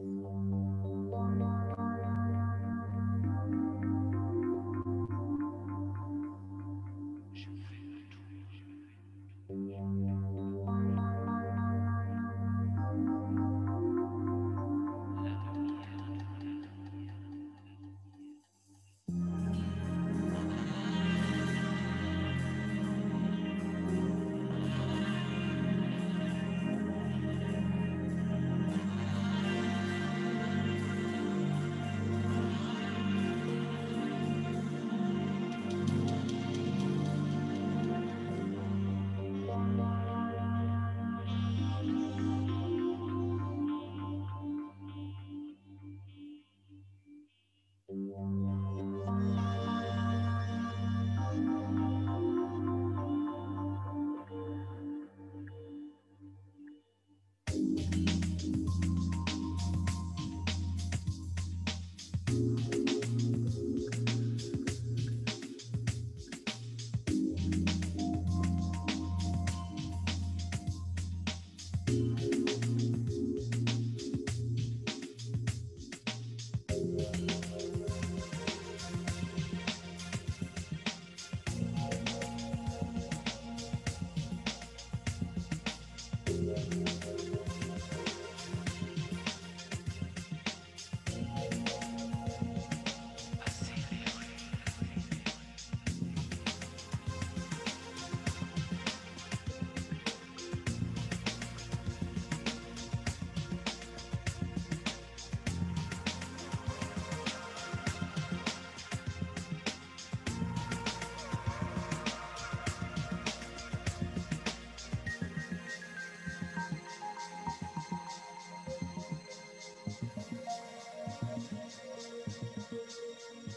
Thank you.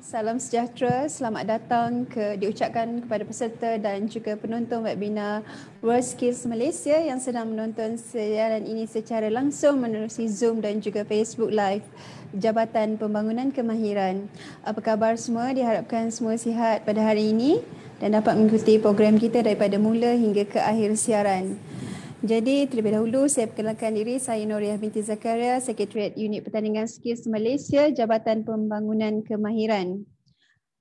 Salam sejahtera, selamat datang ke diucapkan kepada peserta dan juga penonton webinar World Skills Malaysia yang sedang menonton siaran ini secara langsung menerusi Zoom dan juga Facebook Live Jabatan Pembangunan Kemahiran. Apa khabar semua? Diharapkan semua sihat pada hari ini dan dapat mengikuti program kita daripada mula hingga ke akhir siaran. Jadi terlebih dahulu saya perkenalkan diri saya Noriah binti Zakaria, Sekretariat Unit Pertandingan Skills Malaysia, Jabatan Pembangunan Kemahiran.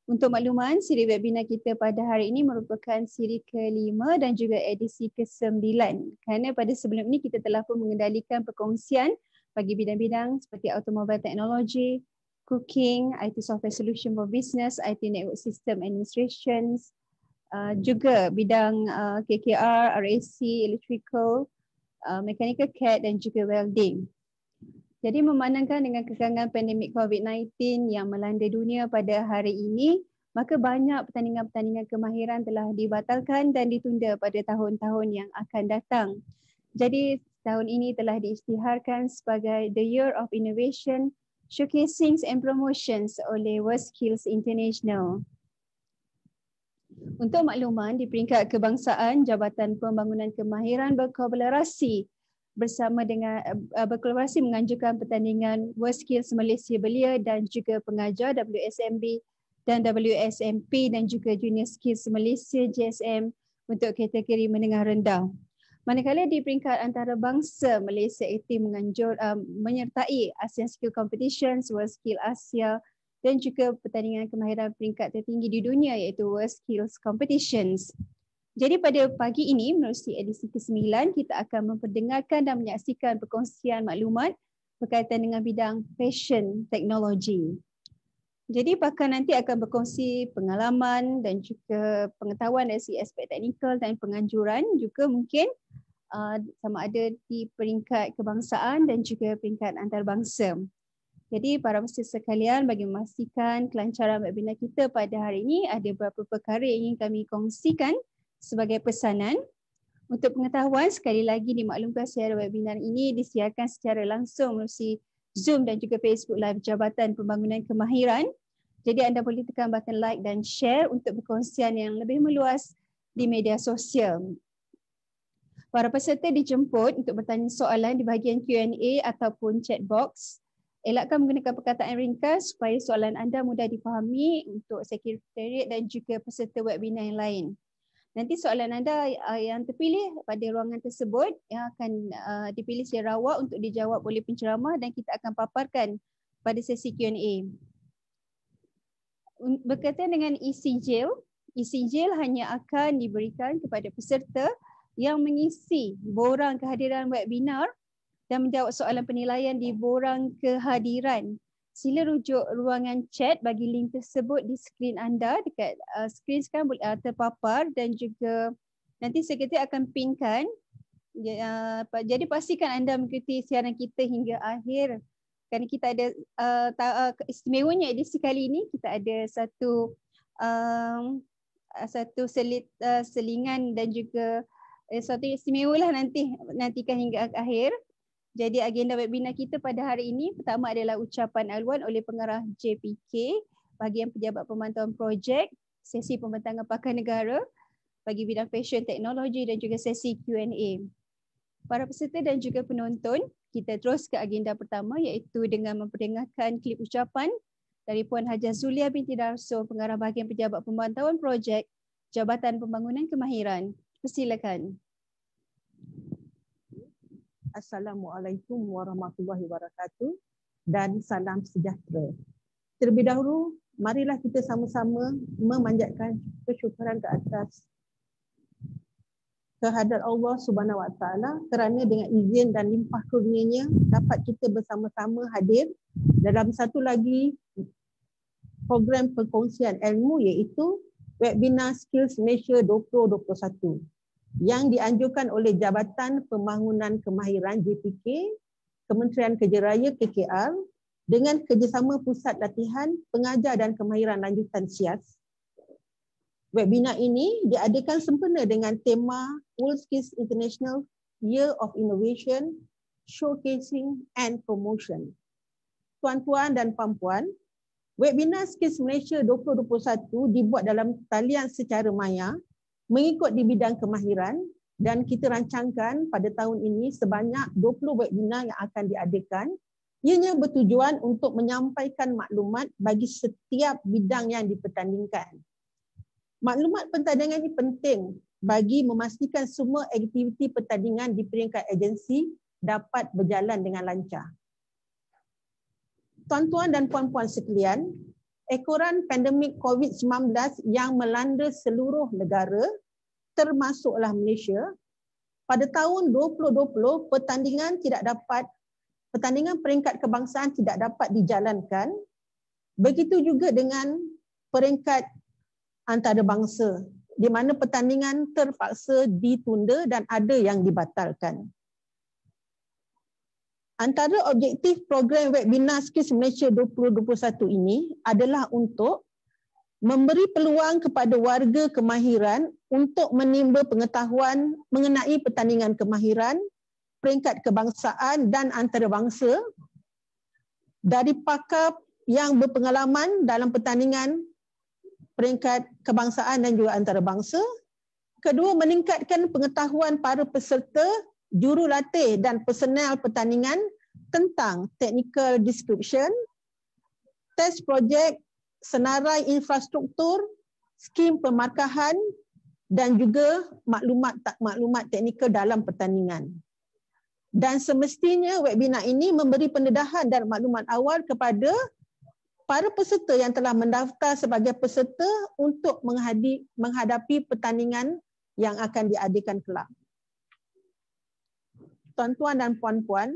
Untuk makluman, siri webinar kita pada hari ini merupakan siri kelima dan juga edisi kesembilan. Kerana pada sebelum ini kita telah pun mengendalikan perkongsian bagi bidang-bidang seperti automobile technology, cooking, IT software solution for business, IT network system administrations, Uh, juga bidang uh, KKR, RAC, electrical, uh, mechanical CAD dan juga welding. Jadi memandangkan dengan kekangan pandemik COVID-19 yang melanda dunia pada hari ini, maka banyak pertandingan-pertandingan kemahiran telah dibatalkan dan ditunda pada tahun-tahun yang akan datang. Jadi tahun ini telah diisytiharkan sebagai The Year of Innovation Showcasing and Promotions oleh World Skills International. Untuk makluman, di peringkat kebangsaan, Jabatan Pembangunan Kemahiran berkolaborasi bersama dengan eh, berkolaborasi menganjurkan pertandingan World Skills Malaysia Belia dan juga pengajar WSMB dan WSMP dan juga Junior Skills Malaysia JSM untuk kategori menengah rendah. Manakala di peringkat antarabangsa Malaysia AT menganjur uh, menyertai Asian Skill Competitions World Skill Asia dan juga pertandingan kemahiran peringkat tertinggi di dunia iaitu World Skills Competitions. Jadi pada pagi ini melalui edisi ke-9 kita akan memperdengarkan dan menyaksikan perkongsian maklumat berkaitan dengan bidang fashion teknologi. Jadi pakar nanti akan berkongsi pengalaman dan juga pengetahuan dari aspek teknikal dan penganjuran juga mungkin uh, sama ada di peringkat kebangsaan dan juga peringkat antarabangsa. Jadi para peserta sekalian bagi memastikan kelancaran webinar kita pada hari ini ada beberapa perkara yang ingin kami kongsikan sebagai pesanan. Untuk pengetahuan sekali lagi dimaklumkan secara webinar ini disiarkan secara langsung melalui Zoom dan juga Facebook Live Jabatan Pembangunan Kemahiran. Jadi anda boleh tekan button like dan share untuk perkongsian yang lebih meluas di media sosial. Para peserta dijemput untuk bertanya soalan di bahagian Q&A ataupun chat box. Elakkan menggunakan perkataan ringkas supaya soalan anda mudah difahami untuk sekretariat dan juga peserta webinar yang lain. Nanti soalan anda eh, yang terpilih pada ruangan tersebut yang akan eh, dipilih secara awak untuk dijawab oleh penceramah dan kita akan paparkan pada sesi Q&A. Berkaitan dengan isi jail, isi jail hanya akan diberikan kepada peserta yang mengisi borang kehadiran webinar dan menjawab soalan penilaian di borang kehadiran. Sila rujuk ruangan chat bagi link tersebut di skrin anda dekat uh, skrin sekarang boleh uh, terpapar dan juga nanti sekretari akan pinkan. Ya, uh, jadi pastikan anda mengikuti siaran kita hingga akhir kerana kita ada uh, uh istimewanya edisi kali ini kita ada satu um, uh, satu selit uh, selingan dan juga eh, istimewa lah nanti nantikan hingga akhir jadi agenda webinar kita pada hari ini pertama adalah ucapan aluan oleh pengarah JPK bahagian pejabat pemantauan projek sesi pembentangan pakar negara bagi bidang fashion teknologi dan juga sesi Q&A. Para peserta dan juga penonton, kita terus ke agenda pertama iaitu dengan memperdengarkan klip ucapan dari Puan Hajah Zulia binti Darso, pengarah bahagian pejabat pemantauan projek Jabatan Pembangunan Kemahiran. Persilakan. Assalamualaikum warahmatullahi wabarakatuh dan salam sejahtera. Terlebih dahulu, marilah kita sama-sama memanjatkan kesyukuran ke atas kehadiran Allah Subhanahu Wa Taala kerana dengan izin dan limpah kurnianya dapat kita bersama-sama hadir dalam satu lagi program perkongsian ilmu iaitu webinar Skills Malaysia 2021 yang dianjurkan oleh Jabatan Pembangunan Kemahiran JPK, Kementerian Kerja Raya KKR dengan kerjasama Pusat Latihan Pengajar dan Kemahiran Lanjutan SIAS. Webinar ini diadakan sempena dengan tema WorldSkills International Year of Innovation Showcasing and Promotion. Tuan-tuan dan puan-puan, webinar Skills Malaysia 2021 dibuat dalam talian secara maya mengikut di bidang kemahiran dan kita rancangkan pada tahun ini sebanyak 20 webinar yang akan diadakan. Ianya bertujuan untuk menyampaikan maklumat bagi setiap bidang yang dipertandingkan. Maklumat pertandingan ini penting bagi memastikan semua aktiviti pertandingan di peringkat agensi dapat berjalan dengan lancar. Tuan-tuan dan puan-puan sekalian, ekoran pandemik COVID-19 yang melanda seluruh negara termasuklah Malaysia pada tahun 2020 pertandingan tidak dapat pertandingan peringkat kebangsaan tidak dapat dijalankan begitu juga dengan peringkat antarabangsa di mana pertandingan terpaksa ditunda dan ada yang dibatalkan Antara objektif program webinar Skills Malaysia 2021 ini adalah untuk memberi peluang kepada warga kemahiran untuk menimba pengetahuan mengenai pertandingan kemahiran peringkat kebangsaan dan antarabangsa dari pakar yang berpengalaman dalam pertandingan peringkat kebangsaan dan juga antarabangsa. Kedua, meningkatkan pengetahuan para peserta, jurulatih dan personel pertandingan tentang technical description, test project senarai infrastruktur, skim pemarkahan dan juga maklumat tak maklumat teknikal dalam pertandingan. Dan semestinya webinar ini memberi pendedahan dan maklumat awal kepada para peserta yang telah mendaftar sebagai peserta untuk menghadapi pertandingan yang akan diadakan kelak. Tuan-tuan dan puan-puan,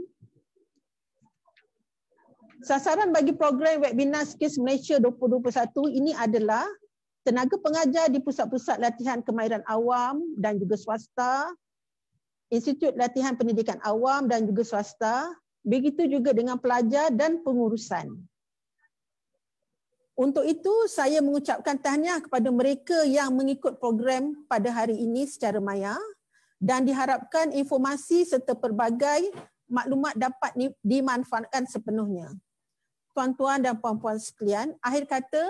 sasaran bagi program webinar Skills Malaysia 2021 ini adalah tenaga pengajar di pusat-pusat latihan kemahiran awam dan juga swasta, institut latihan pendidikan awam dan juga swasta, begitu juga dengan pelajar dan pengurusan. Untuk itu, saya mengucapkan tahniah kepada mereka yang mengikut program pada hari ini secara maya dan diharapkan informasi serta pelbagai maklumat dapat dimanfaatkan sepenuhnya tuan-tuan dan puan-puan sekalian, akhir kata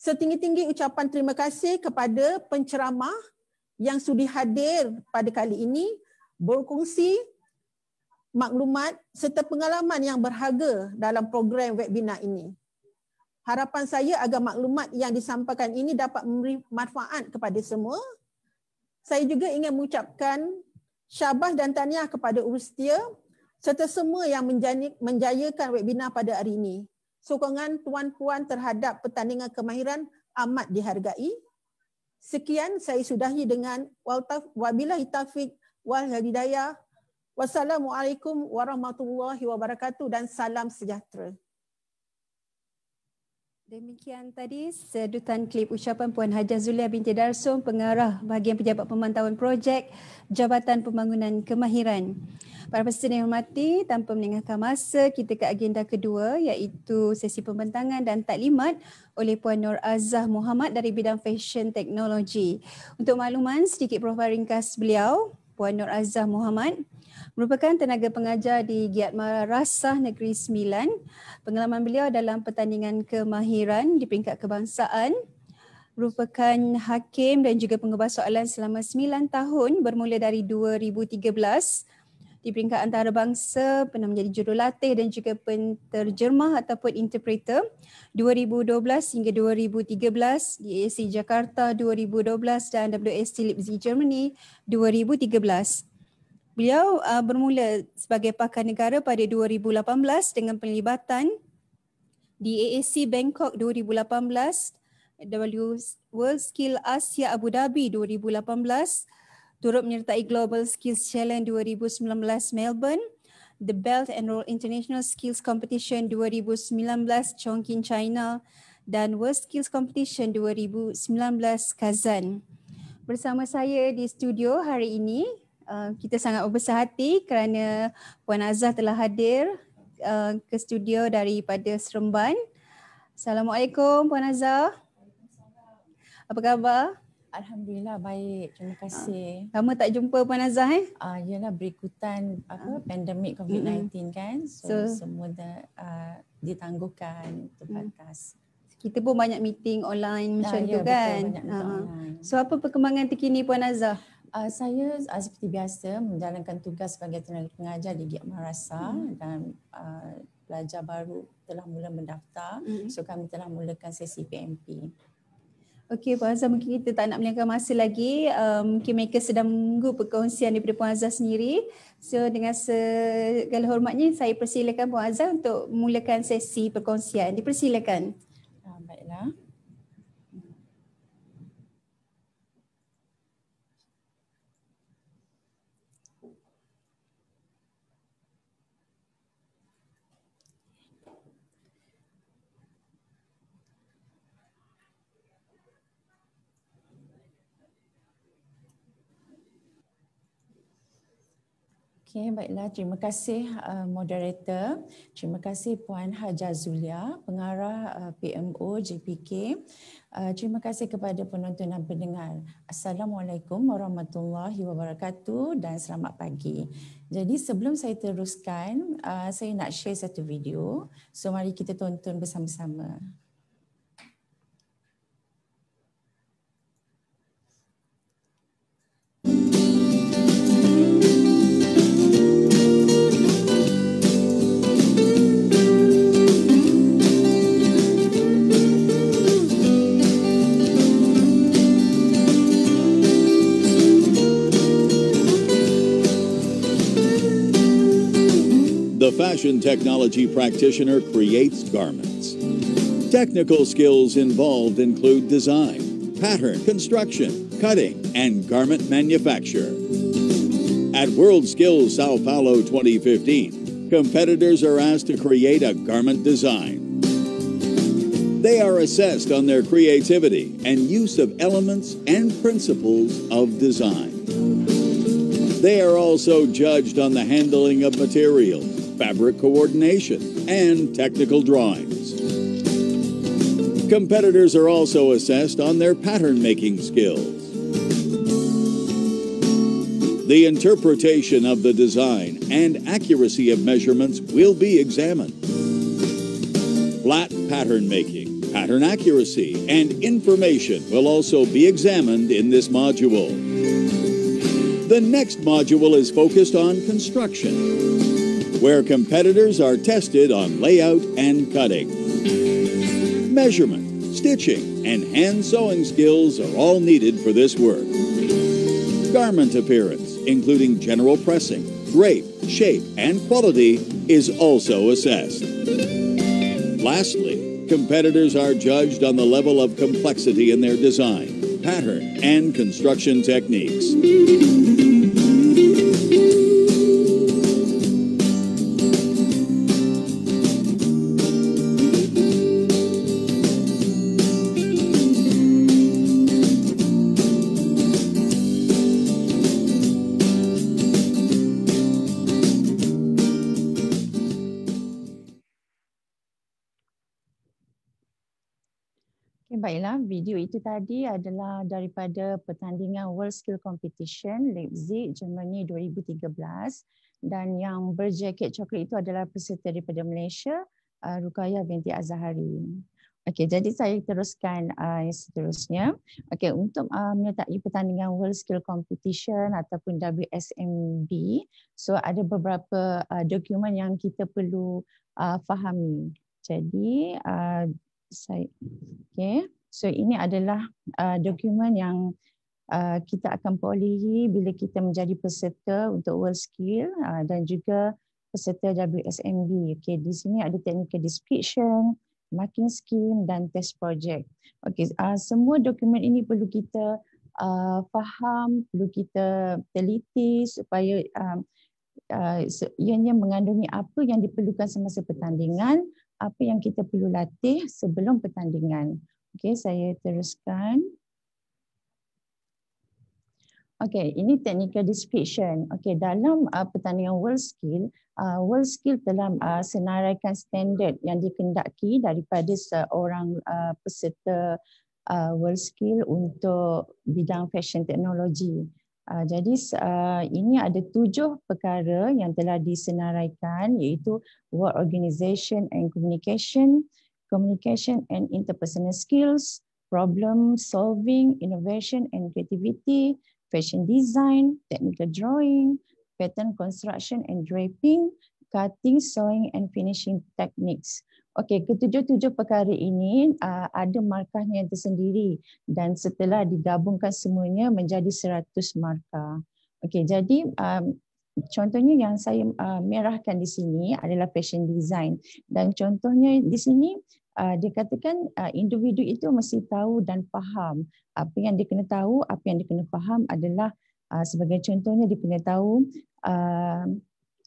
setinggi-tinggi ucapan terima kasih kepada penceramah yang sudi hadir pada kali ini berkongsi maklumat serta pengalaman yang berharga dalam program webinar ini. Harapan saya agar maklumat yang disampaikan ini dapat memberi manfaat kepada semua. Saya juga ingin mengucapkan syabas dan tahniah kepada Ustia serta semua yang menjani, menjayakan webinar pada hari ini. Sokongan tuan-puan terhadap pertandingan kemahiran amat dihargai. Sekian saya sudahi dengan wabillahi taufik wal hidayah. Wassalamualaikum warahmatullahi wabarakatuh dan salam sejahtera. Demikian tadi sedutan klip ucapan Puan Haja Zulia binti Darsum, pengarah bahagian pejabat pemantauan projek Jabatan Pembangunan Kemahiran. Para peserta yang hormati, tanpa meninggalkan masa, kita ke agenda kedua iaitu sesi pembentangan dan taklimat oleh Puan Nur Azah Muhammad dari bidang fashion Technology. Untuk makluman, sedikit profil ringkas beliau, Puan Nur Azah Muhammad merupakan tenaga pengajar di Giatmara Rasah Negeri Sembilan. Pengalaman beliau dalam pertandingan kemahiran di peringkat kebangsaan merupakan hakim dan juga pengubah soalan selama 9 tahun bermula dari 2013 di peringkat antarabangsa pernah menjadi jurulatih dan juga penterjemah ataupun interpreter 2012 hingga 2013 di ASC e Jakarta 2012 dan WST Leipzig Germany 2013. Beliau uh, bermula sebagai pakar negara pada 2018 dengan penglibatan di AAC Bangkok 2018, World Skill Asia Abu Dhabi 2018, turut menyertai Global Skills Challenge 2019 Melbourne, The Belt and Roll International Skills Competition 2019 Chongqing China dan World Skills Competition 2019 Kazan. Bersama saya di studio hari ini Eh, kita sangat berbesar hati kerana Puan Azah telah hadir uh, ke studio daripada Seremban. Assalamualaikum Puan Azah. Apa khabar? Alhamdulillah baik. Terima kasih. Ah, lama tak jumpa Puan Azah eh? Ah uh, yalah berikutan apa uh. pandemik COVID-19 mm-hmm. kan. So, so semua dah uh, ditangguhkan terbatas. Mm. Kita pun banyak meeting online macam ya, tu ya, kan. Betul, uh. online. So apa perkembangan terkini Puan Azah? Uh, saya uh, seperti biasa menjalankan tugas sebagai tenaga pengajar di Giat Marasa hmm. dan uh, pelajar baru telah mula mendaftar. Hmm. So kami telah mulakan sesi PMP. Okey Puan Azhar mungkin kita tak nak melengkapkan masa lagi. Um, mungkin mereka sedang menunggu perkongsian daripada Puan Azhar sendiri. So dengan segala hormatnya saya persilakan Puan Azhar untuk mulakan sesi perkongsian. Dipersilakan. Uh, Baiklah. Okey, baiklah. Terima kasih uh, moderator. Terima kasih Puan Hajar Zulia, pengarah uh, PMO JPK. Uh, terima kasih kepada penonton dan pendengar. Assalamualaikum warahmatullahi wabarakatuh dan selamat pagi. Jadi sebelum saya teruskan, uh, saya nak share satu video. So mari kita tonton bersama-sama. fashion technology practitioner creates garments. Technical skills involved include design, pattern, construction, cutting, and garment manufacture. At World Skills Sao Paulo 2015, competitors are asked to create a garment design. They are assessed on their creativity and use of elements and principles of design. They are also judged on the handling of materials fabric coordination, and technical drawings. Competitors are also assessed on their pattern making skills. The interpretation of the design and accuracy of measurements will be examined. Flat pattern making, pattern accuracy, and information will also be examined in this module. The next module is focused on construction where competitors are tested on layout and cutting. Measurement, stitching, and hand sewing skills are all needed for this work. Garment appearance, including general pressing, drape, shape, and quality, is also assessed. Lastly, competitors are judged on the level of complexity in their design, pattern, and construction techniques. video itu tadi adalah daripada pertandingan World Skill Competition Leipzig, Germany 2013 dan yang berjaket coklat itu adalah peserta daripada Malaysia, uh, Rukaya binti Azahari. Okey, jadi saya teruskan uh, yang seterusnya. Okey, untuk uh, menyertai pertandingan World Skill Competition ataupun WSMB, so ada beberapa uh, dokumen yang kita perlu uh, fahami. Jadi, uh, saya okay. So ini adalah uh, dokumen yang uh, kita akan peroleh bila kita menjadi peserta untuk World Skill uh, dan juga peserta WSMB. Okay, di sini ada technical description, marking scheme dan test project. Okay, uh, semua dokumen ini perlu kita uh, faham, perlu kita teliti supaya um, uh, ianya mengandungi apa yang diperlukan semasa pertandingan, apa yang kita perlu latih sebelum pertandingan. Okey, saya teruskan. Okey, ini technical description. Okey, dalam uh, pertandingan World Skill, uh, World Skill telah uh, senaraikan standard yang dikendaki daripada seorang uh, peserta uh, World Skill untuk bidang fashion teknologi. Uh, jadi uh, ini ada tujuh perkara yang telah disenaraikan iaitu World organisation and Communication, communication and interpersonal skills, problem solving, innovation and creativity, fashion design, technical drawing, pattern construction and draping, cutting, sewing and finishing techniques. Okey, ketujuh-tujuh perkara ini uh, ada markahnya tersendiri dan setelah digabungkan semuanya menjadi seratus markah. Okey, jadi um, contohnya yang saya uh, merahkan di sini adalah fashion design dan contohnya di sini uh, dia uh, individu itu mesti tahu dan faham apa yang dia kena tahu apa yang dia kena faham adalah uh, sebagai contohnya dia kena tahu uh,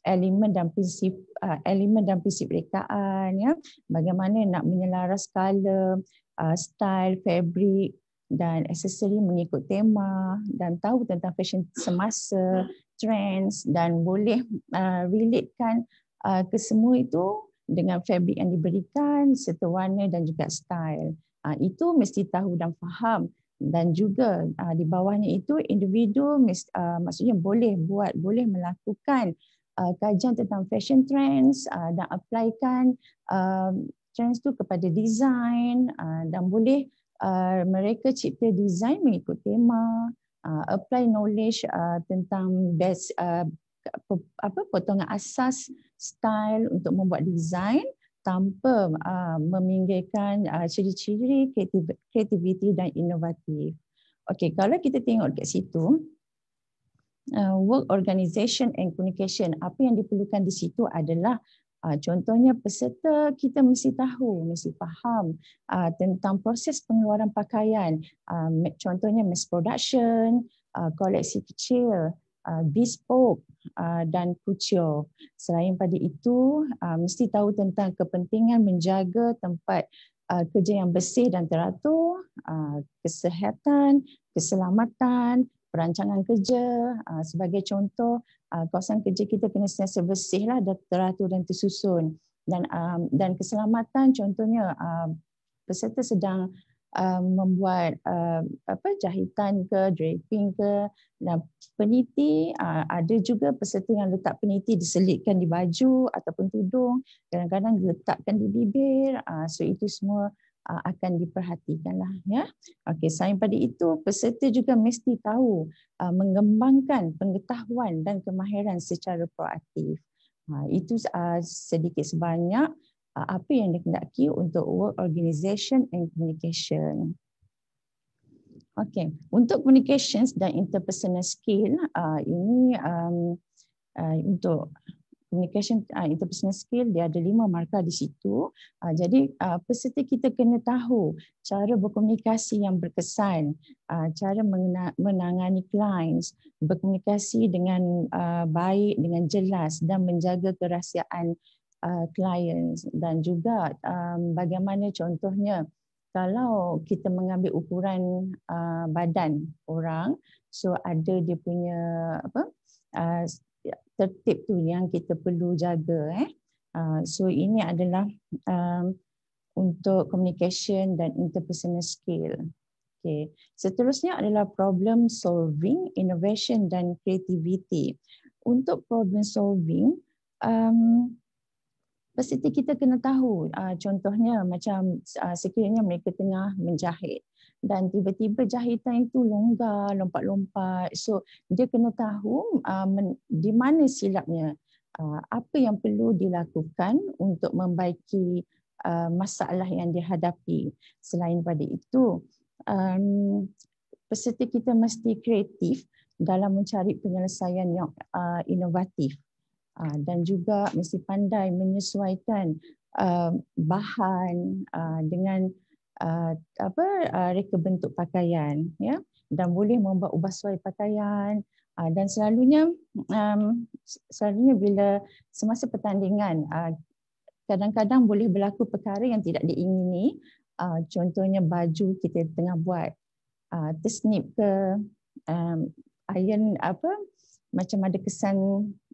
elemen dan prinsip uh, elemen dan prinsip rekaan ya bagaimana nak menyelaras color uh, style fabric dan accessory mengikut tema dan tahu tentang fashion semasa, trends dan boleh uh, relatekan uh, kesemua itu dengan fabric yang diberikan serta warna dan juga style. Uh, itu mesti tahu dan faham dan juga uh, di bawahnya itu individu mis, uh, maksudnya boleh buat boleh melakukan uh, kajian tentang fashion trends uh, dan applykan uh, trends itu kepada design uh, dan boleh Uh, mereka cipta design mengikut tema, uh, apply knowledge uh, tentang best uh, apa potongan asas style untuk membuat design tanpa uh, meminggirkan uh, ciri-ciri kreativiti dan inovatif. Okey, kalau kita tengok dekat situ, uh, work organisation, and communication, apa yang diperlukan di situ adalah Ah, contohnya peserta kita mesti tahu, mesti faham ah, tentang proses pengeluaran pakaian. Ah, contohnya mass production, koleksi kecil, bespoke dan couture. Selain pada itu, mesti tahu tentang kepentingan menjaga tempat kerja yang bersih dan teratur, kesehatan, keselamatan, perancangan kerja. Sebagai contoh, uh, kawasan kerja kita kena sentiasa bersih lah, teratur dan tersusun dan um, dan keselamatan contohnya um, peserta sedang um, membuat um, apa jahitan ke draping ke dan peniti uh, ada juga peserta yang letak peniti diselitkan di baju ataupun tudung kadang-kadang diletakkan di bibir uh, so itu semua Uh, akan diperhatikan lah, ya. Okey, selain pada itu peserta juga mesti tahu uh, mengembangkan pengetahuan dan kemahiran secara proaktif. Uh, itu sedikit sebanyak apa yang dikendaki untuk work organization and communication. Okey, untuk communications dan interpersonal skill ini um, untuk communication uh, interpersonal skill dia ada lima markah di situ. Uh, jadi uh, peserta kita kena tahu cara berkomunikasi yang berkesan, uh, cara menangani clients, berkomunikasi dengan uh, baik, dengan jelas dan menjaga kerahsiaan uh, clients dan juga um, bagaimana contohnya kalau kita mengambil ukuran uh, badan orang, so ada dia punya apa? Uh, tertib tu yang kita perlu jaga eh. Ah, so ini adalah um, untuk communication dan interpersonal skill. Okay. Seterusnya adalah problem solving, innovation dan creativity. Untuk problem solving, um, pasti kita kena tahu ah, contohnya macam uh, sekiranya mereka tengah menjahit dan tiba-tiba jahitan itu longgar, lompat-lompat. So dia kena tahu uh, men, di mana silapnya, uh, apa yang perlu dilakukan untuk membaiki uh, masalah yang dihadapi. Selain pada itu, um, peserta kita mesti kreatif dalam mencari penyelesaian yang uh, inovatif uh, dan juga mesti pandai menyesuaikan uh, bahan uh, dengan uh, apa uh, reka bentuk pakaian ya dan boleh membuat ubah suai pakaian uh, dan selalunya um, selalunya bila semasa pertandingan uh, kadang-kadang uh, boleh berlaku perkara yang tidak diingini uh, contohnya baju kita tengah buat uh, tersnip ke um, iron apa macam ada kesan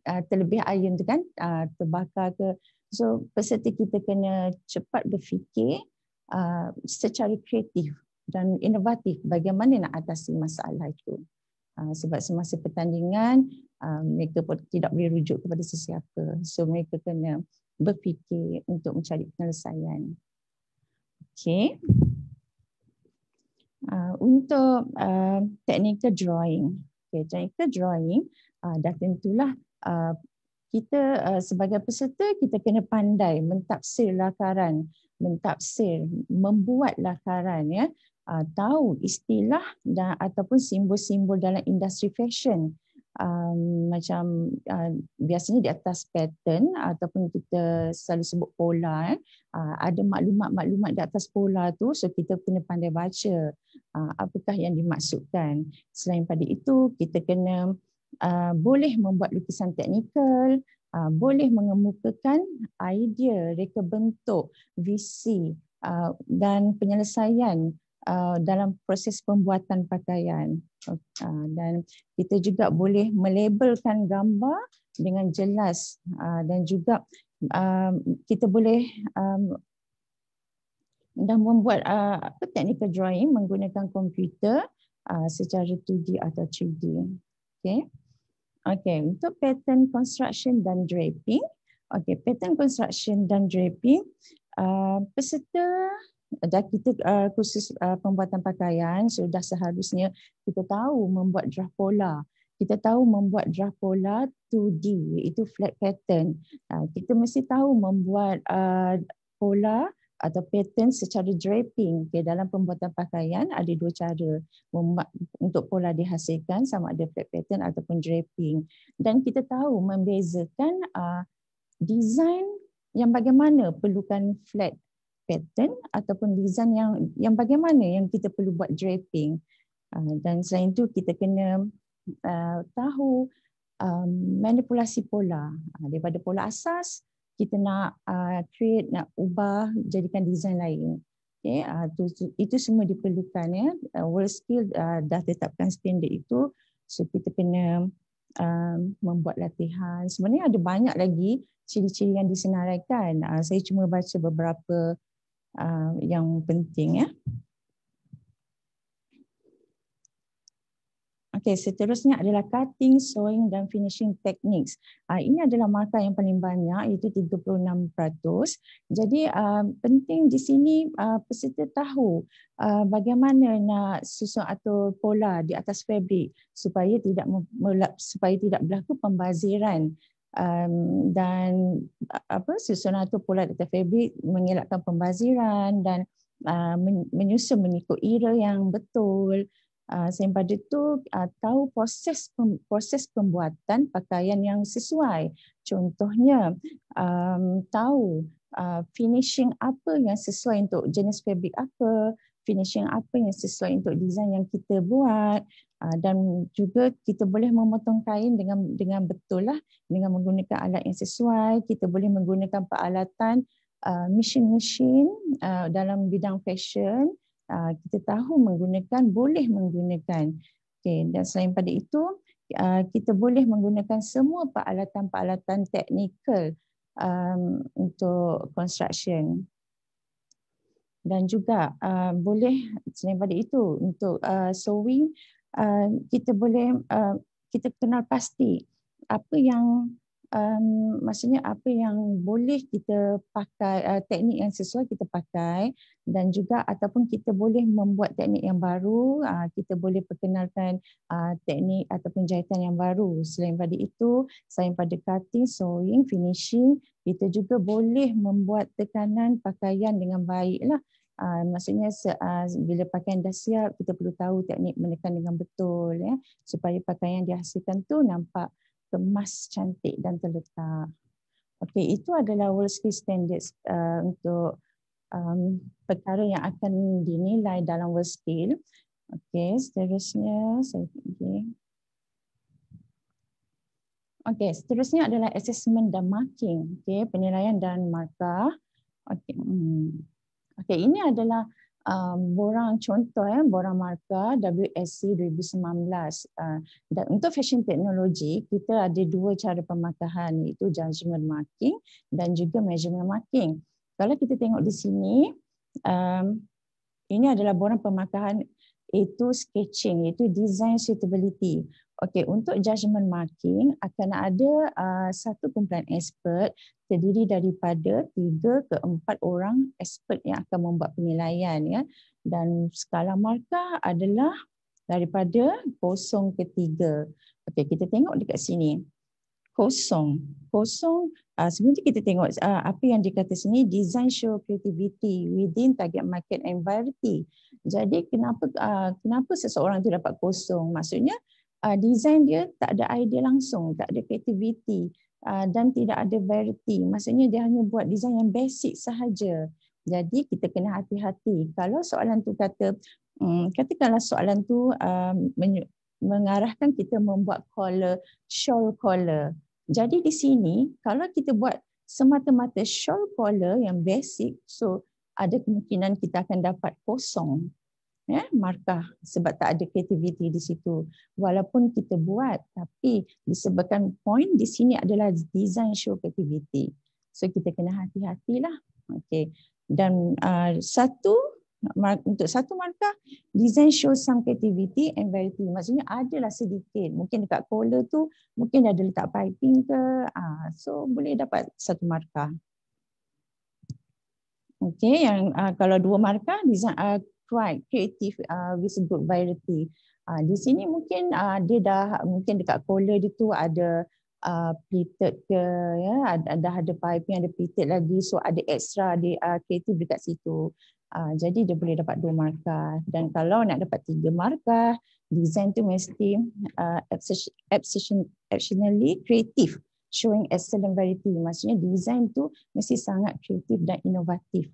uh, terlebih iron tu kan uh, terbakar ke so peserta kita kena cepat berfikir Uh, secara kreatif dan inovatif bagaimana nak atasi masalah itu. Uh, sebab semasa pertandingan, uh, mereka pun tidak boleh rujuk kepada sesiapa. So mereka kena berfikir untuk mencari penyelesaian. Okay. Untuk technical drawing. Okay, technical drawing dah tentulah kita sebagai peserta, kita kena pandai mentafsir lakaran mentafsir, membuat lakaran ya, ah, tahu istilah dan ataupun simbol-simbol dalam industri fashion. Um, macam uh, biasanya di atas pattern ataupun kita selalu sebut pola eh. uh, ada maklumat-maklumat di atas pola tu so kita kena pandai baca uh, apakah yang dimaksudkan selain pada itu kita kena uh, boleh membuat lukisan teknikal Uh, boleh mengemukakan idea, reka bentuk, visi uh, dan penyelesaian uh, dalam proses pembuatan pakaian. Dan kita juga boleh melabelkan gambar dengan jelas dan juga um, kita boleh um, dan membuat apa technical drawing menggunakan komputer secara 2D atau 3D. Okay. Okay, untuk pattern construction dan draping. Okay, pattern construction dan draping. Uh, peserta dah kita uh, khusus uh, pembuatan pakaian sudah so seharusnya kita tahu membuat draft pola. Kita tahu membuat draft pola 2D iaitu flat pattern. Uh, kita mesti tahu membuat uh, pola uh, atau pattern secara draping okay, dalam pembuatan pakaian ada dua cara untuk pola dihasilkan sama ada flat pattern ataupun draping dan kita tahu membezakan uh, design yang bagaimana perlukan flat pattern ataupun design yang yang bagaimana yang kita perlu buat draping uh, dan selain itu kita kena uh, tahu um, manipulasi pola uh, daripada pola asas kita nak uh, create nak ubah jadikan design lain Okay, uh, itu, itu semua diperlukan ya uh, world skill uh, dah tetapkan standard itu so kita kena uh, membuat latihan sebenarnya ada banyak lagi ciri-ciri yang disenaraikan uh, saya cuma baca beberapa uh, yang penting ya Okey, seterusnya adalah cutting, sewing dan finishing techniques. Uh, ini adalah markah yang paling banyak, iaitu 36%. Jadi uh, penting di sini uh, peserta tahu uh, bagaimana nak susun atau pola di atas fabric supaya tidak supaya tidak berlaku pembaziran um, dan apa susun atau pola di atas fabric mengelakkan pembaziran dan uh, menyusun mengikut era yang betul. Ah, selain pada itu ah, tahu proses proses pembuatan pakaian yang sesuai. Contohnya um, tahu ah, finishing apa yang sesuai untuk jenis fabric apa, finishing apa yang sesuai untuk desain yang kita buat dan juga kita boleh memotong kain dengan dengan betul lah dengan menggunakan alat yang sesuai kita boleh menggunakan peralatan uh, machine machine dalam bidang fashion Ah, kita tahu menggunakan boleh menggunakan okey dan selain pada itu ah, kita boleh menggunakan semua peralatan-peralatan teknikal um, untuk construction dan juga uh, boleh selain pada itu untuk uh, sewing uh, kita boleh uh, kita kenal pasti apa yang um, maksudnya apa yang boleh kita pakai uh, teknik yang sesuai kita pakai dan juga ataupun kita boleh membuat teknik yang baru uh, kita boleh perkenalkan uh, teknik ataupun jahitan yang baru selain pada itu selain pada cutting sewing finishing kita juga boleh membuat tekanan pakaian dengan baiklah Uh, maksudnya uh, bila pakaian dah siap kita perlu tahu teknik menekan dengan betul ya supaya pakaian yang dihasilkan tu nampak kemas cantik dan terletak. Okey, itu adalah worldly standards uh, untuk um, perkara yang akan dinilai dalam world scale. Okey, seterusnya saya pergi. Okey, seterusnya adalah assessment dan marking. Okey, penilaian dan markah. Okey. Hmm. Okey, ini adalah Um, borang contoh ya borang markah WSC 2019 uh, dan untuk fashion teknologi kita ada dua cara pemakaian iaitu judgement marking dan juga measurement marking kalau kita tengok di sini um, ini adalah borang pemakaian itu sketching, itu design suitability. Okey, untuk judgement marking akan ada uh, satu kumpulan expert terdiri daripada tiga ke empat orang expert yang akan membuat penilaian ya. Dan skala markah adalah daripada kosong ke tiga. Okey, kita tengok dekat sini kosong. Kosong, uh, sebelum itu kita tengok uh, apa yang dikata sini, design show creativity within target market and variety. Jadi kenapa uh, kenapa seseorang itu dapat kosong? Maksudnya uh, design dia tak ada idea langsung, tak ada creativity uh, dan tidak ada variety. Maksudnya dia hanya buat design yang basic sahaja. Jadi kita kena hati-hati. Kalau soalan tu kata, um, katakanlah soalan tu uh, men- mengarahkan kita membuat collar, shawl collar. Jadi di sini, kalau kita buat semata-mata short collar yang basic, so ada kemungkinan kita akan dapat kosong ya, markah sebab tak ada kreativiti di situ. Walaupun kita buat, tapi disebabkan point di sini adalah design show kreativiti. So kita kena hati-hatilah. Okay. Dan uh, satu untuk satu markah design show some creativity and variety maksudnya ada lah sedikit mungkin dekat collar tu mungkin ada letak piping ke uh, so boleh dapat satu markah okey yang uh, kalau dua markah design uh, quite creative uh, with good variety uh, di sini mungkin uh, dia dah mungkin dekat collar dia tu ada uh, pleated ke ya ada ada piping ada pleated lagi so ada extra dia uh, creative dekat situ Uh, jadi dia boleh dapat dua markah. Dan kalau nak dapat tiga markah, design tu mesti uh, ah, exceptionally creative, showing excellent variety. Maksudnya design tu mesti sangat kreatif dan inovatif.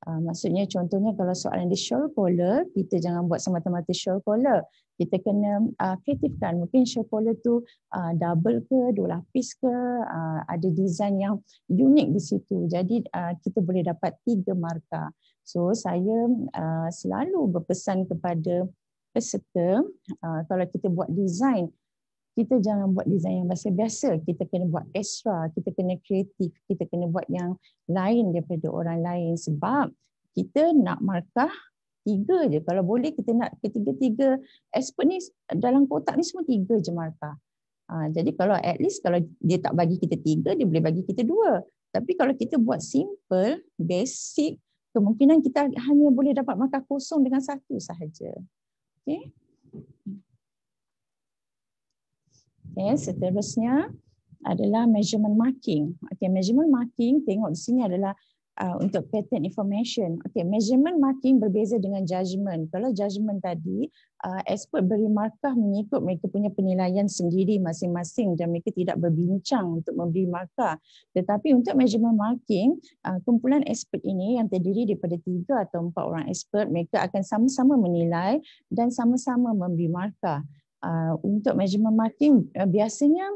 Ah, maksudnya contohnya kalau soalan di short collar, kita jangan buat semata-mata short collar. Kita kena uh, kreatifkan. Mungkin short collar tu uh, double ke, dua lapis ke, uh, ada design yang unik di situ. Jadi uh, kita boleh dapat tiga markah. So saya uh, selalu berpesan kepada peserta uh, kalau kita buat design kita jangan buat desain yang biasa-biasa. Kita kena buat extra, kita kena kreatif, kita kena buat yang lain daripada orang lain sebab kita nak markah tiga je. Kalau boleh kita nak ketiga-tiga expert ni dalam kotak ni semua tiga je markah. Ha, jadi kalau at least kalau dia tak bagi kita tiga, dia boleh bagi kita dua. Tapi kalau kita buat simple, basic, kemungkinan kita hanya boleh dapat markah kosong dengan satu sahaja. Okay. Okay, ya, seterusnya adalah measurement marking. Okey, measurement marking tengok di sini adalah uh, untuk pattern information. Okey, measurement marking berbeza dengan judgement. Kalau judgement tadi, uh, expert beri markah mengikut mereka punya penilaian sendiri masing-masing dan mereka tidak berbincang untuk memberi markah. Tetapi untuk measurement marking, uh, kumpulan expert ini yang terdiri daripada tiga atau empat orang expert, mereka akan sama-sama menilai dan sama-sama memberi markah. Uh, untuk management marketing uh, biasanya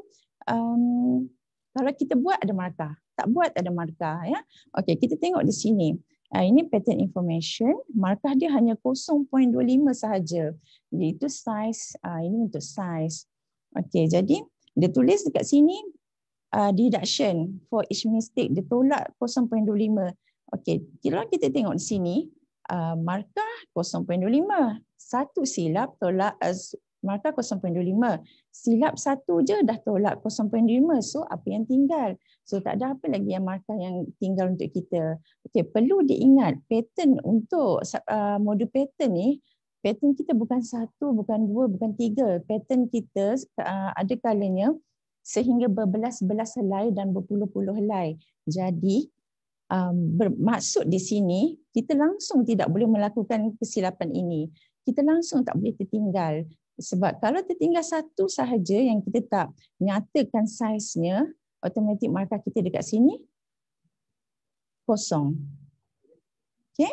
um, kalau kita buat ada markah, tak buat ada markah ya. Okey, kita tengok di sini. Uh, ini patent information, markah dia hanya 0.25 sahaja. Iaitu size uh, ini untuk size. Okey, jadi dia tulis dekat sini uh, deduction for each mistake dia tolak 0.25. Okey, kalau kita tengok di sini uh, markah 0.25 satu silap tolak markah 0.25. Silap satu je dah tolak 0.25. So apa yang tinggal? So tak ada apa lagi yang markah yang tinggal untuk kita. Okey, perlu diingat pattern untuk uh, modul pattern ni pattern kita bukan satu, bukan dua, bukan tiga. Pattern kita uh, ada kalanya sehingga berbelas-belas helai dan berpuluh-puluh helai. Jadi um, bermaksud di sini kita langsung tidak boleh melakukan kesilapan ini. Kita langsung tak boleh tertinggal. Sebab kalau tertinggal satu sahaja yang kita tak nyatakan saiznya, otomatik markah kita dekat sini kosong. Okey.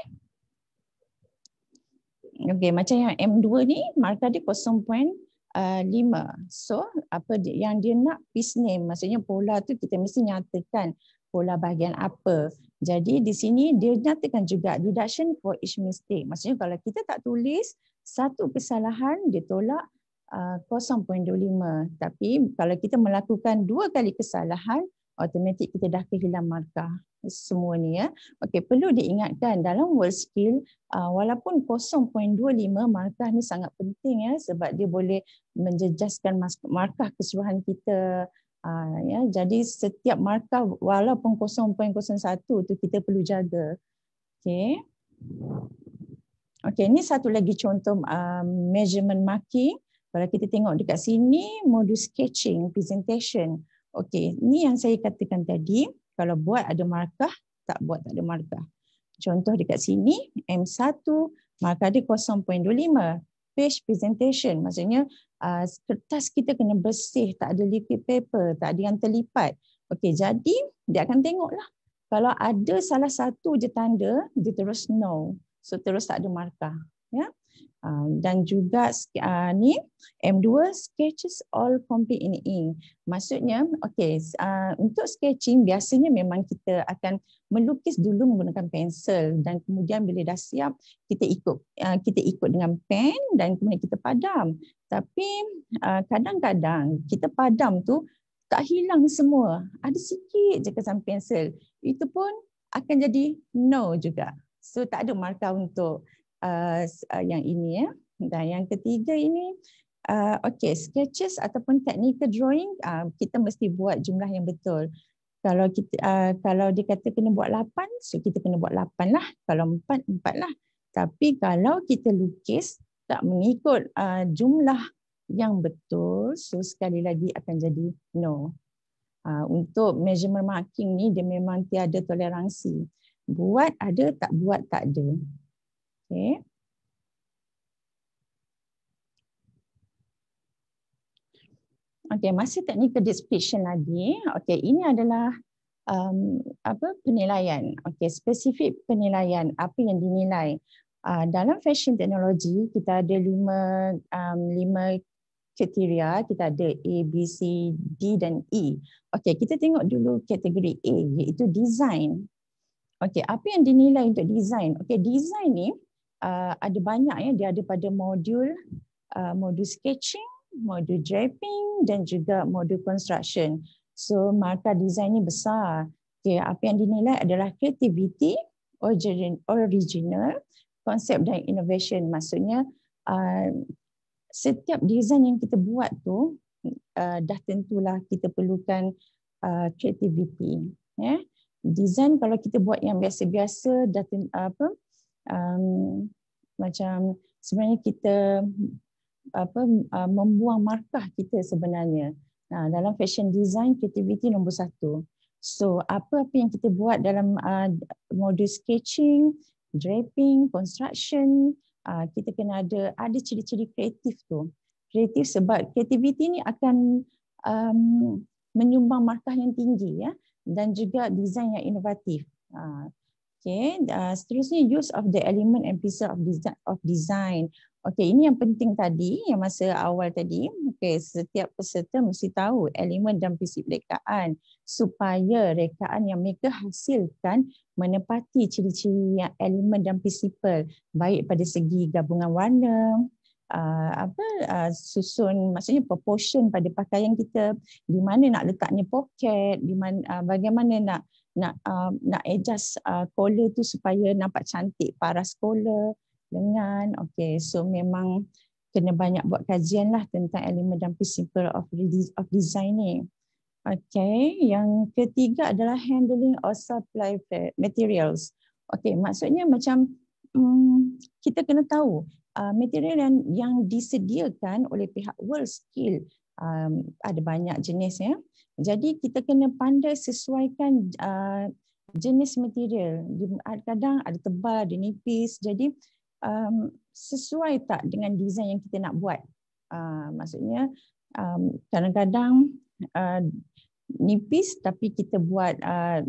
Okey, macam yang M2 ni markah dia 0.5. Uh, so, apa yang dia nak piece name, maksudnya pola tu kita mesti nyatakan pola bahagian apa. Jadi di sini dia nyatakan juga deduction for each mistake. Maksudnya kalau kita tak tulis, satu kesalahan dia tolak 0.25 uh, tapi kalau kita melakukan dua kali kesalahan automatik kita dah kehilangan markah semua ni ya. Okey perlu diingatkan dalam world skill uh, walaupun 0.25 markah ni sangat penting ya sebab dia boleh menjejaskan markah keseluruhan kita uh, ya. Jadi setiap markah walaupun 0.01 tu kita perlu jaga. Okey. Okey, ini satu lagi contoh um, measurement marking. Kalau kita tengok dekat sini, modus sketching, presentation. Okey, ini yang saya katakan tadi. Kalau buat ada markah, tak buat tak ada markah. Contoh dekat sini, M1, markah dia 0.25. Page presentation, maksudnya uh, kertas kita kena bersih. Tak ada liquid paper, tak ada yang terlipat. Okey, jadi dia akan tengoklah. Kalau ada salah satu je tanda, dia terus no. So terus tak ada markah. Ya? Ah, dan juga ah, ni M2 sketches all complete in ink. Maksudnya, okay, ah, untuk sketching biasanya memang kita akan melukis dulu menggunakan pensel dan kemudian bila dah siap kita ikut kita ikut dengan pen dan kemudian kita padam. Tapi kadang-kadang kita padam tu tak hilang semua. Ada sikit je kesan pensel. Itu pun akan jadi no juga. So tak ada markah untuk uh, uh, yang ini ya. Dan yang ketiga ini uh, okey sketches ataupun technical drawing uh, kita mesti buat jumlah yang betul. Kalau kita uh, kalau dia kata kena buat 8, so kita kena buat 8 lah. Kalau 4, 4 lah. Tapi kalau kita lukis tak mengikut uh, jumlah yang betul, so sekali lagi akan jadi no. Uh, untuk measurement marking ni dia memang tiada toleransi. Buat ada, tak buat tak ada. Okay. Okay, masih teknik description lagi. Okay, ini adalah um, apa penilaian. Okay, spesifik penilaian apa yang dinilai. Uh, dalam fashion teknologi kita ada lima um, lima kriteria kita ada A B C D dan E. Okey kita tengok dulu kategori A iaitu design. Okey, apa yang dinilai untuk design? Okey, design ni uh, ada banyak ya. Dia ada pada modul uh, modul sketching, modul draping dan juga modul construction. So markah design ni besar. Okey, apa yang dinilai adalah creativity, original, konsep dan innovation. Maksudnya uh, setiap design yang kita buat tu uh, dah tentulah kita perlukan uh, creativity. Yeah design kalau kita buat yang biasa-biasa datin apa um, macam sebenarnya kita apa uh, membuang markah kita sebenarnya nah, dalam fashion design creativity nombor satu so apa-apa yang kita buat dalam uh, modus sketching draping construction uh, kita kena ada ada ciri-ciri kreatif tu kreatif sebab creativity ni akan um, menyumbang markah yang tinggi ya dan juga desain yang inovatif. Ha. Okay, seterusnya use of the element and pieces of design. Of design. Okay, ini yang penting tadi, yang masa awal tadi. Okay, setiap peserta mesti tahu element dan prinsip rekaan supaya rekaan yang mereka hasilkan menepati ciri-ciri yang elemen dan prinsip baik pada segi gabungan warna, uh, apa uh, susun maksudnya proportion pada pakaian kita di mana nak letaknya poket di mana uh, bagaimana nak nak uh, nak adjust uh, collar tu supaya nampak cantik paras collar dengan okey so memang kena banyak buat kajian lah tentang elemen dan principle of of design ni okey yang ketiga adalah handling of supply materials okey maksudnya macam Hmm, kita kena tahu Uh, material yang, yang disediakan oleh pihak World Skill um, ada banyak jenis ya. Jadi kita kena pandai sesuaikan uh, jenis material. Kadang ada tebal, ada nipis. Jadi um, sesuai tak dengan desain yang kita nak buat. Uh, maksudnya um, kadang-kadang um, uh, nipis tapi kita buat uh,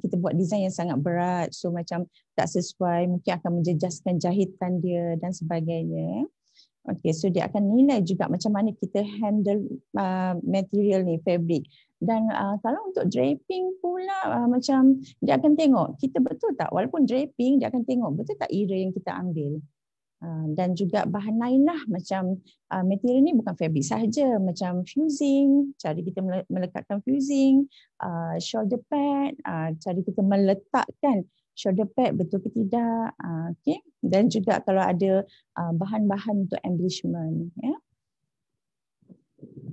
kita buat desain yang sangat berat so macam tak sesuai mungkin akan menjejaskan jahitan dia dan sebagainya okey so dia akan nilai juga macam mana kita handle uh, material ni fabric dan uh, kalau untuk draping pula uh, macam dia akan tengok kita betul tak walaupun draping dia akan tengok betul tak area yang kita ambil Ah, dan juga bahan lain lah macam uh, material ni bukan fabric saja macam fusing cara kita melekatkan fusing uh, shoulder pad uh, cara kita meletakkan shoulder pad betul ke tidak uh, okay. dan juga kalau ada uh, bahan-bahan untuk embellishment ya yeah.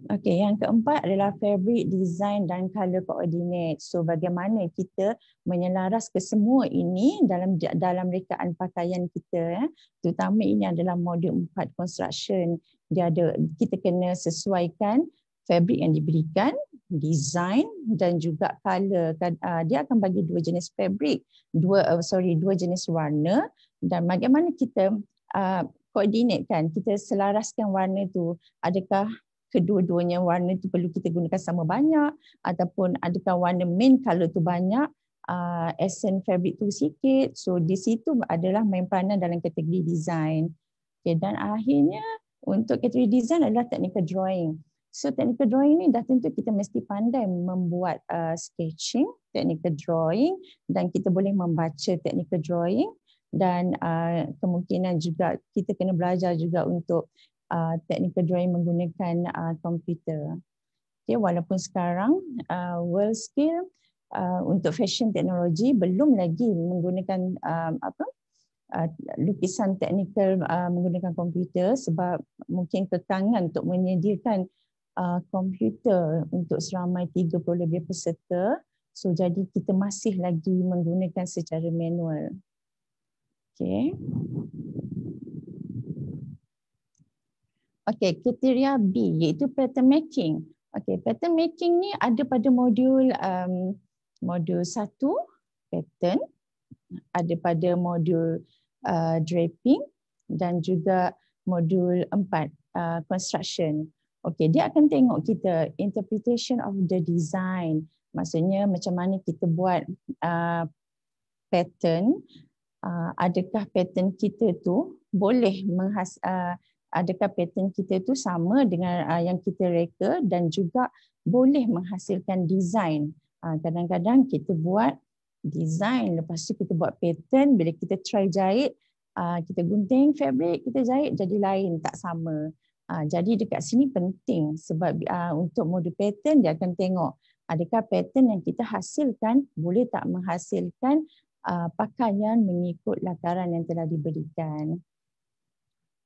Okey, yang keempat adalah fabric design dan color coordinate. So bagaimana kita menyelaras kesemua ini dalam dalam rekaan pakaian kita eh. Terutama ini adalah modul 4 construction. Dia ada kita kena sesuaikan fabric yang diberikan, design dan juga color. Kan, ah, dia akan bagi dua jenis fabric, dua uh, sorry, dua jenis warna dan bagaimana kita uh, ah, koordinatkan, kita selaraskan warna tu. Adakah kedua-duanya warna itu perlu kita gunakan sama banyak ataupun adakah warna main color tu banyak uh, essence fabric tu sikit so di situ adalah main peranan dalam kategori design okay, dan akhirnya untuk kategori design adalah technical drawing so technical drawing ni dah tentu kita mesti pandai membuat uh, sketching technical drawing dan kita boleh membaca technical drawing dan uh, kemungkinan juga kita kena belajar juga untuk uh, technical drawing menggunakan uh, komputer. Okay, walaupun sekarang uh, world scale uh, untuk fashion teknologi belum lagi menggunakan uh, apa uh, lukisan teknikal uh, menggunakan komputer sebab mungkin kekangan untuk menyediakan uh, komputer untuk seramai 30 lebih peserta. So jadi kita masih lagi menggunakan secara manual. Okay. Okey, kriteria B iaitu pattern matching. Okey, pattern matching ni ada pada modul um, modul 1 pattern, ada pada modul uh, draping dan juga modul 4 uh, construction. Okey, dia akan tengok kita interpretation of the design. Maksudnya macam mana kita buat uh, pattern, uh, adakah pattern kita tu boleh menghas uh, adakah pattern kita itu sama dengan uh, yang kita reka dan juga boleh menghasilkan design. Ah, kadang-kadang uh, kita buat design, lepas tu kita buat pattern, bila kita try jahit, uh, kita gunting fabric, kita jahit jadi lain, tak sama. Uh, jadi dekat sini penting sebab uh, untuk mode pattern dia akan tengok adakah pattern yang kita hasilkan boleh tak menghasilkan uh, pakaian mengikut lataran yang telah diberikan.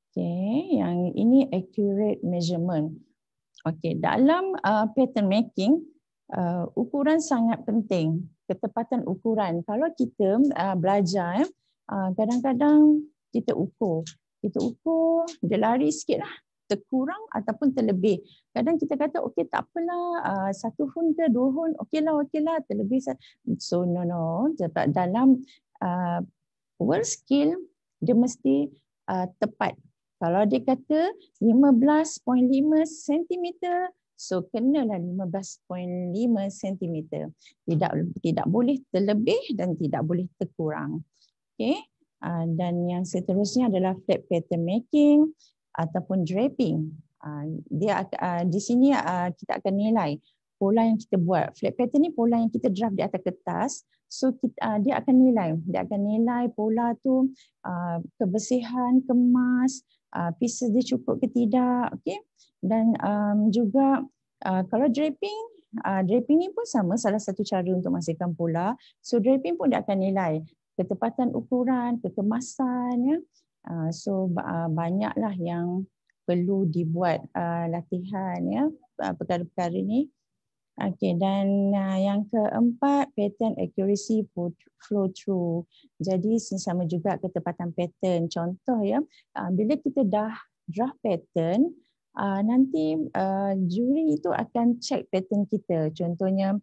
Okay, yang ini accurate measurement. Okay, dalam uh, pattern making, uh, ukuran sangat penting. Ketepatan ukuran. Kalau kita uh, belajar, eh, uh, kadang-kadang uh, kita ukur. Kita ukur, dia lari sikit lah. Terkurang ataupun terlebih. Kadang kita kata, okay tak apalah. Uh, satu hun ke dua hun, okay lah, okay lah. Terlebih. So, no, no. Dalam uh, world skill, dia mesti uh, tepat kalau dia kata 15.5 cm, so kenalah 15.5 cm. Tidak tidak boleh terlebih dan tidak boleh terkurang. Okey. Ah, dan yang seterusnya adalah tape pattern making ataupun draping. Ah, dia ah, di sini kita akan nilai pola yang kita buat. Flat pattern ni pola yang kita draft di atas kertas. So kita, uh, dia akan nilai. Dia akan nilai pola tu uh, kebersihan, kemas, uh, pieces dia cukup ke tidak. Okay? Dan um, juga uh, kalau draping, uh, draping ni pun sama salah satu cara untuk masihkan pola. So draping pun dia akan nilai ketepatan ukuran, kekemasan. Ya. Uh, so uh, banyaklah yang perlu dibuat uh, latihan ya perkara-perkara uh, ini. Okey dan uh, yang keempat pattern accuracy flow through. Jadi sama juga ketepatan pattern. Contoh ya, uh, bila kita dah draft pattern, uh, nanti uh, juri itu akan check pattern kita. Contohnya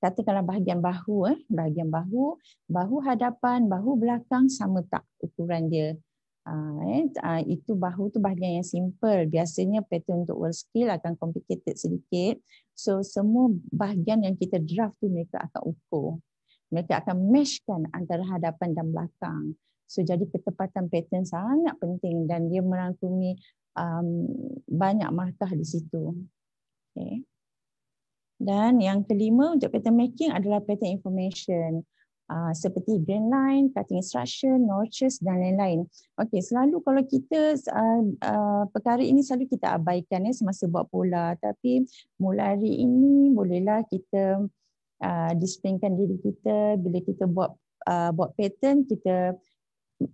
katakanlah bahagian bahu eh, bahagian bahu, bahu hadapan, bahu belakang sama tak ukuran dia. Uh, eh, uh, itu bahu tu bahagian yang simple. Biasanya pattern untuk world scale akan complicated sedikit. So semua bahagian yang kita draft tu mereka akan ukur. Mereka akan meshkan antara hadapan dan belakang. So jadi ketepatan pattern sangat penting dan dia merangkumi um, banyak markah di situ. Okay. Dan yang kelima untuk pattern making adalah pattern information. Ah, seperti grain line, cutting instruction, notches dan lain-lain. Okey, selalu kalau kita uh, uh, perkara ini selalu kita abaikan ya semasa buat pola, tapi mulai hari ini bolehlah kita uh, disiplinkan diri kita bila kita buat uh, buat pattern kita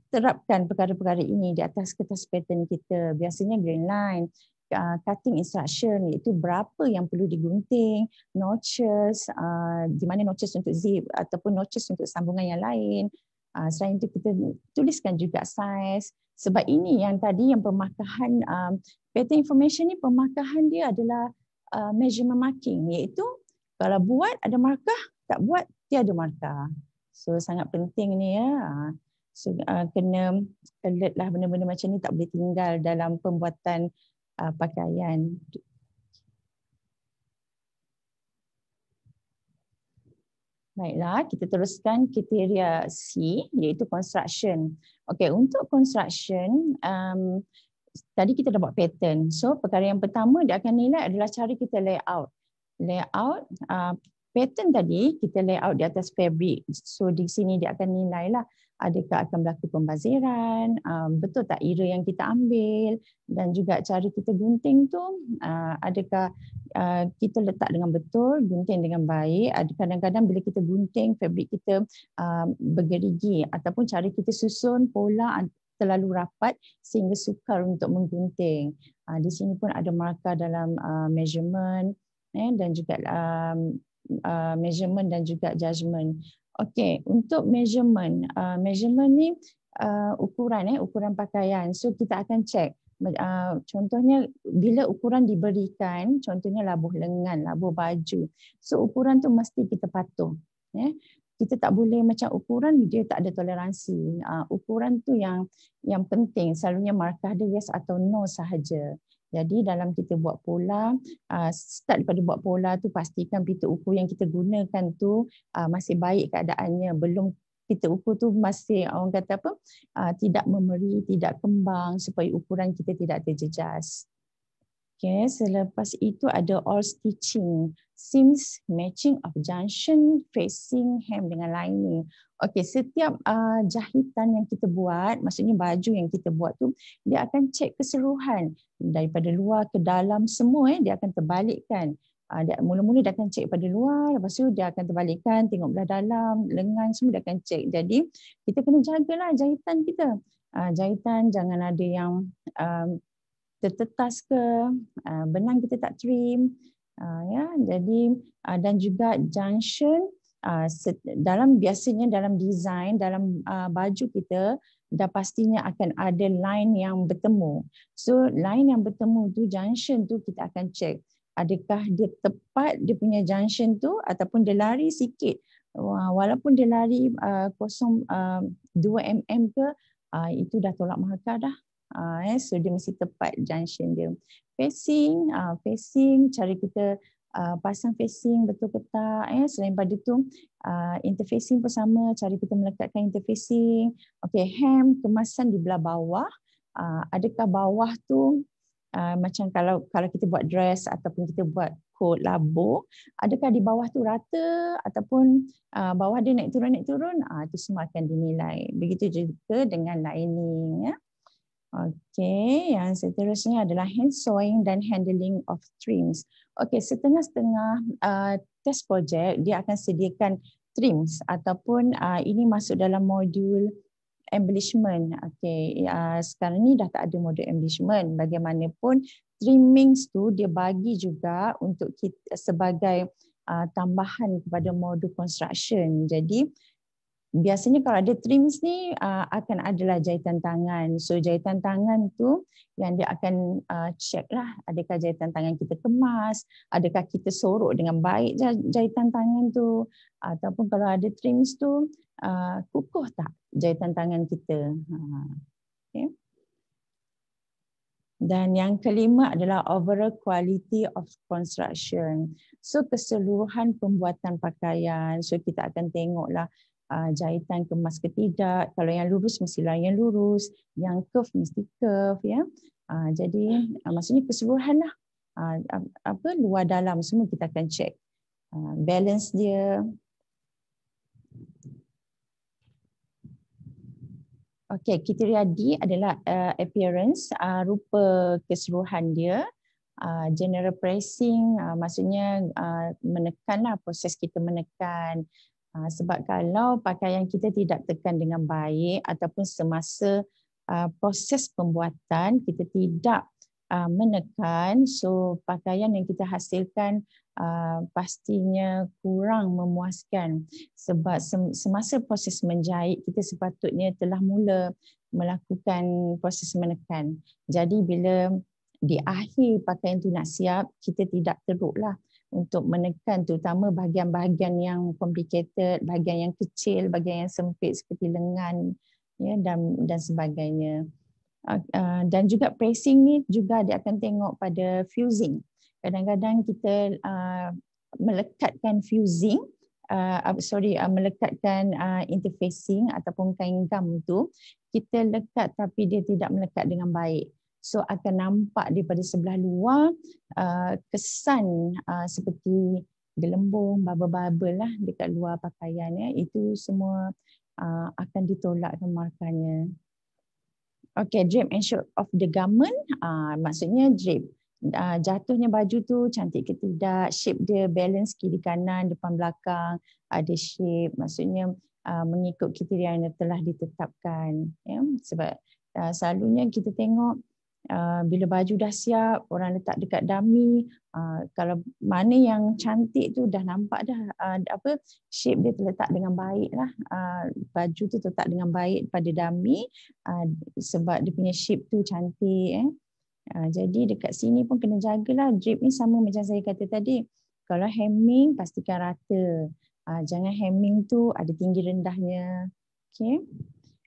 terapkan perkara-perkara ini di atas kertas pattern kita biasanya green line Uh, cutting instruction iaitu berapa yang perlu digunting, notches, uh, di mana notches untuk zip ataupun notches untuk sambungan yang lain. Uh, selain itu kita tuliskan juga size. Sebab ini yang tadi yang pemakaian um, pattern information ni pemakaian dia adalah uh, measurement marking iaitu kalau buat ada markah, tak buat tiada markah. So sangat penting ni ya. Uh, so, uh, kena alert lah benda-benda macam ni tak boleh tinggal dalam pembuatan uh, pakaian. Baiklah, kita teruskan kriteria C iaitu construction. Okey, untuk construction, um, tadi kita dah buat pattern. So, perkara yang pertama dia akan nilai adalah cara kita layout. Layout, uh, pattern tadi kita layout di atas fabric. So, di sini dia akan nilai lah adakah akan berlaku pembaziran, um, betul tak ira yang kita ambil dan juga cara kita gunting tu uh, adakah uh, kita letak dengan betul, gunting dengan baik, kadang-kadang bila kita gunting fabric kita um, bergerigi ataupun cara kita susun pola terlalu rapat sehingga sukar untuk menggunting. Uh, di sini pun ada markah dalam measurement eh, dan juga um, measurement dan juga judgement Okey, untuk measurement, uh, measurement ni uh, ukuran eh ukuran pakaian. So kita akan check uh, contohnya bila ukuran diberikan, contohnya labuh lengan, labuh baju. So ukuran tu mesti kita patuh. Ya. Yeah. Kita tak boleh macam ukuran dia tak ada toleransi. Uh, ukuran tu yang yang penting. Selalunya markah dia yes atau no sahaja. Jadi dalam kita buat pola, ah, start daripada buat pola tu pastikan pita ukur yang kita gunakan tu ah, masih baik keadaannya, belum pita ukur tu masih orang kata apa, ah, tidak memeri, tidak kembang supaya ukuran kita tidak terjejas. Okay, selepas itu ada all stitching, seams matching of junction facing hem dengan lining. Okay, setiap uh, jahitan yang kita buat, maksudnya baju yang kita buat tu, dia akan cek keseluruhan daripada luar ke dalam semua. Eh, dia akan terbalikkan. Uh, mula-mula dia akan cek pada luar, lepas tu dia akan terbalikkan, tengok belah dalam, lengan semua dia akan cek. Jadi kita kena jaga lah jahitan kita. Uh, jahitan jangan ada yang um, tertetas ke, uh, benang kita tak trim. Uh, ya. Jadi uh, dan juga junction dalam biasanya dalam design dalam baju kita dah pastinya akan ada line yang bertemu. So line yang bertemu tu junction tu kita akan check adakah dia tepat dia punya junction tu ataupun dia lari sikit. Walaupun dia lari 0.2 mm ke itu dah tolak mahkar dah. Uh, eh, so dia mesti tepat junction dia. Facing, uh, facing cara kita uh, pasang facing betul ke tak. Eh. Selain pada itu, uh, interfacing pun sama. Cara kita melekatkan interfacing. Okay, hem kemasan di belah bawah. Uh, adakah bawah tu Uh, macam kalau kalau kita buat dress ataupun kita buat coat labu adakah di bawah tu rata ataupun uh, bawah dia naik turun naik turun uh, itu semua akan dinilai begitu juga dengan lining ya uh, Okay, yang seterusnya adalah hand sewing dan handling of trims. Okay, setengah-setengah uh, test project dia akan sediakan trims ataupun uh, ini masuk dalam modul embellishment. Okay, uh, sekarang ni dah tak ada modul embellishment. Bagaimanapun trimming tu dia bagi juga untuk kita sebagai uh, tambahan kepada modul construction. Jadi biasanya kalau ada trims ni uh, akan adalah jahitan tangan. So jahitan tangan tu yang dia akan uh, check lah adakah jahitan tangan kita kemas, adakah kita sorok dengan baik jahitan tangan tu ataupun kalau ada trims tu uh, kukuh tak jahitan tangan kita. Uh, okay. Dan yang kelima adalah overall quality of construction. So keseluruhan pembuatan pakaian. So kita akan tengoklah Ah, jahitan kemas ke tidak. Kalau yang lurus mesti lain yang lurus, yang curve mesti curve ya. Ah, jadi ah, maksudnya keseluruhan keseluruhanlah apa luar dalam semua kita akan check. balance dia. Okey, kriteria D adalah appearance, rupa keseluruhan dia. General pressing, maksudnya menekanlah proses kita menekan Ah, sebab kalau pakaian kita tidak tekan dengan baik ataupun semasa ah, proses pembuatan kita tidak ah, menekan so pakaian yang kita hasilkan pastinya kurang memuaskan sebab semasa proses menjahit kita sepatutnya telah mula melakukan proses menekan jadi bila di akhir pakaian itu nak siap kita tidak teruklah untuk menekan terutama bahagian-bahagian yang complicated, bahagian yang kecil, bahagian yang sempit seperti lengan ya dan dan sebagainya. Ah, ah, dan juga pressing ni juga dia akan tengok pada fusing. Kadang-kadang kita uh, melekatkan fusing, uh, sorry, uh, melekatkan uh, interfacing ataupun kain gam tu, kita lekat tapi dia tidak melekat dengan baik. So akan nampak daripada sebelah luar uh, kesan uh, seperti gelembung, bubble-bubble lah dekat luar pakaiannya Itu semua uh, akan ditolak markahnya. Okay, drape and shoot of the garment. Uh, maksudnya drape. Uh, jatuhnya baju tu cantik ke tidak, shape dia balance kiri kanan, depan belakang, ada shape. Maksudnya uh, mengikut kriteria yang telah ditetapkan. Ya. Sebab uh, selalunya kita tengok Ah, bila baju dah siap, orang letak dekat dummy, ah, kalau mana yang cantik tu dah nampak dah ah, apa shape dia terletak dengan baik lah. baju tu terletak dengan baik pada dummy sebab dia punya shape tu cantik eh. jadi dekat sini pun kena jagalah drip ni sama macam saya kata tadi. Kalau hemming pastikan rata. jangan hemming tu ada tinggi rendahnya. Okay.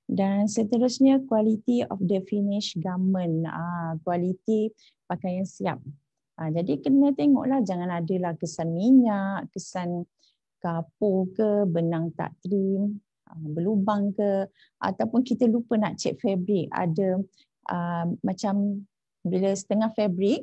Dan seterusnya quality of the finished garment, ah, quality pakaian siap. Ah, jadi kena tengoklah jangan ada adalah kesan minyak, kesan kapur ke, benang tak trim, ah, berlubang ke ataupun kita lupa nak cek fabric ada uh, macam bila setengah fabric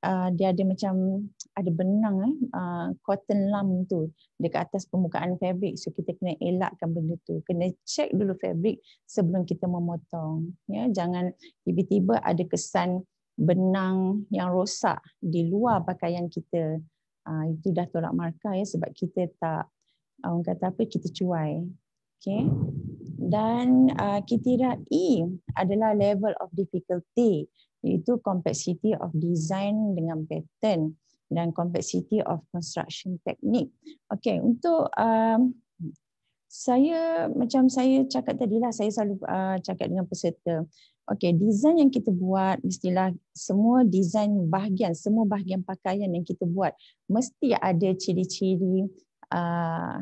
Ah, dia ada macam ada benang eh uh, cotton lam tu dekat atas permukaan fabric so kita kena elakkan benda tu kena check dulu fabric sebelum kita memotong ya jangan tiba-tiba ada kesan benang yang rosak di luar pakaian kita uh, itu dah tolak markah ya sebab kita tak orang kata apa kita cuai okey dan uh, kriteria E adalah level of difficulty iaitu complexity of design dengan pattern dan complexity of construction technique. Okey, untuk um, saya macam saya cakap tadi lah, saya selalu uh, cakap dengan peserta. Okey, design yang kita buat mestilah semua design bahagian, semua bahagian pakaian yang kita buat mesti ada ciri-ciri uh,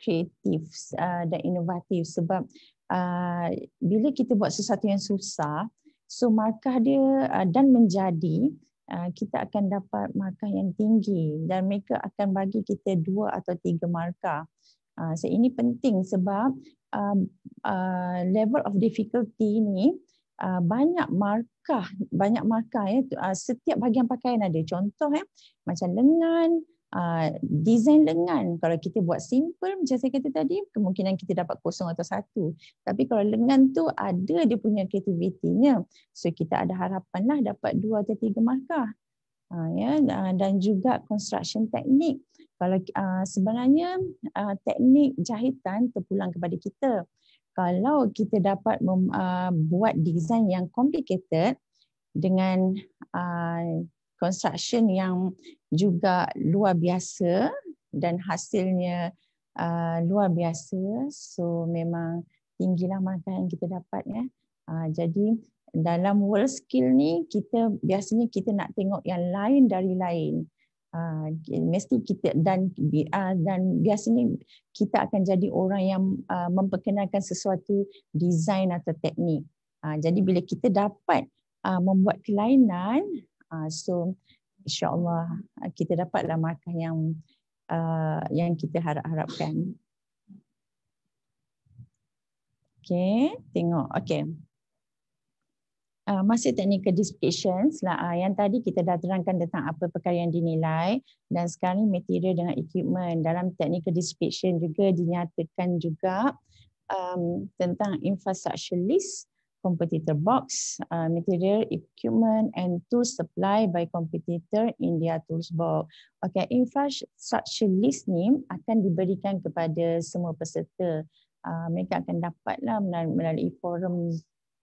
kreatif -ciri, uh, uh, dan inovatif sebab uh, bila kita buat sesuatu yang susah, So markah dia uh, dan menjadi uh, kita akan dapat markah yang tinggi dan mereka akan bagi kita dua atau tiga markah. Uh, so ini penting sebab uh, uh, level of difficulty ini uh, banyak markah, banyak markah ya. Uh, setiap bahagian pakaian ada. Contoh ya, macam lengan, Ah, design lengan kalau kita buat simple macam saya kata tadi kemungkinan kita dapat kosong atau satu tapi kalau lengan tu ada dia punya kreativitinya so kita ada harapanlah dapat dua atau tiga markah uh, ya yeah. uh, dan juga construction teknik kalau uh, sebenarnya uh, teknik jahitan terpulang kepada kita kalau kita dapat membuat uh, buat yang complicated dengan uh, construction yang juga luar biasa dan hasilnya uh, luar biasa. So memang tinggilah makan yang kita dapat ya. Uh, jadi dalam world skill ni kita biasanya kita nak tengok yang lain dari lain. Uh, mesti kita dan uh, dan biasanya kita akan jadi orang yang uh, memperkenalkan sesuatu design atau teknik. Uh, jadi bila kita dapat uh, membuat kelainan uh, so insyaallah ah, kita dapatlah markah yang uh, yang kita harap-harapkan Okay, tengok. Okay. Uh, masih technical discussions lah. Uh, yang tadi kita dah terangkan tentang apa perkara yang dinilai dan sekarang ini material dengan equipment dalam technical description juga dinyatakan juga um, tentang infrastructure list competitor box, uh, material, equipment, and tools supplied by competitor in their tools box. Okay, infrastructure list ni akan diberikan kepada semua peserta. Uh, mereka akan dapatlah melalui forum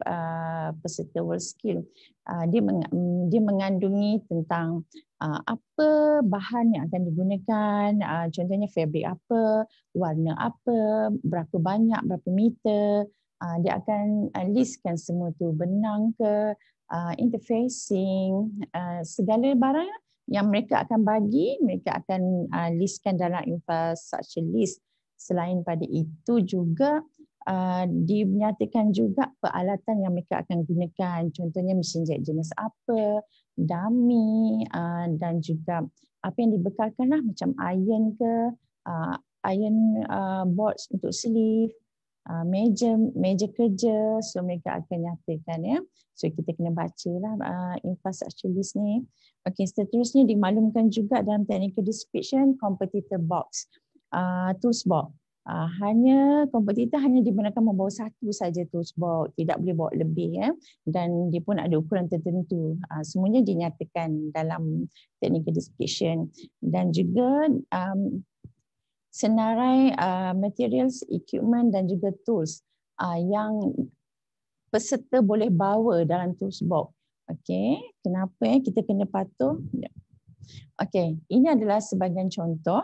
uh, peserta World Skill. Uh, dia, meng dia mengandungi tentang uh, apa bahan yang akan digunakan, uh, contohnya fabric apa, warna apa, berapa banyak, berapa meter, Ah, dia akan ah, listkan semua tu benang ke uh, interfacing uh, segala barang yang mereka akan bagi mereka akan uh, listkan dalam infrastructure list selain pada itu juga Uh, dinyatakan juga peralatan yang mereka akan gunakan contohnya mesin jahit jenis apa dami uh, dan juga apa yang dibekalkanlah macam iron ke uh, iron uh, box untuk sleeve Ah, meja meja kerja so mereka akan nyatakan ya so kita kena bacalah uh, infrastructure list ni okey seterusnya dimaklumkan juga dalam technical description competitor box uh, tools box uh, hanya kompetitor hanya dibenarkan membawa satu saja tools box tidak boleh bawa lebih ya dan dia pun ada ukuran tertentu uh, semuanya dinyatakan dalam technical description dan juga um, senarai uh, materials, equipment dan juga tools uh, yang peserta boleh bawa dalam tools box. Okey, kenapa eh kita kena patuh? Yeah. Okey, ini adalah sebagian contoh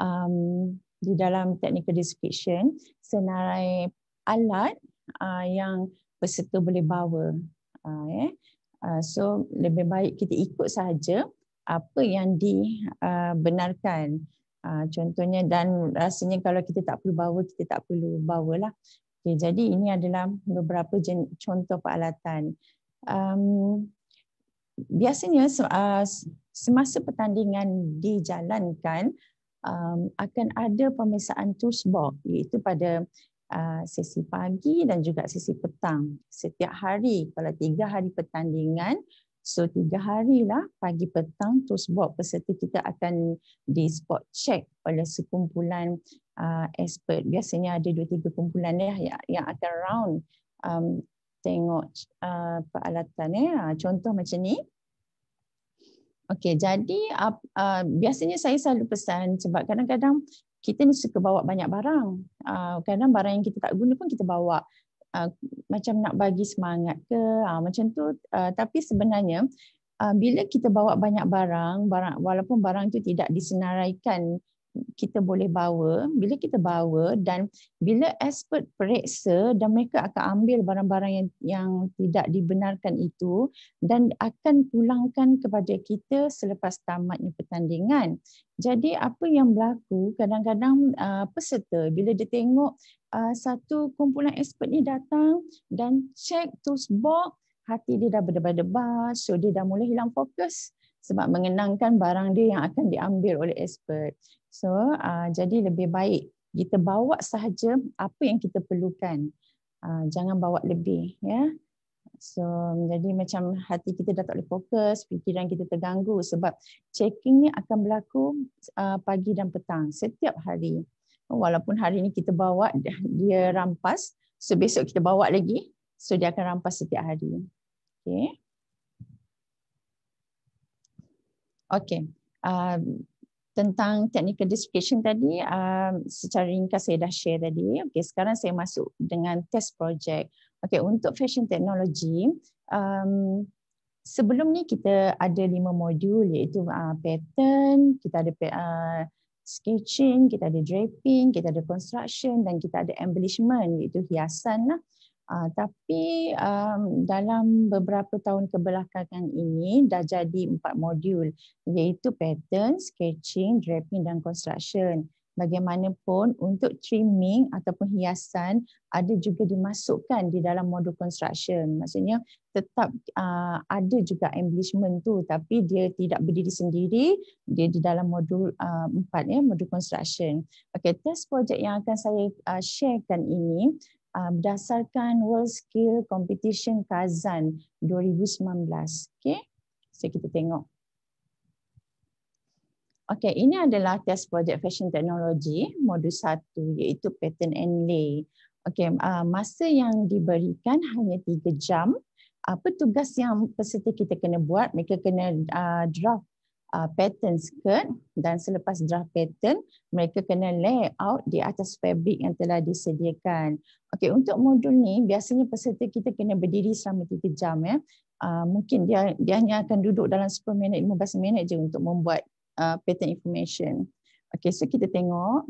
um, di dalam technical description senarai alat uh, yang peserta boleh bawa. Uh, eh. uh, so lebih baik kita ikut saja apa yang dibenarkan. Uh, Ha, contohnya dan rasanya kalau kita tak perlu bawa kita tak perlu bawalah. Okay, jadi ini adalah beberapa jen- contoh peralatan. Um, biasanya uh, semasa pertandingan dijalankan um, akan ada pemeriksaan tusbok iaitu pada uh, sesi pagi dan juga sesi petang setiap hari kalau tiga hari pertandingan So tiga hari lah pagi petang tu sebab peserta kita akan di spot check oleh sekumpulan uh, expert. Biasanya ada dua tiga kumpulan lah ya, yang, yang akan round um, tengok uh, peralatan ya. Contoh macam ni. okay jadi uh, uh, biasanya saya selalu pesan sebab kadang-kadang kita ni suka bawa banyak barang. Uh, kadang barang yang kita tak guna pun kita bawa. Uh, macam nak bagi semangat ke uh, macam tu uh, tapi sebenarnya uh, bila kita bawa banyak barang barang walaupun barang tu tidak disenaraikan kita boleh bawa, bila kita bawa dan bila expert periksa dan mereka akan ambil barang-barang yang, yang tidak dibenarkan itu dan akan pulangkan kepada kita selepas tamatnya pertandingan. Jadi apa yang berlaku kadang-kadang uh, peserta bila dia tengok uh, satu kumpulan expert ni datang dan check tools box, hati dia dah berdebar-debar, so dia dah mula hilang fokus sebab mengenangkan barang dia yang akan diambil oleh expert. So uh, jadi lebih baik kita bawa sahaja apa yang kita perlukan. Uh, jangan bawa lebih ya. So jadi macam hati kita dah tak boleh fokus, fikiran kita terganggu sebab checking ni akan berlaku uh, pagi dan petang setiap hari. Walaupun hari ni kita bawa dia rampas, so besok kita bawa lagi, so dia akan rampas setiap hari. Okay. Okay. Uh, tentang technical description tadi um, secara ringkas saya dah share tadi. Okey, sekarang saya masuk dengan test project. Okey, untuk fashion technology, um, sebelum ni kita ada lima modul iaitu uh, pattern, kita ada uh, sketching, kita ada draping, kita ada construction dan kita ada embellishment iaitu hiasan lah. Uh, tapi um, dalam beberapa tahun kebelakangan ini dah jadi empat modul iaitu pattern, sketching, draping dan construction. Bagaimanapun untuk trimming ataupun hiasan ada juga dimasukkan di dalam modul construction. Maksudnya tetap uh, ada juga embellishment tu tapi dia tidak berdiri sendiri, dia di dalam modul uh, ah, 4 ya, modul construction. Okey, test projek yang akan saya uh, sharekan ini uh, berdasarkan World Skill Competition Kazan 2019. Okay, so kita tengok. Okay, ini adalah test project fashion technology modul 1 iaitu pattern and lay. Okay, uh, ah, masa yang diberikan hanya 3 jam. Apa ah, tugas yang peserta kita kena buat? Mereka kena uh, draft uh, pattern skirt dan selepas draft pattern mereka kena layout di atas fabric yang telah disediakan. Okey untuk modul ni biasanya peserta kita kena berdiri selama 3 jam ya. Uh, mungkin dia dia hanya akan duduk dalam 10 minit 15 minit je untuk membuat uh, pattern information. Okey so kita tengok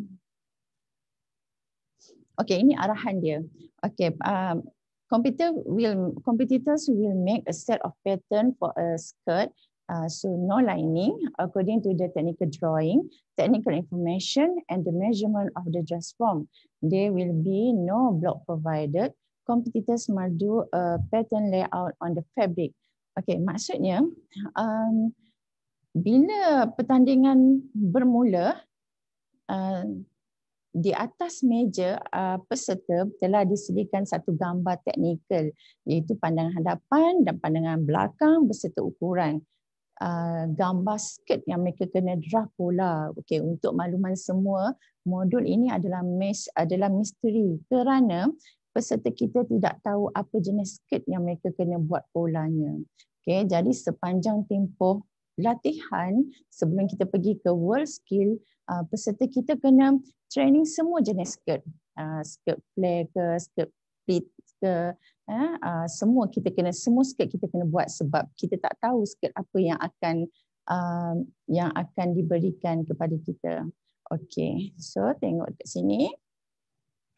Okey ini arahan dia. Okey um, Computer will competitors will make a set of pattern for a skirt Uh, so no lining according to the technical drawing, technical information and the measurement of the dress form. There will be no block provided. Competitors must do a pattern layout on the fabric. Okay, maksudnya um, bila pertandingan bermula, uh, di atas meja uh, peserta telah disediakan satu gambar teknikal iaitu pandangan hadapan dan pandangan belakang beserta ukuran uh, gambar skirt yang mereka kena draft pula. Okey, untuk makluman semua, modul ini adalah mes adalah misteri kerana peserta kita tidak tahu apa jenis skirt yang mereka kena buat polanya. Okey, jadi sepanjang tempoh latihan sebelum kita pergi ke world skill uh, peserta kita kena training semua jenis skirt uh, skirt flare ke skirt pleat ke Eh, uh, semua kita kena semua skit kita kena buat sebab kita tak tahu skit apa yang akan uh, yang akan diberikan kepada kita. Okey. So tengok kat sini.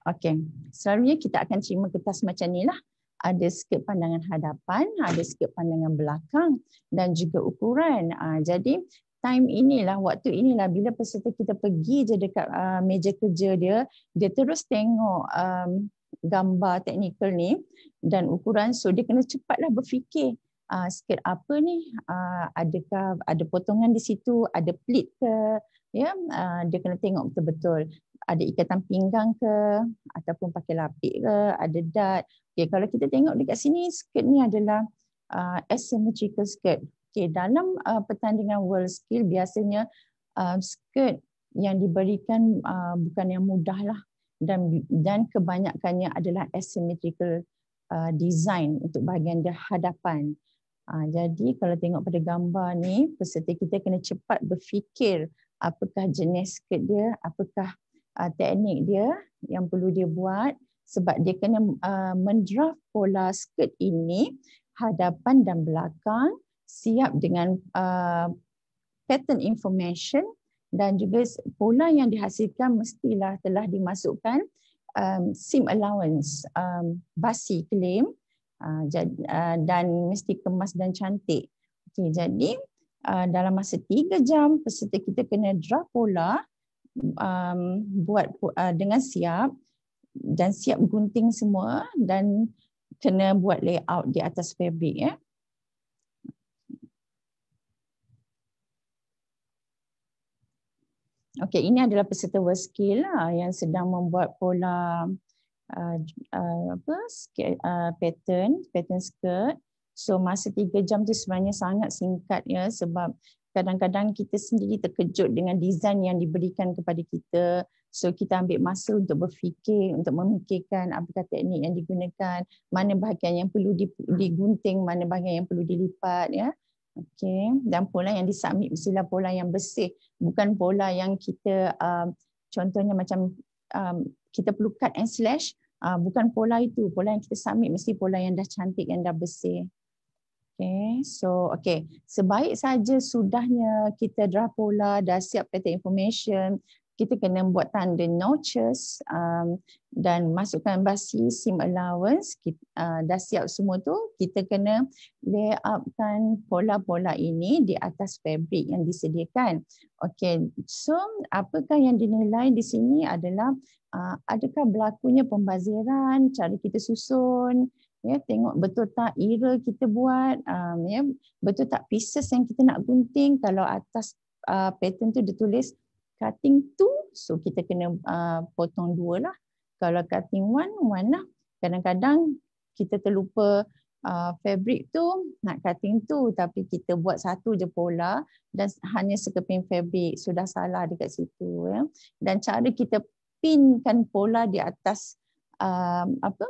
Okey. Selalunya kita akan terima kertas macam ni lah. Ada skit pandangan hadapan, ada skit pandangan belakang dan juga ukuran. Uh, jadi time inilah waktu inilah bila peserta kita pergi je dekat uh, meja kerja dia, dia terus tengok um, gambar teknikal ni dan ukuran so dia kena cepatlah berfikir uh, sikit apa ni uh, adakah ada potongan di situ ada pleat ke ya yeah? uh, dia kena tengok betul-betul ada ikatan pinggang ke ataupun pakai lapik ke ada dart okey kalau kita tengok dekat sini skirt ni adalah uh, asymmetrical skirt okey dalam uh, pertandingan world skill biasanya uh, skirt yang diberikan uh, bukan yang mudah lah dan dan kebanyakannya adalah asymmetrical uh, design untuk bahagian hadapan. Uh, jadi kalau tengok pada gambar ni, peserta kita kena cepat berfikir apakah jenis skirt dia, apakah uh, teknik dia yang perlu dia buat sebab dia kena uh, mendraft pola skirt ini hadapan dan belakang siap dengan uh, pattern information dan juga pola yang dihasilkan mestilah telah dimasukkan um, SIM allowance um, basi claim uh, uh, dan mesti kemas dan cantik. Okey jadi uh, dalam masa tiga jam peserta kita kena draw pola um, buat uh, dengan siap dan siap gunting semua dan kena buat layout di atas fabric ya. Eh. Okey, ini adalah peserta world lah yang sedang membuat pola uh, uh, apa uh, pattern, pattern skirt. So masa tiga jam tu sebenarnya sangat singkat ya sebab kadang-kadang kita sendiri terkejut dengan desain yang diberikan kepada kita. So kita ambil masa untuk berfikir, untuk memikirkan apa teknik yang digunakan, mana bahagian yang perlu digunting, mana bahagian yang perlu dilipat ya. Okey, dan pola yang disubmit mestilah pola yang bersih bukan bola yang kita um, contohnya macam um, kita perlu cut and slash uh, bukan pola itu pola yang kita submit mesti pola yang dah cantik yang dah bersih okey so okey sebaik saja sudahnya kita draft pola dah siap petak information kita kena buat tanda notches um, dan masukkan basi sim allowance kita, uh, dah siap semua tu kita kena lay upkan pola-pola ini di atas fabric yang disediakan okey so apakah yang dinilai di sini adalah uh, adakah berlakunya pembaziran cara kita susun ya tengok betul tak era kita buat um, ya betul tak pieces yang kita nak gunting kalau atas uh, pattern tu ditulis cutting two, so kita kena uh, potong dua lah. Kalau cutting one, one lah. Kadang-kadang kita terlupa uh, fabric tu nak cutting tu tapi kita buat satu je pola dan hanya sekeping fabric sudah salah dekat situ ya. Dan cara kita pinkan pola di atas um, apa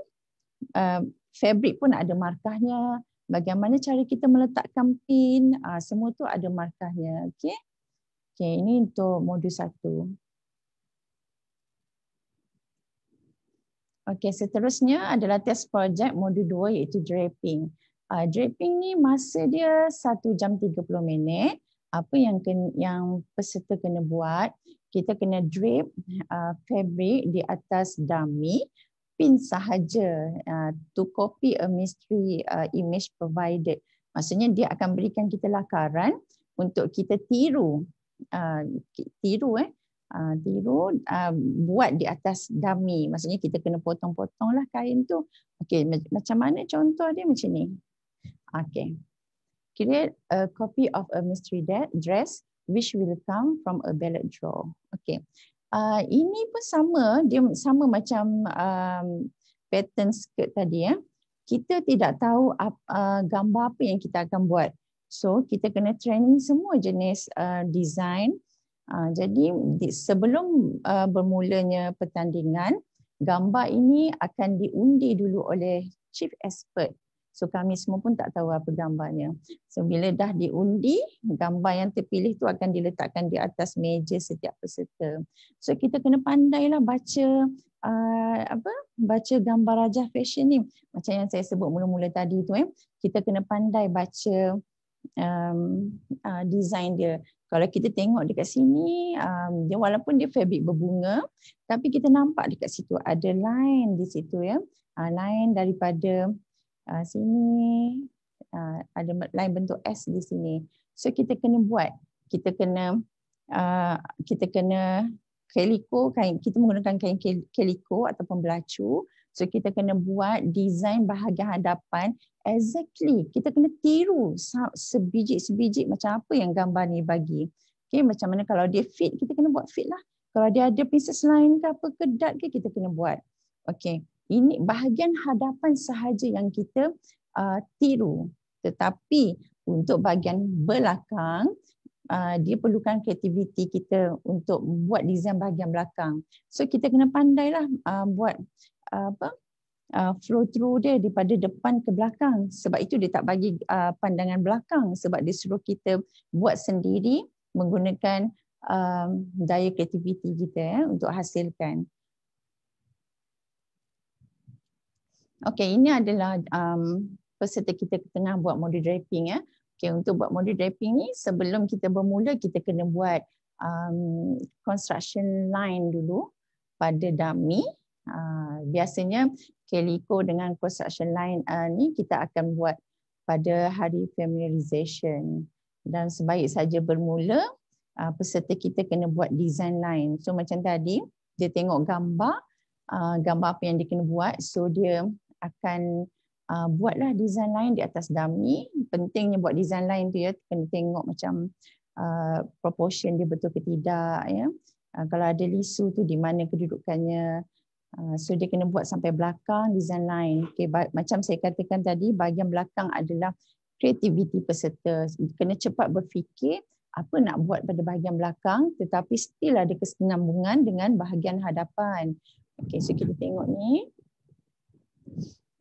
uh, fabric pun ada markahnya. Bagaimana cara kita meletakkan pin, uh, semua tu ada markahnya. Okay. Okay, ini untuk modul satu. Okay, seterusnya adalah test project modul dua iaitu draping. Uh, draping ni masa dia satu jam tiga puluh minit. Apa yang kena, yang peserta kena buat, kita kena drape uh, fabric di atas dummy pin sahaja uh, to copy a mystery uh, image provided. Maksudnya dia akan berikan kita lakaran untuk kita tiru Uh, tiru eh uh, tiru uh, buat di atas dami maksudnya kita kena potong potong lah kain tu okey macam mana contoh dia macam ni okey create a copy of a mystery dress which will come from a ballot draw okey uh, ini pun sama dia sama macam um, pattern skirt tadi ya eh. kita tidak tahu apa, uh, gambar apa yang kita akan buat So kita kena training semua jenis uh, design. Uh, jadi di, sebelum uh, bermulanya pertandingan, gambar ini akan diundi dulu oleh chief expert. So kami semua pun tak tahu apa gambarnya. So bila dah diundi, gambar yang terpilih tu akan diletakkan di atas meja setiap peserta. So kita kena pandailah baca uh, apa? Baca gambar rajah fashion ni. Macam yang saya sebut mula-mula tadi tu eh. Kita kena pandai baca um, uh, design dia. Kalau kita tengok dekat sini, um, dia walaupun dia fabric berbunga, tapi kita nampak dekat situ ada line di situ ya, uh, line daripada uh, sini uh, ada line bentuk S di sini. So kita kena buat, kita kena uh, kita kena keliko kita menggunakan kain keliko ataupun belacu So kita kena buat design bahagian hadapan exactly. Kita kena tiru sebiji-sebiji macam apa yang gambar ni bagi. Okay, macam mana kalau dia fit, kita kena buat fit lah. Kalau dia ada pieces lain ke apa, kedat ke kita kena buat. Okay, ini bahagian hadapan sahaja yang kita uh, tiru. Tetapi untuk bahagian belakang, uh, dia perlukan kreativiti kita untuk buat desain bahagian belakang. So kita kena pandailah uh, buat apa uh, flow through dia daripada depan ke belakang sebab itu dia tak bagi uh, pandangan belakang sebab dia suruh kita buat sendiri menggunakan um, daya kreativiti kita ya untuk hasilkan Okey ini adalah um, peserta kita tengah buat modul draping ya. Okey untuk buat modul draping ni sebelum kita bermula kita kena buat um, construction line dulu pada dummy Ah, biasanya Calico dengan construction line uh, ni kita akan buat pada hari familiarization dan sebaik saja bermula uh, peserta kita kena buat design line. So macam tadi dia tengok gambar uh, gambar apa yang dia kena buat so dia akan uh, buatlah design line di atas dummy. Pentingnya buat design line tu ya kena tengok macam uh, proportion dia betul ke tidak ya. Uh, kalau ada lisu tu di mana kedudukannya Ah, so dia kena buat sampai belakang design line. Okay, macam saya katakan tadi, bahagian belakang adalah kreativiti peserta. Kena cepat berfikir apa nak buat pada bahagian belakang tetapi still ada kesinambungan dengan bahagian hadapan. Okay, so kita tengok ni.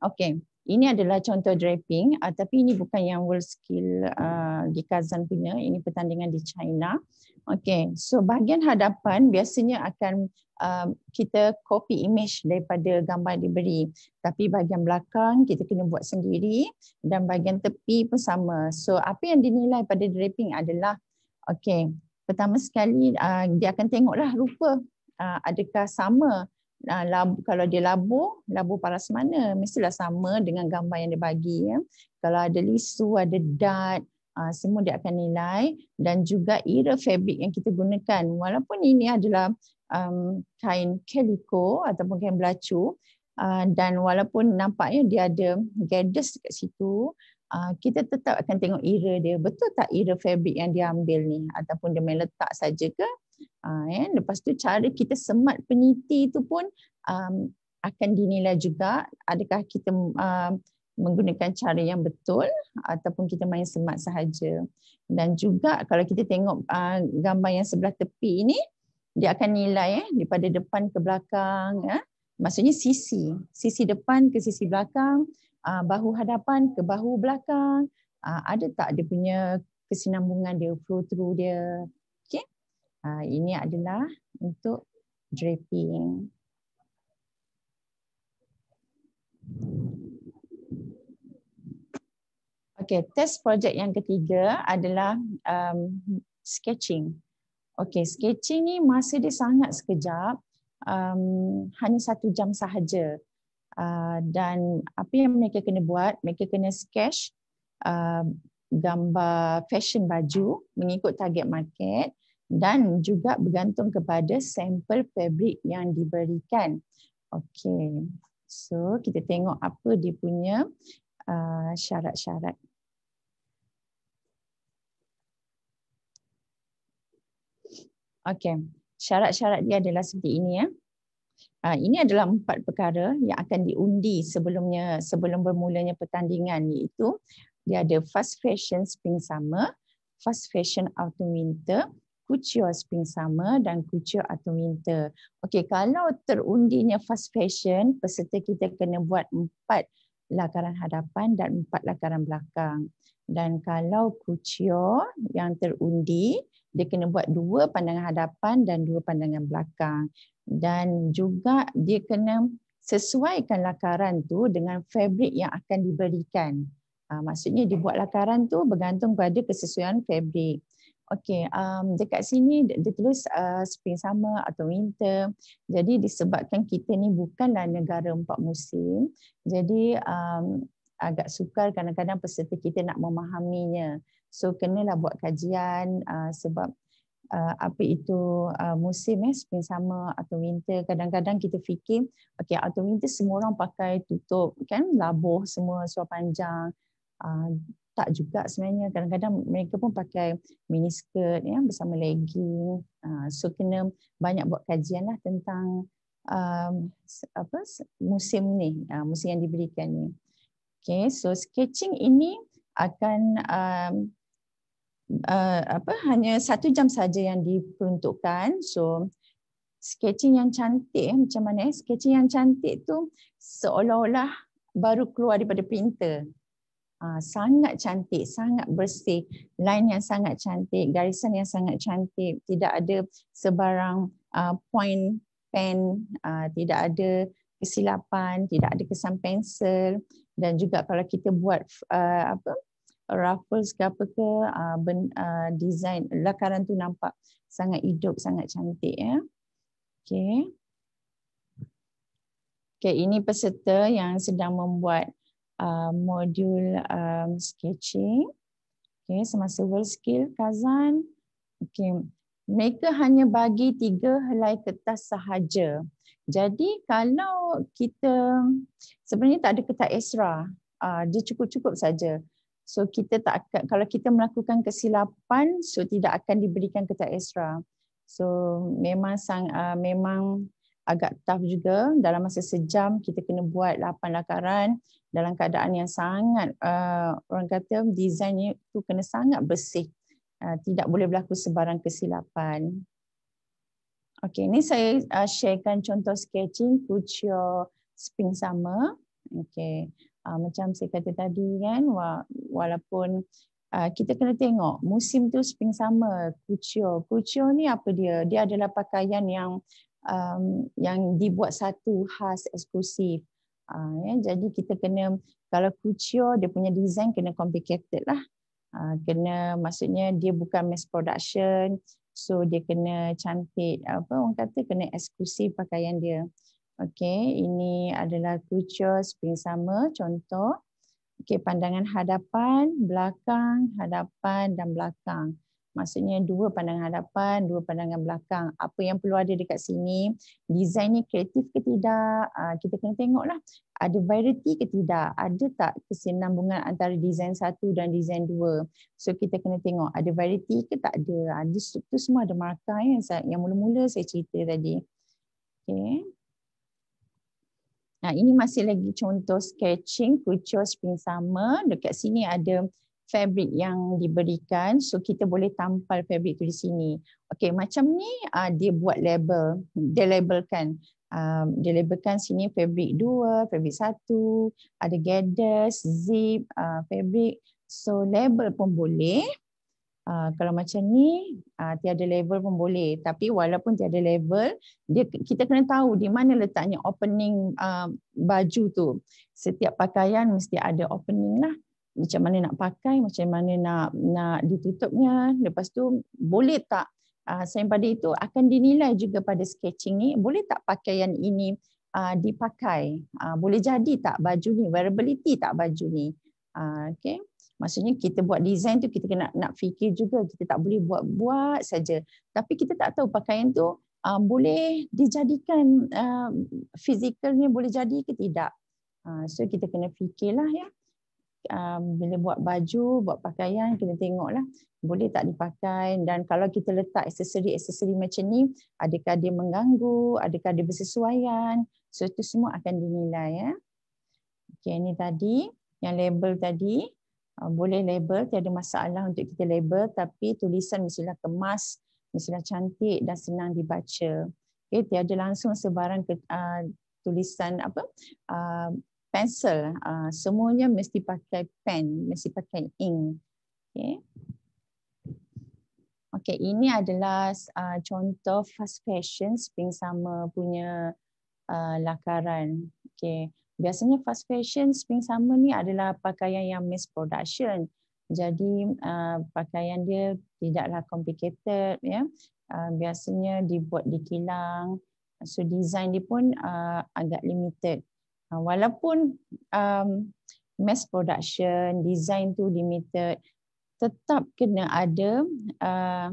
Okay, ini adalah contoh draping uh, tapi ini bukan yang world skill uh, ah, di Kazan punya. Ini pertandingan di China. Okay, so bahagian hadapan biasanya akan um, kita copy image daripada gambar diberi. Tapi bahagian belakang kita kena buat sendiri dan bahagian tepi pun sama. So apa yang dinilai pada draping adalah, okay, pertama sekali uh, dia akan tengoklah rupa uh, adakah sama Uh, labu, kalau dia labu, labu paras mana? Mestilah sama dengan gambar yang dia bagi. Ya. Kalau ada lisu, ada dart, uh, semua dia akan nilai. Dan juga era fabric yang kita gunakan. Walaupun ini adalah um, kain calico ataupun kain belacu uh, dan walaupun nampaknya dia ada gaddis dekat situ uh, kita tetap akan tengok ira dia betul tak ira fabric yang dia ambil ni ataupun dia main letak saja ke uh, yeah. lepas tu cara kita semat peniti tu pun um, akan dinilai juga adakah kita uh, menggunakan cara yang betul ataupun kita main semat sahaja dan juga kalau kita tengok uh, gambar yang sebelah tepi ini dia akan nilai eh, daripada depan ke belakang. Eh. Maksudnya sisi. Sisi depan ke sisi belakang. Uh, bahu hadapan ke bahu belakang. Uh, ada tak dia punya kesinambungan dia, flow through dia. Okay. Uh, ah, ini adalah untuk draping. Okay, test projek yang ketiga adalah um, sketching. Okey, sketching ni masih dia sangat sekejap, um, hanya satu jam sahaja. Uh, dan apa yang mereka kena buat, mereka kena sketch uh, gambar fashion baju mengikut target market dan juga bergantung kepada sampel fabric yang diberikan. Okey, so kita tengok apa dia punya uh, syarat-syarat. Okey. Syarat-syarat dia adalah seperti ini ya. Uh, ini adalah empat perkara yang akan diundi sebelumnya sebelum bermulanya pertandingan iaitu dia ada fast fashion spring summer, fast fashion autumn winter, couture spring summer dan couture autumn winter. Okey, kalau terundinya fast fashion, peserta kita kena buat empat lakaran hadapan dan empat lakaran belakang. Dan kalau couture yang terundi, dia kena buat dua pandangan hadapan dan dua pandangan belakang dan juga dia kena sesuaikan lakaran tu dengan fabrik yang akan diberikan. Ha, maksudnya dibuat lakaran tu bergantung pada kesesuaian fabrik. Okey, um, dekat sini dia tulis uh, spring sama atau winter. Jadi disebabkan kita ni bukanlah negara empat musim. Jadi um, agak sukar kadang-kadang peserta kita nak memahaminya. So kena lah buat kajian uh, sebab uh, apa itu uh, musim eh, spring summer atau winter. Kadang-kadang kita fikir, okay, atau winter semua orang pakai tutup kan, labuh semua suar panjang. Uh, tak juga sebenarnya. Kadang-kadang mereka pun pakai mini skirt ya, bersama legging. Uh, so kena banyak buat kajian lah tentang uh, apa musim ni, uh, musim yang diberikan ni. Okay, so sketching ini akan um, Eh, apa hanya satu jam saja yang diperuntukkan. So sketching yang cantik macam mana? Eh? Sketching yang cantik tu seolah-olah baru keluar daripada printer. Ah, sangat cantik, sangat bersih, line yang sangat cantik, garisan yang sangat cantik, tidak ada sebarang uh, point pen, uh, tidak ada kesilapan, tidak ada kesan pensel dan juga kalau kita buat uh, apa ruffles ke apa ke uh, ben, uh, design lakaran tu nampak sangat hidup sangat cantik ya. Okay, okay ini peserta yang sedang membuat uh, modul um, sketching. Okay, semasa world skill Kazan. Okay, mereka hanya bagi tiga helai kertas sahaja. Jadi kalau kita sebenarnya tak ada kertas ekstra, uh, dia cukup-cukup saja. So kita tak akan, kalau kita melakukan kesilapan, so tidak akan diberikan kertas ekstra. So memang sang, uh, memang agak tough juga dalam masa sejam kita kena buat lapan lakaran dalam keadaan yang sangat uh, orang kata design itu kena sangat bersih. Uh, tidak boleh berlaku sebarang kesilapan. Okay, ini saya uh, sharekan contoh sketching Puccio Spring Summer. Okay, Uh, macam saya kata tadi kan, wah, walaupun uh, kita kena tengok musim tu spring summer kucio kucio ni apa dia dia adalah pakaian yang um, yang dibuat satu khas eksklusif uh, ya jadi kita kena kalau kucio dia punya design kena complicated lah uh, kena maksudnya dia bukan mass production so dia kena cantik apa orang kata kena eksklusif pakaian dia Okey, ini adalah kucur spring summer contoh. Okey, pandangan hadapan, belakang, hadapan dan belakang. Maksudnya dua pandangan hadapan, dua pandangan belakang. Apa yang perlu ada dekat sini, design ni kreatif ke tidak, ah, kita kena tengoklah. Ada variety ke tidak, ada tak kesinambungan antara desain satu dan desain dua. So kita kena tengok ada variety ke tak ada. Ada struktur semua ada markah yang mula-mula saya cerita tadi. Okay. Nah, ini masih lagi contoh sketching kucur spring summer. Dekat sini ada fabric yang diberikan. So kita boleh tampal fabric tu di sini. Okay macam ni uh, dia buat label. Dia labelkan. Um, dia labelkan sini fabric 2, fabric 1, ada gathers, zip, uh, fabric. So label pun boleh. Ah, kalau macam ni uh, tiada level pun boleh tapi walaupun tiada level dia kita kena tahu di mana letaknya opening uh, baju tu setiap pakaian mesti ada opening lah macam mana nak pakai macam mana nak nak ditutupnya lepas tu boleh tak uh, selain pada itu akan dinilai juga pada sketching ni boleh tak pakaian ini uh, dipakai uh, boleh jadi tak baju ni wearability tak baju ni uh, okey Maksudnya kita buat desain tu kita kena nak fikir juga kita tak boleh buat buat saja. Tapi kita tak tahu pakaian tu uh, boleh dijadikan um, fizikalnya boleh jadi ke tidak. Uh, so kita kena fikirlah ya. Um, bila buat baju, buat pakaian, kita tengoklah boleh tak dipakai dan kalau kita letak aksesori-aksesori macam ni, adakah dia mengganggu, adakah dia bersesuaian, so itu semua akan dinilai. Ya. Okay, ini tadi, yang label tadi, Ah, boleh label, tiada masalah untuk kita label tapi tulisan mestilah kemas, mestilah cantik dan senang dibaca. Okay, tiada langsung sebarang ke, uh, tulisan apa uh, pensel. Uh, semuanya mesti pakai pen, mesti pakai ink. Okay. Okay, ini adalah uh, contoh fast fashion spring sama punya uh, lakaran. Okay biasanya fast fashion spring summer ni adalah pakaian yang mass production. Jadi uh, pakaian dia tidaklah complicated ya. Uh, biasanya dibuat di kilang. So design dia pun uh, agak limited. Uh, walaupun um, mass production, design tu limited, tetap kena ada uh,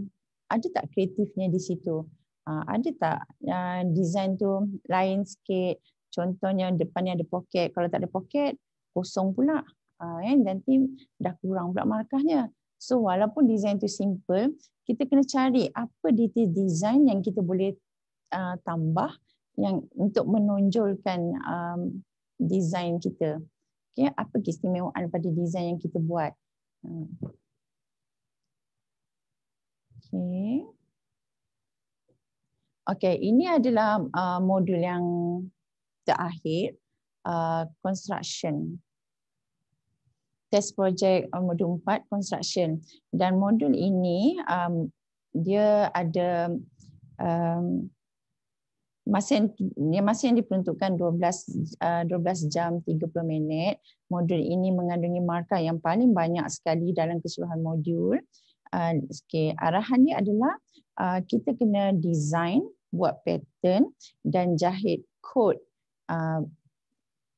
ada tak kreatifnya di situ. Uh, ada tak uh, design tu lain sikit contohnya depannya ada poket kalau tak ada poket kosong pula ah, kan uh, nanti dah kurang pula markahnya so walaupun design tu simple kita kena cari apa detail design yang kita boleh uh, tambah yang untuk menonjolkan um, design kita okey apa keistimewaan pada design yang kita buat uh. Hmm. okey okey ini adalah uh, modul yang terakhir uh, construction test project modul 4 construction dan modul ini um, dia ada um, masa yang masa yang diperuntukkan 12 12 uh, jam 30 minit modul ini mengandungi markah yang paling banyak sekali dalam keseluruhan modul uh, okey arahannya adalah uh, kita kena design buat pattern dan jahit code Uh,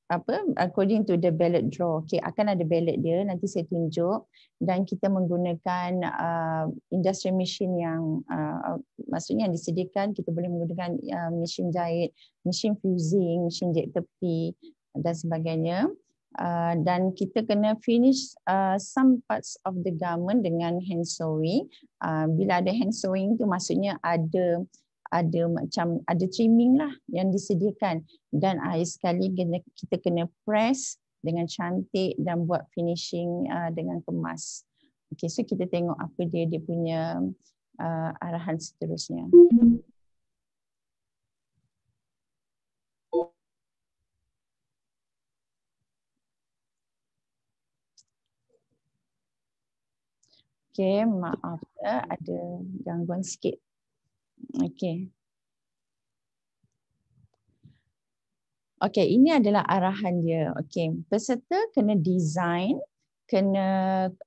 apa according to the ballot draw okey akan ada ballot dia nanti saya tunjuk dan kita menggunakan uh, industri mesin yang uh, maksudnya yang disediakan kita boleh menggunakan uh, mesin jahit mesin fusing mesin jahit tepi dan sebagainya uh, dan kita kena finish uh, some parts of the garment dengan hand sewing uh, bila ada hand sewing tu maksudnya ada ada macam ada trimming lah yang disediakan dan akhir sekali kena, kita kena press dengan cantik dan buat finishing uh, dengan kemas. Okey, so kita tengok apa dia dia punya uh, arahan seterusnya. Okey, maaf ya, ada gangguan sikit. Okay, okay ini adalah arahan dia. Okay, peserta kena design, kena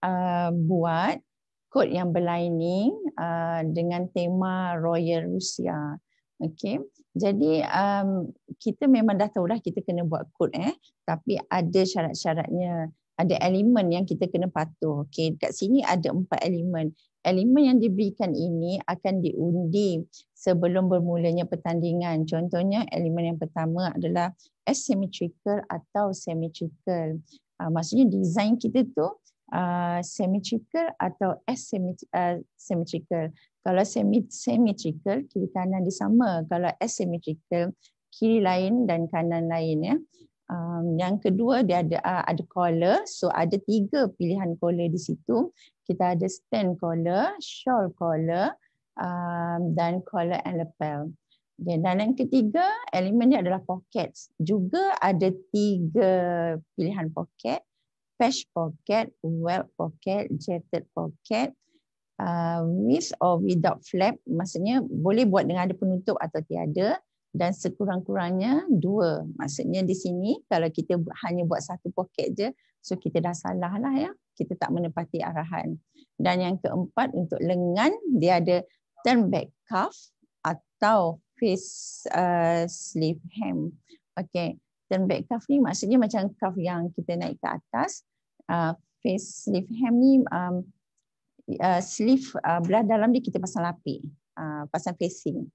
uh, buat kod yang berlining uh, dengan tema Royal Rusia. Okay, Jadi um, kita memang dah tahu dah kita kena buat kod eh, tapi ada syarat-syaratnya ada elemen yang kita kena patuh. Okey, dekat sini ada empat elemen. Elemen yang diberikan ini akan diundi sebelum bermulanya pertandingan. Contohnya elemen yang pertama adalah asymmetrical atau symmetrical. Uh, maksudnya design kita tu uh, symmetrical atau asymmetrical. Ah, Kalau symmetrical kiri kanan dia sama. Kalau asymmetrical kiri lain dan kanan lain ya. Um, yang kedua dia ada uh, ada collar. So ada tiga pilihan collar di situ. Kita ada stand collar, shawl collar um, dan collar and lapel. Okay. Dan yang ketiga elemen dia adalah pocket. Juga ada tiga pilihan pocket. Patch pocket, welt pocket, jetted pocket. Uh, with or without flap, maksudnya boleh buat dengan ada penutup atau tiada dan sekurang-kurangnya dua. Maksudnya di sini kalau kita hanya buat satu poket je, so kita dah salah lah ya. Kita tak menepati arahan. Dan yang keempat untuk lengan dia ada turn back cuff atau face uh, sleeve hem. Okay, turn back cuff ni maksudnya macam cuff yang kita naik ke atas. Uh, face sleeve hem ni um, uh, sleeve uh, belah dalam ni kita pasang lapis Uh, pasang facing.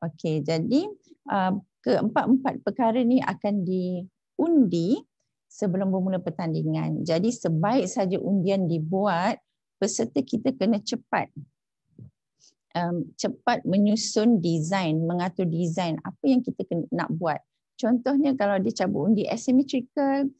Okey, jadi uh, keempat-empat perkara ni akan diundi sebelum bermula pertandingan. Jadi sebaik saja undian dibuat, peserta kita kena cepat. Um, cepat menyusun design, mengatur design apa yang kita kena, nak buat. Contohnya kalau dia cabut undi asymmetrical,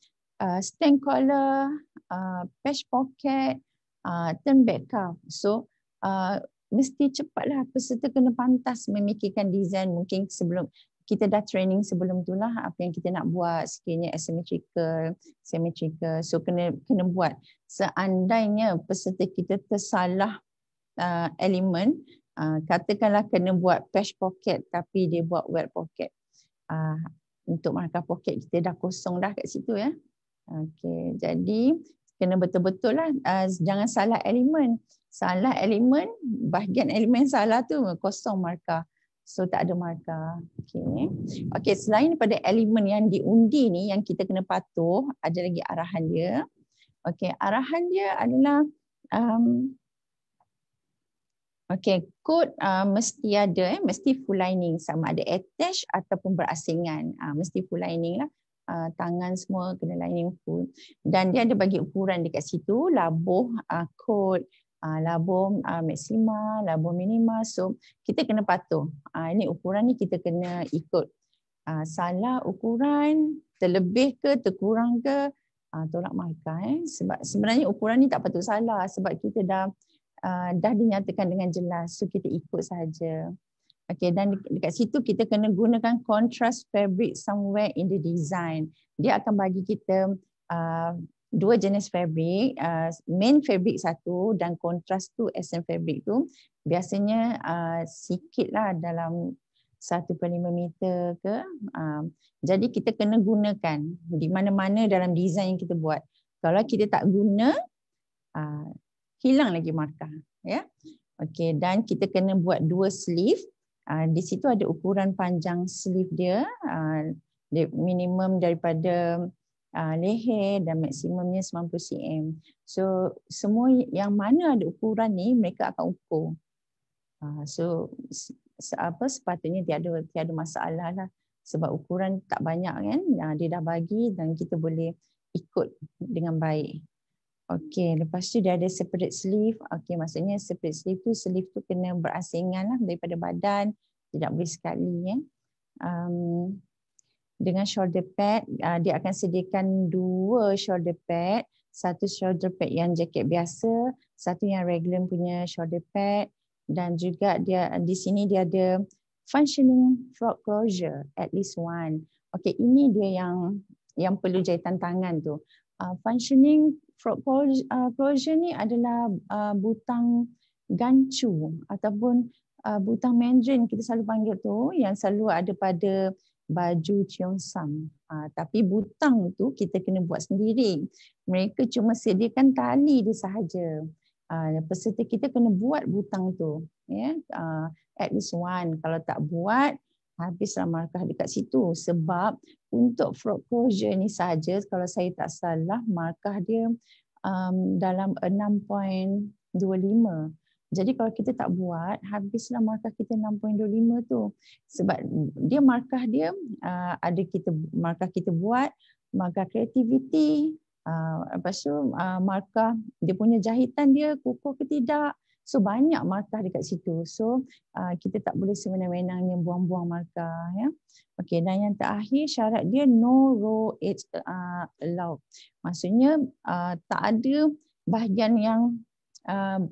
uh, stand collar, uh, patch pocket, uh, turn back cuff. So uh, mesti cepatlah peserta kena pantas memikirkan desain mungkin sebelum kita dah training sebelum tu lah apa yang kita nak buat sekiranya asymmetrical, symmetrical. So kena kena buat. Seandainya peserta kita tersalah uh, elemen, uh, katakanlah kena buat patch pocket tapi dia buat wet pocket. Uh, untuk markah pocket kita dah kosong dah kat situ ya. Okay, jadi kena betul-betul lah uh, jangan salah elemen. Salah elemen, bahagian elemen salah tu kosong markah. So tak ada markah. Okay. okay, selain daripada elemen yang diundi ni yang kita kena patuh, ada lagi arahan dia. Okay, arahan dia adalah um, Okay, kod uh, mesti ada, eh, mesti full lining sama ada attach ataupun berasingan. Uh, mesti full lining lah uh, tangan semua kena lining full dan dia ada bagi ukuran dekat situ labuh uh, kod uh, labuh uh, maksima labuh minima so kita kena patuh uh, ini ukuran ni kita kena ikut uh, salah ukuran terlebih ke terkurang ke uh, tolak markah eh sebab sebenarnya ukuran ni tak patut salah sebab kita dah uh, dah dinyatakan dengan jelas so kita ikut saja Okay, dan dekat situ kita kena gunakan contrast fabric somewhere in the design. Dia akan bagi kita uh, dua jenis fabric, uh, main fabric satu dan contrast tu SM fabric tu biasanya uh, sikit lah dalam 1.5 meter ke. Uh, jadi kita kena gunakan di mana-mana dalam design yang kita buat. Kalau kita tak guna, uh, hilang lagi markah. Ya? Yeah? Okay, dan kita kena buat dua sleeve Ah, di situ ada ukuran panjang sleeve dia, ah, dia minimum daripada ah, leher dan maksimumnya 90 cm. So semua yang mana ada ukuran ni mereka akan ukur. So apa sepatutnya tiada tiada masalah lah sebab ukuran tak banyak kan dia dah bagi dan kita boleh ikut dengan baik Okey, lepas tu dia ada separate sleeve. Okey, maksudnya separate sleeve tu sleeve tu kena berasingan lah daripada badan. Tidak boleh sekali. Ya. Um, dengan shoulder pad, uh, dia akan sediakan dua shoulder pad. Satu shoulder pad yang jaket biasa, satu yang regular punya shoulder pad. Dan juga dia di sini dia ada functioning frog closure at least one. Okey, ini dia yang yang perlu jahitan tangan tu. Uh, functioning Proclosure uh, ni adalah uh, butang gancu ataupun uh, butang mandarin kita selalu panggil tu yang selalu ada pada baju ciongsam. Tapi butang tu kita kena buat sendiri. Mereka cuma sediakan tali dia sahaja. Peserta kita kena buat butang tu. Yeah, At least one. Kalau tak buat, habislah markah dekat situ sebab untuk frog closure ni saja kalau saya tak salah markah dia um, dalam 6.25 jadi kalau kita tak buat habislah markah kita 6.25 tu sebab dia markah dia uh, ada kita markah kita buat markah kreativiti uh, lepas tu uh, markah dia punya jahitan dia kukuh ke tidak So banyak markah dekat situ. So uh, kita tak boleh semena-mena yang buang-buang markah. Ya? Okay, dan yang terakhir syarat dia no row edge uh, ah, allowed. Maksudnya uh, tak ada bahagian yang uh,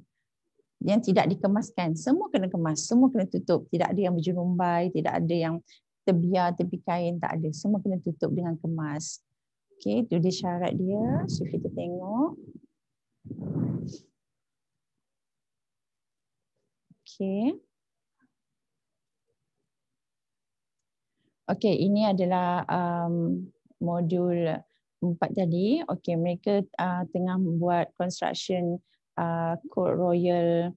yang tidak dikemaskan. Semua kena kemas, semua kena tutup. Tidak ada yang berjerumbai, tidak ada yang terbiar, tepi kain, tak ada. Semua kena tutup dengan kemas. Okey, itu dia syarat dia. So kita tengok. Okey. Okey, ini adalah um, modul empat tadi. Okey, mereka uh, tengah buat construction uh, Court Royal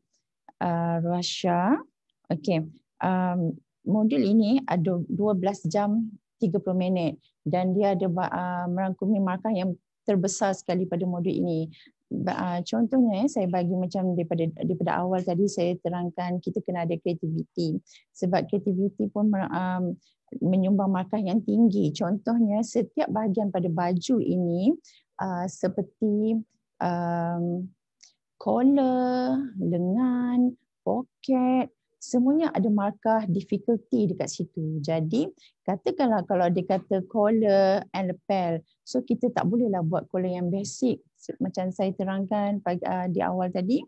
uh, Russia. Okey, um, modul ini ada 12 jam 30 minit dan dia ada uh, merangkumi markah yang terbesar sekali pada modul ini. Ah, contohnya eh, saya bagi macam daripada daripada awal tadi saya terangkan kita kena ada kreativiti sebab kreativiti pun um, menyumbang markah yang tinggi contohnya setiap bahagian pada baju ini uh, seperti um, collar lengan pocket semuanya ada markah difficulty dekat situ. Jadi katakanlah kalau dia kata collar and lapel, so kita tak bolehlah buat collar yang basic macam saya terangkan pagi, uh, di awal tadi,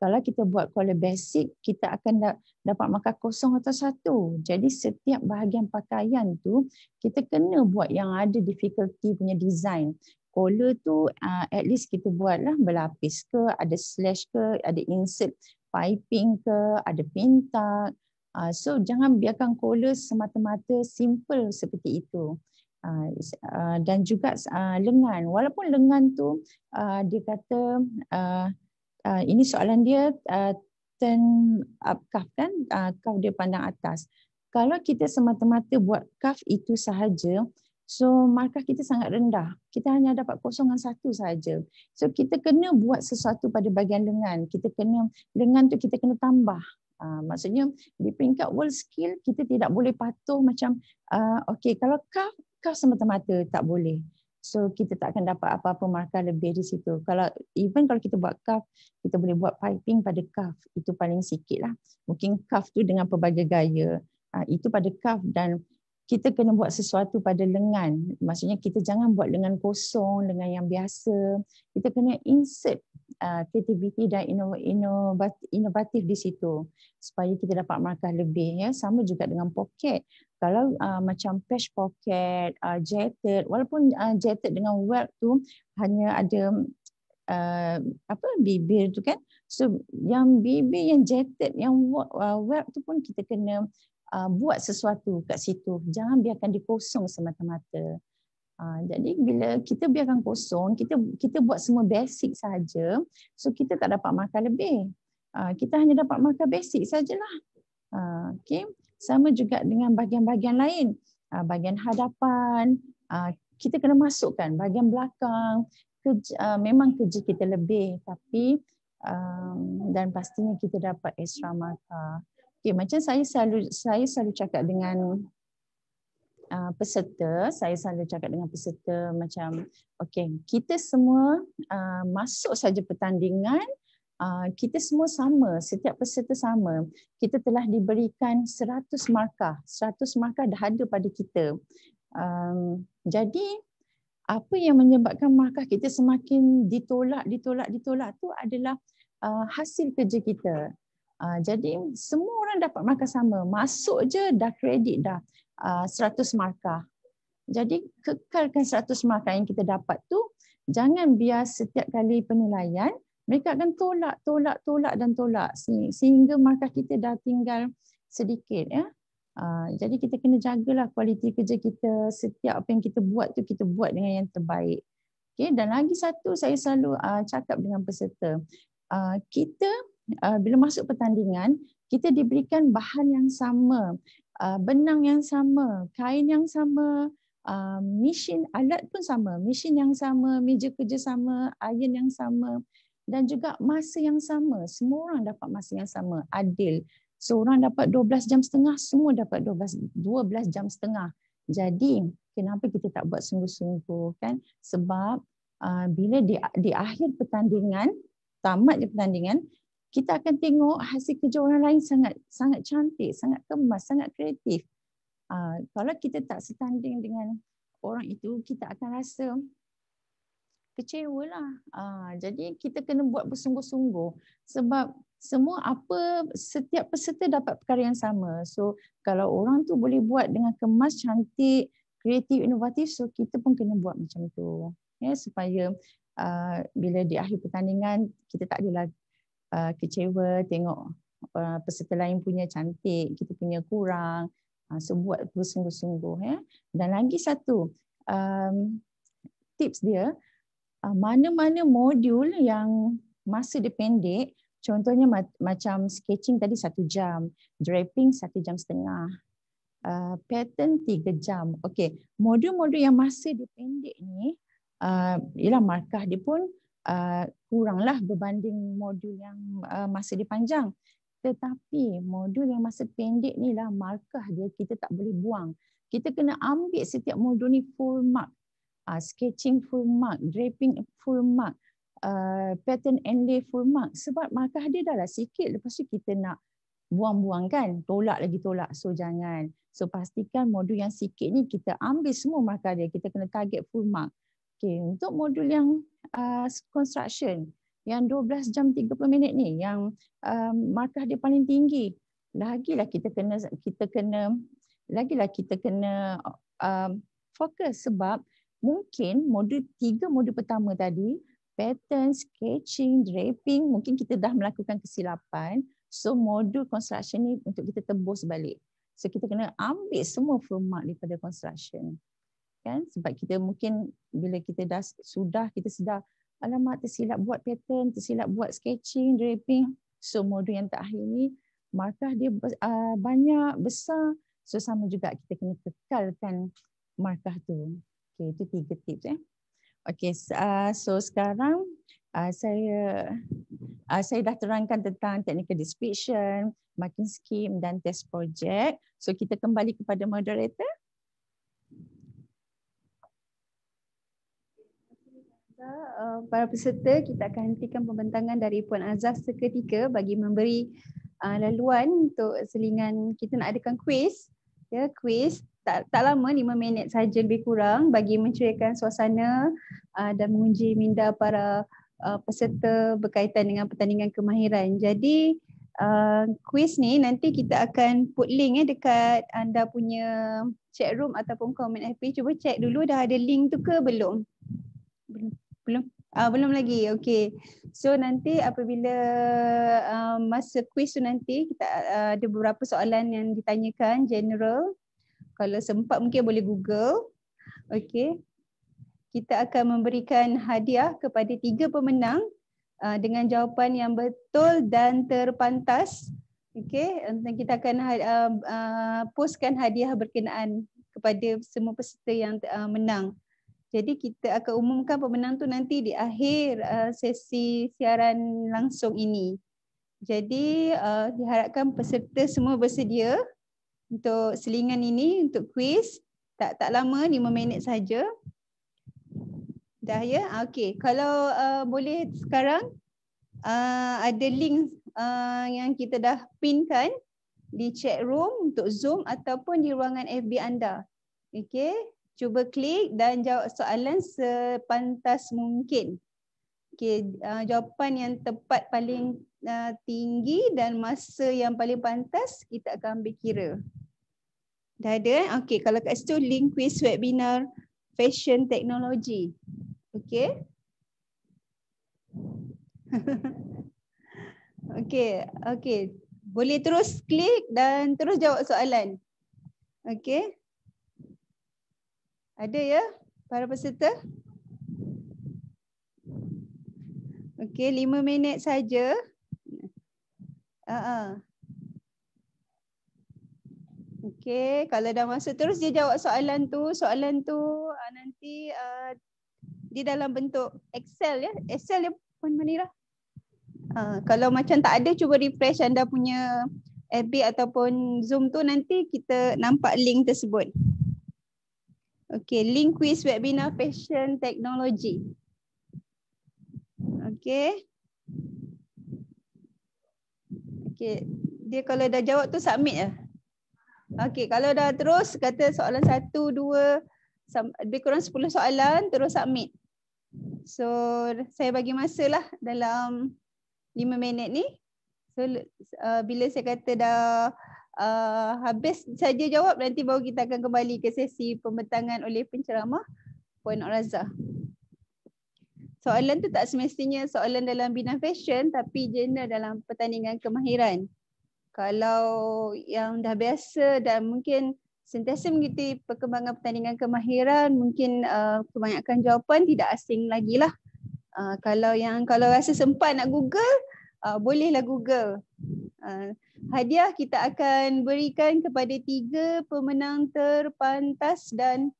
kalau kita buat kuala basic, kita akan da dapat makan kosong atau satu. Jadi setiap bahagian pakaian tu, kita kena buat yang ada difficulty punya design. Kuala tu uh, at least kita buatlah berlapis ke, ada slash ke, ada insert piping ke, ada pintak. Uh, so jangan biarkan kuala semata-mata simple seperti itu uh, dan juga uh, lengan. Walaupun lengan tu uh, dia kata uh, uh, ini soalan dia uh, turn up cuff kan, uh, cuff dia pandang atas. Kalau kita semata-mata buat cuff itu sahaja, so markah kita sangat rendah. Kita hanya dapat kosongan satu sahaja. So kita kena buat sesuatu pada bagian lengan. Kita kena lengan tu kita kena tambah. Uh, maksudnya di peringkat world skill kita tidak boleh patuh macam uh, okay kalau cuff kau semata-mata tak boleh. So kita tak akan dapat apa-apa markah lebih di situ. Kalau even kalau kita buat kaf, kita boleh buat piping pada kaf Itu paling sikit lah. Mungkin kaf tu dengan pelbagai gaya. Uh, itu pada kaf dan kita kena buat sesuatu pada lengan. Maksudnya kita jangan buat lengan kosong, lengan yang biasa. Kita kena insert uh, kreativiti dan inovatif di situ supaya kita dapat markah lebih. Ya. Sama juga dengan pocket. Kalau uh, macam patch pocket, uh, jetted, walaupun uh, jetted dengan web tu hanya ada uh, apa bibir tu kan. So yang bibir yang jetted, yang web, uh, web tu pun kita kena uh, buat sesuatu kat situ. Jangan biarkan dia kosong semata-mata. Uh, jadi bila kita biarkan kosong, kita kita buat semua basic saja, so kita tak dapat makan lebih. Uh, kita hanya dapat makan basic sajalah. Uh, okay. Sama juga dengan bahagian-bahagian lain. Uh, bahagian hadapan, uh, kita kena masukkan bahagian belakang. Kerja, uh, memang kerja kita lebih tapi um, dan pastinya kita dapat extra makan. Okay, macam saya selalu saya selalu cakap dengan uh, peserta, saya selalu cakap dengan peserta macam, okay, kita semua uh, masuk saja pertandingan. Uh, kita semua sama, setiap peserta sama. Kita telah diberikan 100 markah. 100 markah dah ada pada kita. Um, jadi, apa yang menyebabkan markah kita semakin ditolak, ditolak, ditolak tu adalah uh, hasil kerja kita. Ah, jadi semua orang dapat markah sama. Masuk je dah kredit dah uh, ah, 100 markah. Jadi kekalkan 100 markah yang kita dapat tu. Jangan biar setiap kali penilaian mereka akan tolak, tolak, tolak dan tolak sehingga markah kita dah tinggal sedikit ya. Uh, jadi kita kena jagalah kualiti kerja kita setiap apa yang kita buat tu kita buat dengan yang terbaik. Okay, dan lagi satu saya selalu uh, cakap dengan peserta uh, kita Ah, bila masuk pertandingan kita diberikan bahan yang sama, ah, benang yang sama, kain yang sama, ah, mesin alat pun sama, mesin yang sama, meja kerja sama, iron yang sama dan juga masa yang sama. Semua orang dapat masa yang sama, adil. Seorang so, dapat 12 jam setengah, semua dapat 12, 12 jam setengah. Jadi, kenapa kita tak buat sungguh-sungguh kan? Sebab uh, bila di, di akhir pertandingan, tamat di pertandingan, kita akan tengok hasil kerja orang lain sangat sangat cantik, sangat kemas, sangat kreatif. Uh, kalau kita tak setanding dengan orang itu, kita akan rasa kecewa lah. Uh, ah, jadi kita kena buat bersungguh-sungguh sebab semua apa setiap peserta dapat perkara yang sama. So kalau orang tu boleh buat dengan kemas cantik, kreatif, inovatif, so kita pun kena buat macam tu. Ya, supaya uh, bila di akhir pertandingan kita tak ada lagi uh, kecewa tengok uh, peserta lain punya cantik kita punya kurang uh, sebuat so bersungguh-sungguh ya dan lagi satu um, tips dia uh, mana-mana modul yang masa dia pendek contohnya ma- macam sketching tadi satu jam draping satu jam setengah Uh, pattern 3 jam. okay modul-modul yang masih dia ni, uh, ialah markah dia pun Uh, kuranglah berbanding modul yang uh, masa dipanjang. Tetapi modul yang masa pendek ni lah markah dia kita tak boleh buang. Kita kena ambil setiap modul ni full mark. Uh, sketching full mark, draping full mark, uh, pattern and lay full mark. Sebab markah dia dah lah sikit. Lepas tu kita nak buang-buang kan. Tolak lagi tolak. So jangan. So pastikan modul yang sikit ni kita ambil semua markah dia. Kita kena target full mark. Okay. Untuk modul yang Uh, construction yang 12 jam 30 minit ni yang um, markah dia paling tinggi lagilah kita kena kita kena lagilah kita kena um, fokus sebab mungkin modul tiga modul pertama tadi pattern sketching draping mungkin kita dah melakukan kesilapan so modul construction ni untuk kita tebus balik so kita kena ambil semua framework daripada construction kan sebab kita mungkin bila kita dah sudah kita sedar alamat tersilap buat pattern tersilap buat sketching draping so modul yang terakhir ni markah dia uh, banyak besar so sama juga kita kena kekalkan markah tu okey itu tiga tips eh okey uh, so sekarang uh, saya uh, saya dah terangkan tentang technical description marking scheme dan test project so kita kembali kepada moderator kita eh, para peserta kita akan hentikan pembentangan dari Puan Azaz seketika bagi memberi eh, laluan untuk selingan kita nak adakan kuis ya kuis tak tak lama lima minit saja lebih kurang bagi menceriakan suasana eh, dan menguji minda para peserta berkaitan dengan pertandingan kemahiran jadi quiz ni nanti kita akan put link eh dekat anda punya chat room ataupun comment FB cuba check dulu dah ada link tu ke belum belum belum. uh, belum lagi. Okey. So nanti apabila uh, masa kuis tu nanti kita uh, ada beberapa soalan yang ditanyakan general. Kalau sempat mungkin boleh Google. Okey. Kita akan memberikan hadiah kepada tiga pemenang uh, dengan jawapan yang betul dan terpantas. Okey, kita akan uh, uh, postkan hadiah berkenaan kepada semua peserta yang uh, menang. Jadi kita akan umumkan pemenang tu nanti di akhir hmm. uh, sesi siaran langsung ini. Jadi uh, diharapkan peserta semua bersedia untuk selingan ini untuk kuis tak tak lama 5 minit saja. Dah ya. Okey, kalau uh, boleh sekarang uh, ada link uh, yang kita dah pinkan di chat room untuk Zoom ataupun di ruangan FB anda. Okey cuba klik dan jawab soalan sepantas mungkin. Okey, uh, jawapan yang tepat paling uh, tinggi dan masa yang paling pantas kita akan ambil kira. Dah ada eh? Okey, kalau kat situ link quiz webinar fashion technology. Okey. okey, okey. Boleh terus klik dan terus jawab soalan. Okey. Ada ya para peserta? Okey, lima minit saja. Uh -uh. Okey, kalau dah masuk terus dia jawab soalan tu. Soalan tu uh, nanti uh, di dalam bentuk Excel ya. Excel ya Puan Manira. Uh, kalau macam tak ada, cuba refresh anda punya FB ataupun Zoom tu nanti kita nampak link tersebut. Okay, link quiz webinar fashion technology. Okay. Okay, dia kalau dah jawab tu submit lah. Okay, kalau dah terus kata soalan satu, dua, lebih kurang sepuluh soalan, terus submit. So, saya bagi masa lah dalam lima minit ni. So, uh, bila saya kata dah uh, habis saja jawab nanti baru kita akan kembali ke sesi pembentangan oleh penceramah Puan Razah. Soalan tu tak semestinya soalan dalam bina fashion tapi general dalam pertandingan kemahiran. Kalau yang dah biasa dan mungkin sentiasa mengikuti perkembangan pertandingan kemahiran mungkin uh, kebanyakan jawapan tidak asing lagi lah. Uh, kalau yang kalau rasa sempat nak google uh, bolehlah Google. Uh, hadiah kita akan berikan kepada tiga pemenang terpantas dan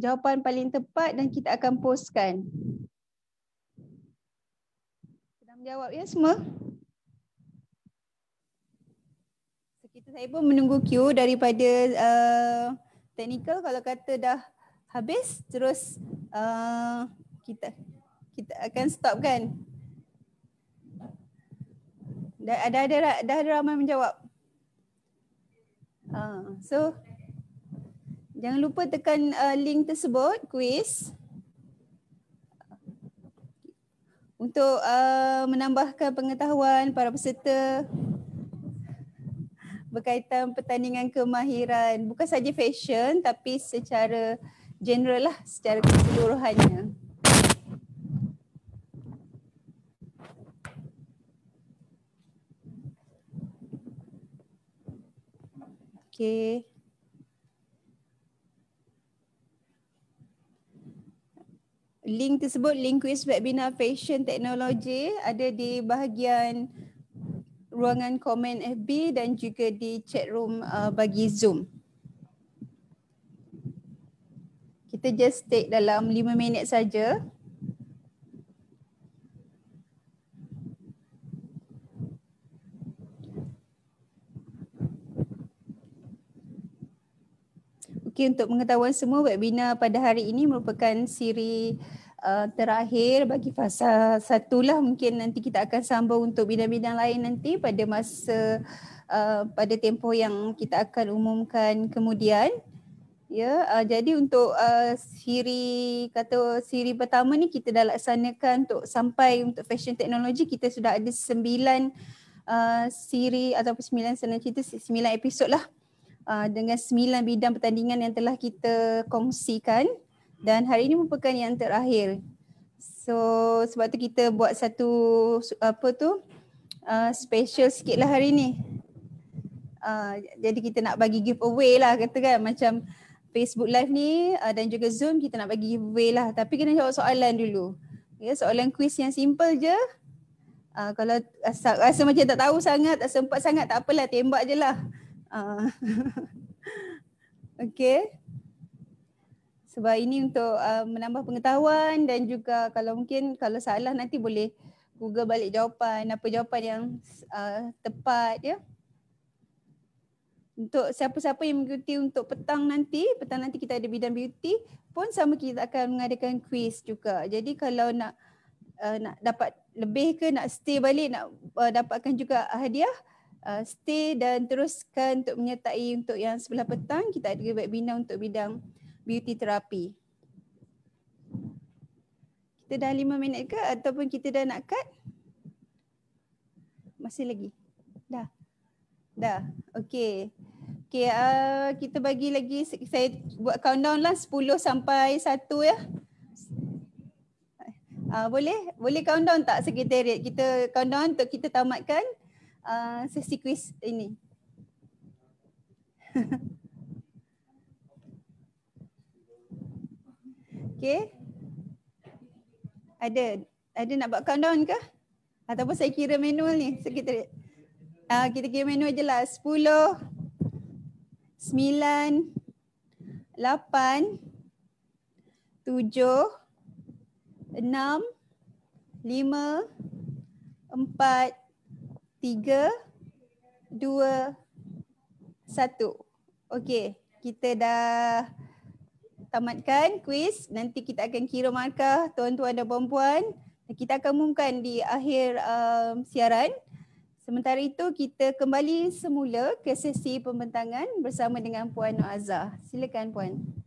jawapan paling tepat dan kita akan postkan. Sedang menjawab ya semua? Saya pun menunggu queue daripada uh, technical kalau kata dah habis terus uh, kita kita akan stop kan Dah, dah ada dah ada ramai menjawab. Ha, so jangan lupa tekan uh, link tersebut quiz untuk uh, menambahkan pengetahuan para peserta berkaitan pertandingan kemahiran bukan saja fashion tapi secara general lah secara keseluruhannya. link tersebut Linguist Webinar Fashion Technology ada di bahagian ruangan komen FB dan juga di chat room uh, bagi Zoom. Kita just take dalam lima minit saja. Okay, untuk pengetahuan semua, webinar pada hari ini merupakan siri uh, terakhir bagi fasa satu lah. Mungkin nanti kita akan sambung untuk bidang-bidang lain nanti pada masa uh, pada tempo yang kita akan umumkan kemudian. Ya, uh, jadi untuk uh, siri kata siri pertama ni kita dah laksanakan untuk sampai untuk fashion teknologi kita sudah ada sembilan uh, siri ataupun sembilan senarai cerita sembilan episod lah Uh, dengan sembilan bidang pertandingan yang telah kita kongsikan dan hari ini merupakan yang terakhir. So sebab tu kita buat satu apa tu uh, special sikit lah hari ini. Uh, jadi kita nak bagi giveaway lah kata kan macam Facebook live ni uh, dan juga Zoom kita nak bagi giveaway lah tapi kena jawab soalan dulu. Ya yeah, soalan quiz yang simple je. Uh, kalau rasa, rasa macam tak tahu sangat, tak sempat sangat tak apalah tembak je lah. Ah. okay. Sebab ini untuk uh, menambah pengetahuan dan juga kalau mungkin kalau salah nanti boleh google balik jawapan apa jawapan yang uh, tepat ya. Untuk siapa-siapa yang mengikuti untuk petang nanti, petang nanti kita ada bidang beauty pun sama kita akan mengadakan quiz juga. Jadi kalau nak uh, nak dapat lebih ke nak stay balik nak uh, dapatkan juga hadiah uh, stay dan teruskan untuk menyertai untuk yang sebelah petang kita ada webinar untuk bidang beauty terapi. Kita dah lima minit ke ataupun kita dah nak cut? Masih lagi? Dah? Dah? Okay. Okay, uh, kita bagi lagi, saya buat countdown lah 10 sampai 1 ya. Uh, boleh boleh countdown tak sekretariat? Kita countdown untuk kita tamatkan Uh, sesi quiz ini. okay. Ada ada nak buat countdown ke? Ataupun saya kira manual ni. So kita, uh, kita kira manual je lah. Sepuluh. Sembilan. Lapan. Tujuh. Enam. Lima. Empat. Tiga, dua, satu. Okey, kita dah tamatkan kuis. Nanti kita akan kira markah tuan-tuan dan puan-puan. Kita akan umumkan di akhir um, siaran. Sementara itu, kita kembali semula ke sesi pembentangan bersama dengan Puan Noazah. Silakan Puan. Silakan Puan.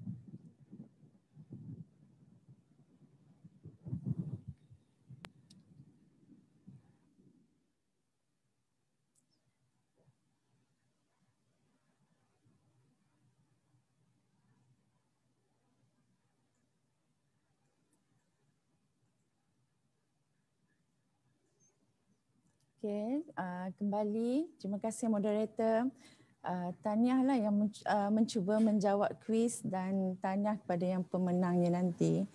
Okay, uh, ah, kembali. Terima kasih moderator. Uh, Tahniah lah yang men- uh, mencuba menjawab kuis dan tanya kepada yang pemenangnya nanti.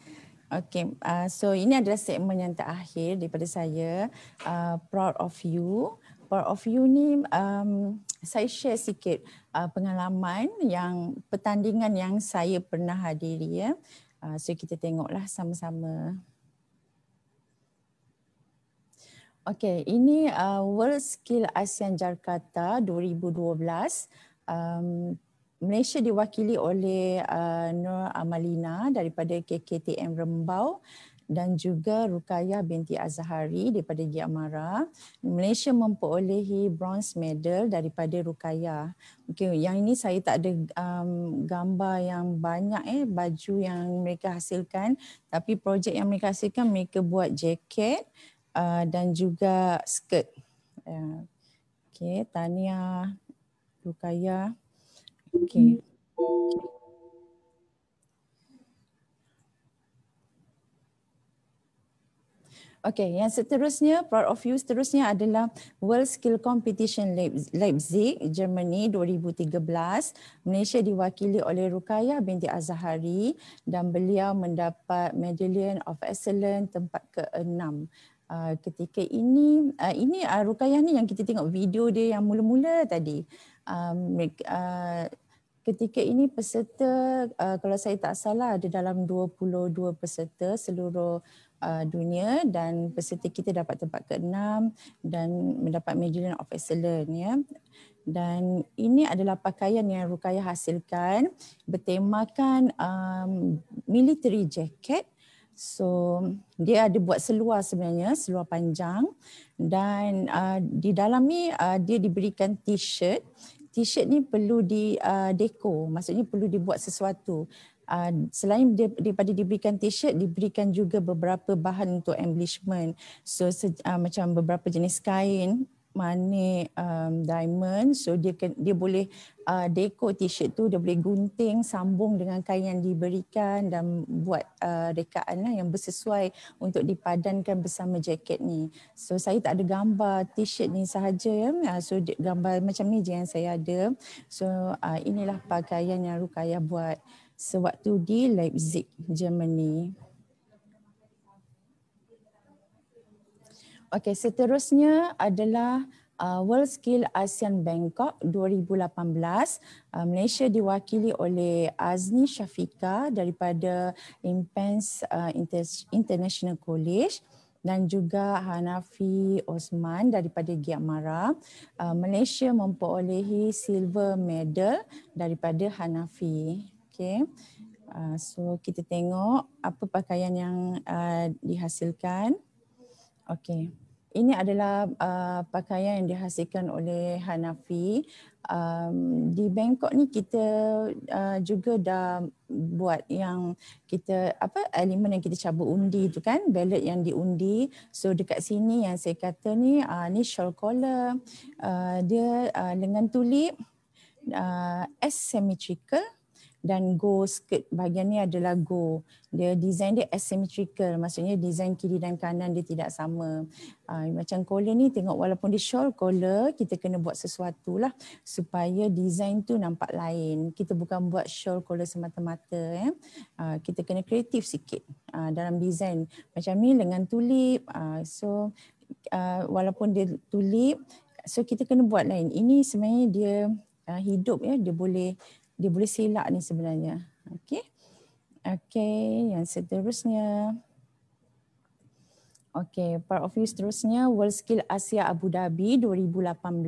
Okay, uh, so ini adalah segmen yang terakhir daripada saya. Uh, proud of you. Proud of you ni um, saya share sikit uh, pengalaman yang pertandingan yang saya pernah hadiri. Ya. Uh, so kita tengoklah Sama-sama. Okey, ini uh, World Skill ASEAN Jakarta 2012. Um, Malaysia diwakili oleh uh, Nur Amalina daripada KKTM Rembau dan juga Rukaya binti Azhari daripada Giamara. Malaysia memperolehi bronze medal daripada Rukaya. Okey, yang ini saya tak ada um, gambar yang banyak eh baju yang mereka hasilkan, tapi projek yang mereka hasilkan mereka buat jaket, Ah, dan juga skirt. Uh, ya. okay, Tania, Rukaya, Okay. Okay, yang seterusnya, part of you seterusnya adalah World Skill Competition Leipzig, Germany 2013. Malaysia diwakili oleh Rukaya binti Azahari dan beliau mendapat Medallion of Excellence tempat ke-6. Ah, ketika ini uh, ini uh, Rukayah ni yang kita tengok video dia yang mula-mula tadi um, uh, ketika ini peserta uh, kalau saya tak salah ada dalam 22 peserta seluruh Uh, dunia dan peserta kita dapat tempat ke-6 dan mendapat Medallion of Excellence ya. Dan ini adalah pakaian yang rukaya hasilkan bertemakan um, military jacket uh, So dia ada buat seluar sebenarnya, seluar panjang dan uh, di dalam ni uh, dia diberikan t-shirt. T-shirt ni perlu di uh, deko, maksudnya perlu dibuat sesuatu. Uh, selain daripada diberikan t-shirt, diberikan juga beberapa bahan untuk embellishment. So uh, macam beberapa jenis kain money um, diamond so dia dia boleh uh, deco t-shirt tu dia boleh gunting sambung dengan kain yang diberikan dan buat uh, rekaan lah yang bersesuai untuk dipadankan bersama jaket ni so saya tak ada gambar t-shirt ni sahaja ya ah, so gambar macam ni je yang saya ada so uh, inilah pakaian yang Rukaya buat sewaktu di Leipzig Germany Okey, seterusnya adalah uh, World Skill ASEAN Bangkok 2018. Uh, Malaysia diwakili oleh Azni Shafika daripada Impens uh, Inter- International College dan juga Hanafi Osman daripada Giamara. Uh, Malaysia memperolehi silver medal daripada Hanafi. Okey. Uh, so kita tengok apa pakaian yang uh, dihasilkan. Okey ini adalah uh, pakaian yang dihasilkan oleh Hanafi. Um, di Bangkok ni kita uh, juga dah buat yang kita apa elemen yang kita cabut undi tu kan ballot yang diundi so dekat sini yang saya kata ni uh, ni shawl collar uh, dia uh, lengan tulip uh, asymmetrical dan go skirt bahagian ni adalah go. Dia design dia asymmetrical maksudnya design kiri dan kanan dia tidak sama. Uh, macam collar ni tengok walaupun dia short collar kita kena buat sesuatu lah supaya design tu nampak lain. Kita bukan buat short collar semata-mata. Eh. Uh, kita kena kreatif sikit uh, dalam design. Macam ni lengan tulip. Uh, so uh, walaupun dia tulip so kita kena buat lain. Ini sebenarnya dia hidup ya. Dia boleh dia boleh silap ni sebenarnya. Okey. Okey, yang seterusnya. Okey, part of you seterusnya World Skill Asia Abu Dhabi 2018.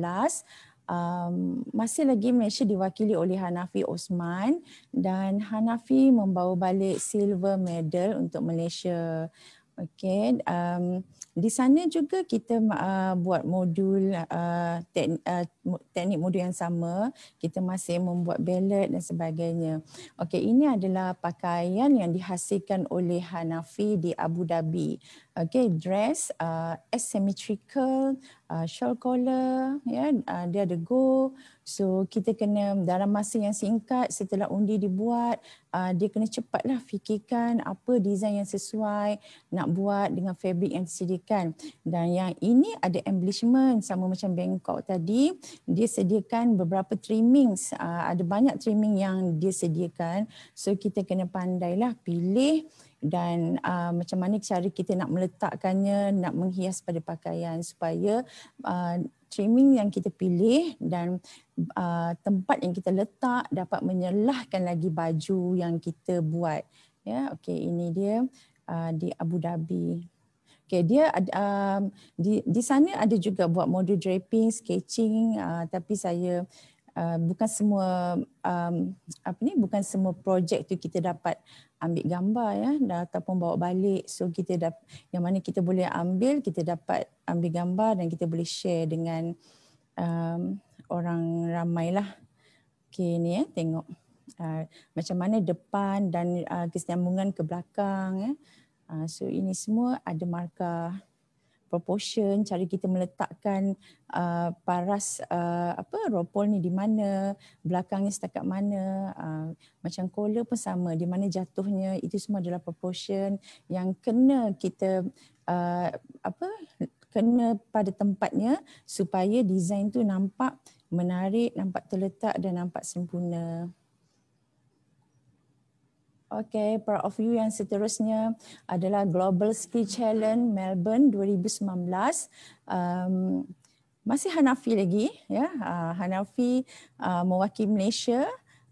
Um, masih lagi Malaysia diwakili oleh Hanafi Osman dan Hanafi membawa balik silver medal untuk Malaysia. Okey, um, di sana juga kita uh, buat modul uh, ah, tek, uh, ah, teknik modul yang sama kita masih membuat ballet dan sebagainya. Okey ini adalah pakaian yang dihasilkan oleh Hanafi di Abu Dhabi. Okey dress uh, asymmetrical uh, shawl collar ya yeah, uh, dia ada go So kita kena dalam masa yang singkat setelah undi dibuat, uh, dia kena cepatlah fikirkan apa desain yang sesuai nak buat dengan fabric yang disediakan. Dan yang ini ada embellishment sama macam Bangkok tadi. Dia sediakan beberapa trimmings. Uh, ada banyak trimming yang dia sediakan. So kita kena pandailah pilih dan uh, macam mana cara kita nak meletakkannya, nak menghias pada pakaian supaya uh, streaming yang kita pilih dan uh, tempat yang kita letak dapat menyelahkan lagi baju yang kita buat. Ya, yeah, okey ini dia uh, di Abu Dhabi. Okey, dia uh, di di sana ada juga buat model draping, sketching uh, tapi saya uh, bukan semua um, apa ni bukan semua projek tu kita dapat ambil gambar ya dan ataupun bawa balik so kita dah yang mana kita boleh ambil kita dapat ambil gambar dan kita boleh share dengan um, orang ramailah okey ni ya tengok uh, macam mana depan dan uh, ah, kesinambungan ke belakang ya uh, so ini semua ada markah proportion, cara kita meletakkan uh, paras uh, apa ropol ni di mana, belakangnya setakat mana, uh, macam kola pun sama, di mana jatuhnya, itu semua adalah proportion yang kena kita uh, apa kena pada tempatnya supaya desain tu nampak menarik, nampak terletak dan nampak sempurna. Okay, para of you yang seterusnya adalah Global Ski Challenge Melbourne 2019. Um, masih Hanafi lagi, ya. Uh, Hanafi uh, mewakili Malaysia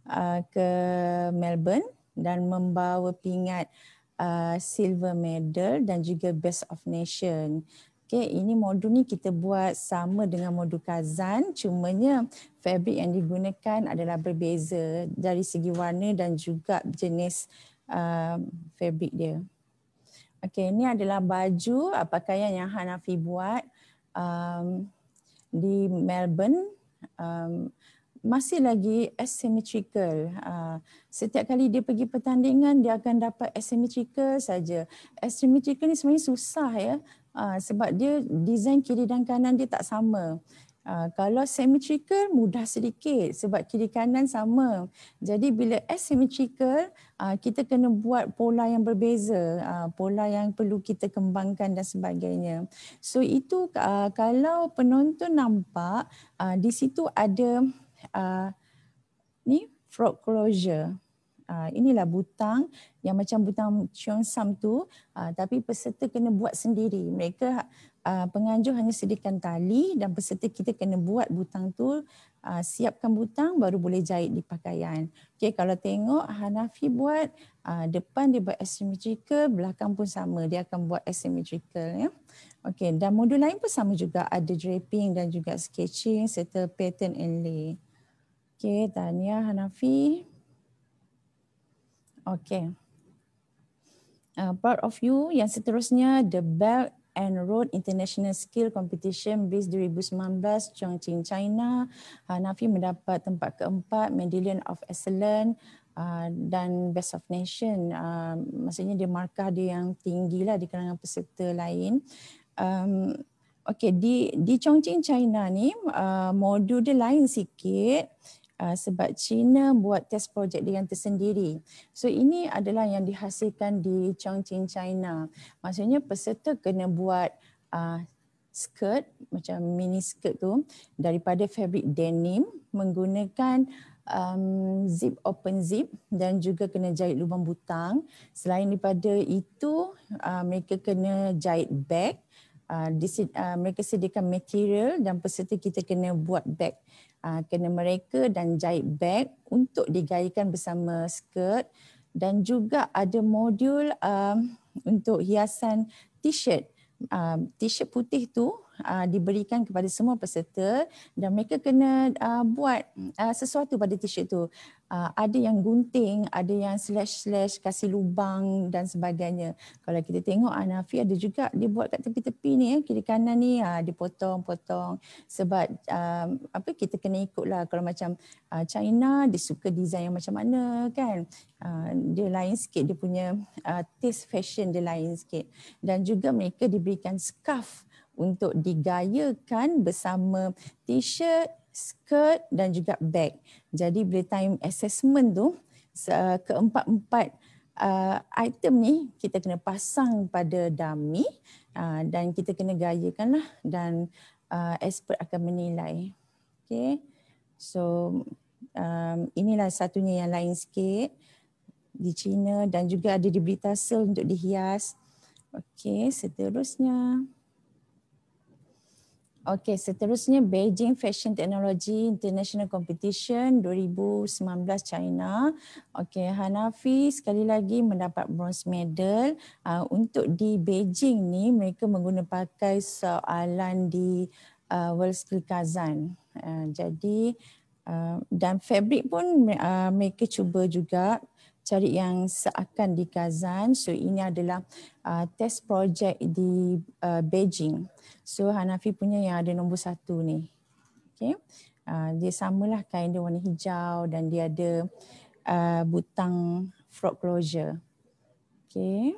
uh, ke Melbourne dan membawa pingat uh, silver medal dan juga best of nation. Okey, ini modul ni kita buat sama dengan modul kazan, cumanya fabric yang digunakan adalah berbeza dari segi warna dan juga jenis uh, fabric dia. Okey, ini adalah baju uh, pakaian yang Hanafi buat um, di Melbourne. Um, masih lagi asymmetrical. Uh, setiap kali dia pergi pertandingan, dia akan dapat asymmetrical saja. Asymmetrical ni sebenarnya susah ya. Ah, sebab dia desain kiri dan kanan dia tak sama. Uh, kalau symmetrical mudah sedikit sebab kiri kanan sama. Jadi bila asymmetrical uh, ah, kita kena buat pola yang berbeza, uh, pola yang perlu kita kembangkan dan sebagainya. So itu uh, kalau penonton nampak uh, di situ ada uh, ni frog closure. Ah, inilah butang yang macam butang Cheong Sam tu ah, tapi peserta kena buat sendiri. Mereka ah, penganjur hanya sediakan tali dan peserta kita kena buat butang tu siapkan butang baru boleh jahit di pakaian. Okey kalau tengok Hanafi buat depan dia buat asymmetrical, belakang pun sama dia akan buat asymmetrical ya. Okey dan modul lain pun sama juga ada draping dan juga sketching serta pattern and lay. Okey, tanya Hanafi. Okay. Uh, part of you yang seterusnya the Belt and Road International Skill Competition Base 2019 Chongqing China Hanafi uh, mendapat tempat keempat Medallion of Excellence uh, dan Best of Nation uh, maksudnya dia markah dia yang tinggilah di kalangan peserta lain um, Okey di di Chongqing China ni uh, modul dia lain sikit uh, sebab China buat test projek dengan tersendiri. So ini adalah yang dihasilkan di Chongqing China. Maksudnya peserta kena buat uh, skirt macam mini skirt tu daripada fabric denim menggunakan um, zip open zip dan juga kena jahit lubang butang. Selain daripada itu uh, mereka kena jahit bag Uh, disi, uh, mereka sediakan material dan peserta kita kena buat bag. Uh, kena mereka dan jahit bag untuk digayakan bersama skirt dan juga ada modul uh, untuk hiasan t-shirt. Uh, t-shirt putih tu uh, diberikan kepada semua peserta dan mereka kena uh, buat uh, sesuatu pada t-shirt tu. Uh, ada yang gunting, ada yang slash-slash, kasih lubang dan sebagainya. Kalau kita tengok Anafi ada juga dia buat kat tepi-tepi ni, eh, kiri kanan ni uh, dia potong-potong. Sebab um, apa kita kena ikut lah kalau macam uh, China dia suka desain yang macam mana kan. Uh, dia lain sikit, dia punya uh, taste fashion dia lain sikit. Dan juga mereka diberikan scarf untuk digayakan bersama t-shirt, skirt dan juga bag. Jadi bila time assessment tu uh, keempat-empat uh, item ni kita kena pasang pada dummy uh, dan kita kena gayakanlah dan uh, expert akan menilai. Okay. So um, inilah satunya yang lain sikit di China dan juga ada di Britasel untuk dihias. Okay, Seterusnya. Okey, seterusnya Beijing Fashion Technology International Competition 2019 China. Okey, Hanafi sekali lagi mendapat bronze medal. Ah, untuk di Beijing ni mereka menggunakan pakai soalan di ah, World Skill Kazan. Ah, jadi dan fabric pun mereka cuba juga cari yang seakan di Kazan. So ini adalah uh, test project di uh, Beijing. So Hanafi punya yang ada nombor satu ni. Okay. Uh, dia samalah kain dia warna hijau dan dia ada uh, butang frog closure. Okay.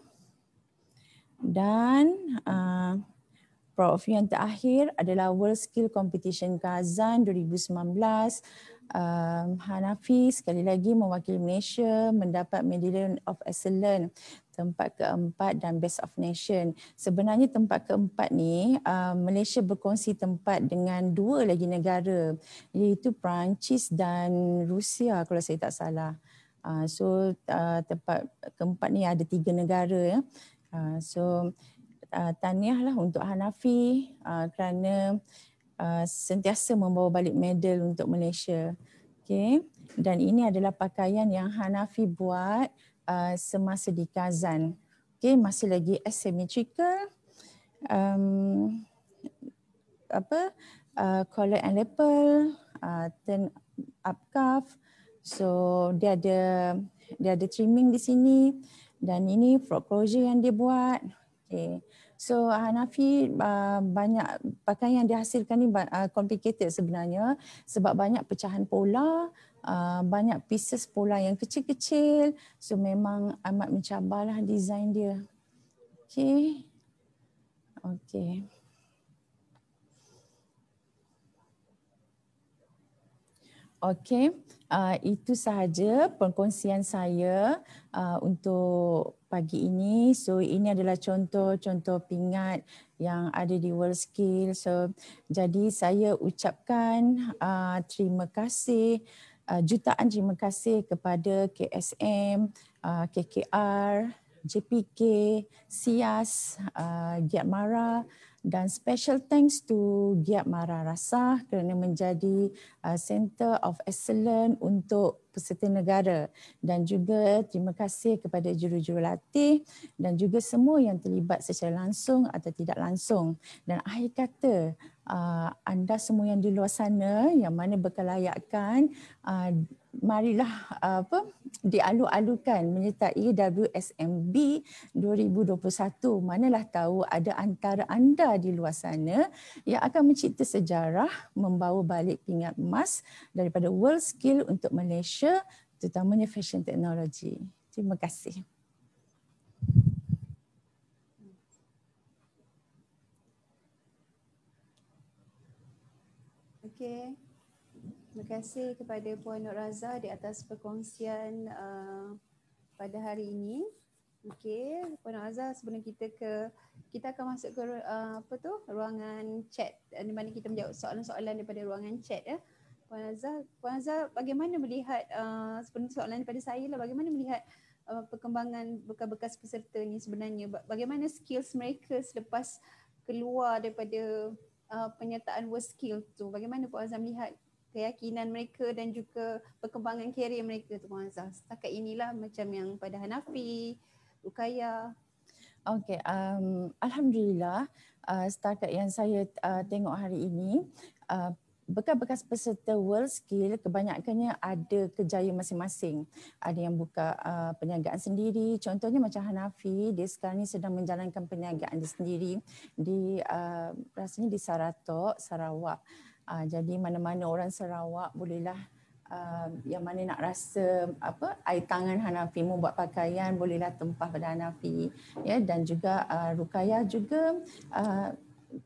Dan uh, Prof yang terakhir adalah World Skill Competition Kazan 2019 um, Hanafi sekali lagi mewakili Malaysia mendapat Medallion of Excellence tempat keempat dan Best of Nation. Sebenarnya tempat keempat ni um, Malaysia berkongsi tempat dengan dua lagi negara iaitu Perancis dan Rusia kalau saya tak salah. Uh, so uh, tempat keempat ni ada tiga negara ya. Uh, so uh, tahniahlah untuk Hanafi uh, kerana uh, sentiasa membawa balik medal untuk Malaysia. Okay. Dan ini adalah pakaian yang Hanafi buat uh, semasa di Kazan. Okay. Masih lagi asymmetrical. Um, apa? Uh, collar and lapel, uh, turn up cuff. So dia ada dia ada trimming di sini dan ini frock closure yang dia buat. Okay. So ah, Hanafi ah, banyak pakaian yang dihasilkan ni uh, complicated sebenarnya sebab banyak pecahan pola banyak pieces pola yang kecil-kecil so memang amat mencabarlah design dia Okay, okay, okay, uh, itu sahaja perkongsian saya uh, untuk pagi ini. So ini adalah contoh-contoh pingat yang ada di World Skill. So jadi saya ucapkan uh, terima kasih uh, jutaan terima kasih kepada KSM, uh, KKR, JPK, SIAS, uh, Giatmara, Mara, dan special thanks to Giat Mara Rasa kerana menjadi uh, Center of Excellence untuk Peserta Negara dan juga terima kasih kepada juru-juru latih dan juga semua yang terlibat secara langsung atau tidak langsung dan akhir kata uh, anda semua yang di luar sana yang mana berkelayakan uh, marilah uh, apa dialu-alukan menyertai WSMB 2021 manalah tahu ada antara anda di luar sana yang akan mencipta sejarah membawa balik pingat emas daripada World Skill untuk Malaysia terutamanya fashion technology terima kasih Okay. Terima kasih kepada Puan Nur Raza di atas perkongsian uh, pada hari ini. Okey, Puan Azhar sebelum kita ke kita akan masuk ke uh, apa tu ruangan chat uh, di mana kita menjawab soalan-soalan daripada ruangan chat ya. Puan Azhar, Puan Azhar bagaimana melihat uh, sebelum soalan daripada saya lah bagaimana melihat uh, perkembangan bekas-bekas peserta ni sebenarnya bagaimana skills mereka selepas keluar daripada uh, penyertaan work skill tu? Bagaimana Puan Azam lihat keyakinan mereka dan juga perkembangan karier mereka tu Puan Azam? Setakat inilah macam yang pada Hanafi, Rukaya. Okay, um, Alhamdulillah uh, setakat yang saya uh, tengok hari ini, uh, bekas-bekas peserta world skill kebanyakannya ada kejayaan masing-masing. Ada yang buka uh, perniagaan sendiri. Contohnya macam Hanafi, dia sekarang ni sedang menjalankan perniagaan dia sendiri di uh, rasanya di Saratok, Sarawak. Uh, jadi mana-mana orang Sarawak bolehlah Uh, yang mana nak rasa apa air tangan Hanafi mau buat pakaian bolehlah tempah pada Hanafi ya dan juga uh, Rukaya juga uh,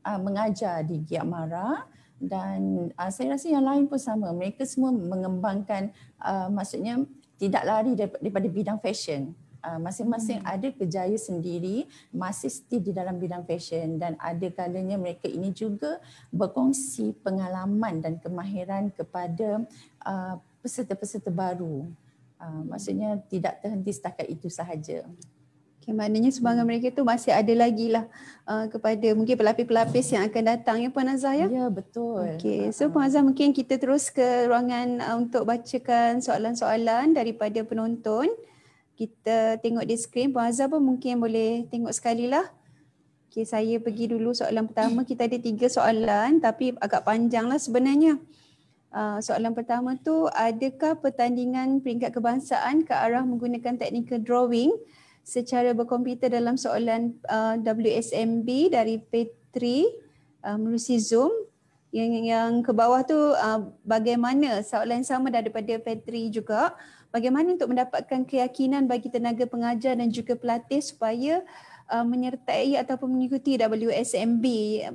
uh, mengajar di Giamara dan uh, saya rasa yang lain pun sama. Mereka semua mengembangkan, uh, maksudnya tidak lari daripada bidang fashion. Uh, masing-masing hmm. ada kejaya sendiri masih still di dalam bidang fashion dan ada kalanya mereka ini juga berkongsi pengalaman dan kemahiran kepada uh, peserta-peserta baru. Uh, maksudnya tidak terhenti setakat itu sahaja. Okay, maknanya sumbangan hmm. mereka tu masih ada lagi lah uh, kepada mungkin pelapis-pelapis yang akan datang ya Puan Azhar ya? Ya, betul. Okay. Ha, so ha. Puan Azhar mungkin kita terus ke ruangan uh, untuk bacakan soalan-soalan daripada penonton. Kita tengok di skrin. Puan Azhar pun mungkin boleh tengok sekali lah. Okay, saya pergi dulu soalan pertama. Kita ada tiga soalan tapi agak panjang lah sebenarnya. Uh, soalan pertama tu, adakah pertandingan peringkat kebangsaan ke arah menggunakan teknikal drawing? secara berkomputer dalam soalan uh, WSMB dari Petri uh, melalui Zoom. Yang, yang ke bawah tu uh, bagaimana soalan sama daripada Petri juga. Bagaimana untuk mendapatkan keyakinan bagi tenaga pengajar dan juga pelatih supaya uh, menyertai ataupun mengikuti WSMB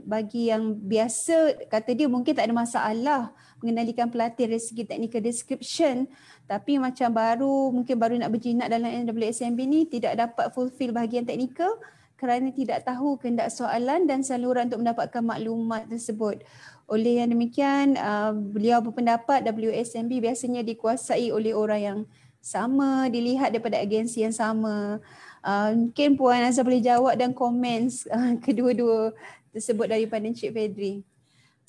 bagi yang biasa kata dia mungkin tak ada masalah mengenalikan pelatih dari segi technical description tapi macam baru mungkin baru nak berjinak dalam NWSMB ni tidak dapat fulfill bahagian teknikal kerana tidak tahu kehendak soalan dan saluran untuk mendapatkan maklumat tersebut. Oleh yang demikian, uh, beliau berpendapat WSMB biasanya dikuasai oleh orang yang sama, dilihat daripada agensi yang sama. Uh, mungkin Puan Azhar boleh jawab dan komen uh, kedua-dua tersebut daripada Encik Fedri.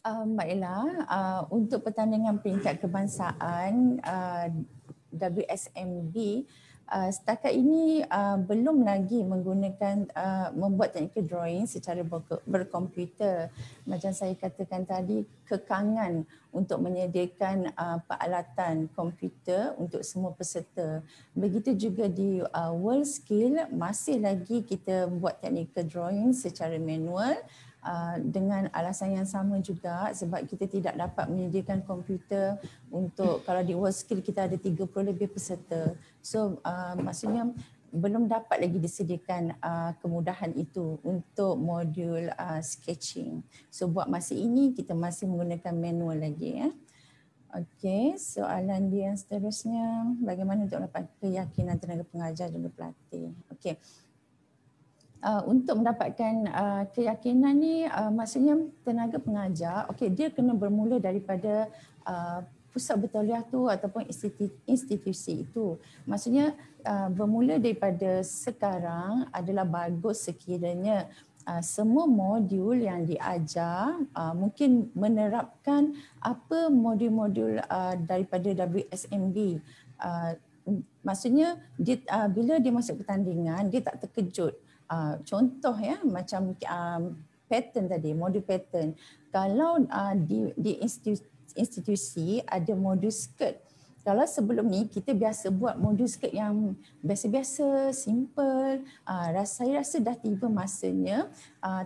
Um, baiklah, uh, untuk pertandingan peringkat kebangsaan uh, ah, WSMB uh, ah, setakat ini uh, belum lagi menggunakan uh, membuat technical drawing secara berkomputer. Macam saya katakan tadi, kekangan untuk menyediakan uh, peralatan komputer untuk semua peserta. Begitu juga di uh, WorldSkill, masih lagi kita buat technical drawing secara manual. Uh, dengan alasan yang sama juga sebab kita tidak dapat menyediakan komputer untuk kalau di World Skill kita ada 30 lebih peserta. So uh, maksudnya belum dapat lagi disediakan uh, kemudahan itu untuk modul uh, sketching. So buat masa ini kita masih menggunakan manual lagi ya. Okey, soalan dia yang seterusnya bagaimana untuk dapat keyakinan tenaga pengajar dan pelatih. Okey. Uh, untuk mendapatkan uh, keyakinan ni uh, maksudnya tenaga pengajar okey dia kena bermula daripada uh, pusat bertauliah tu ataupun institusi itu maksudnya uh, bermula daripada sekarang adalah bagus sekiranya uh, semua modul yang diajar mungkin menerapkan apa modul-modul daripada WSMB maksudnya dia bila dia masuk pertandingan dia tak terkejut uh, contoh ya macam uh, pattern tadi modul pattern kalau uh, di di institusi, institusi ada modul skirt kalau sebelum ni kita biasa buat modul skirt yang biasa-biasa, simple, rasa saya rasa dah tiba masanya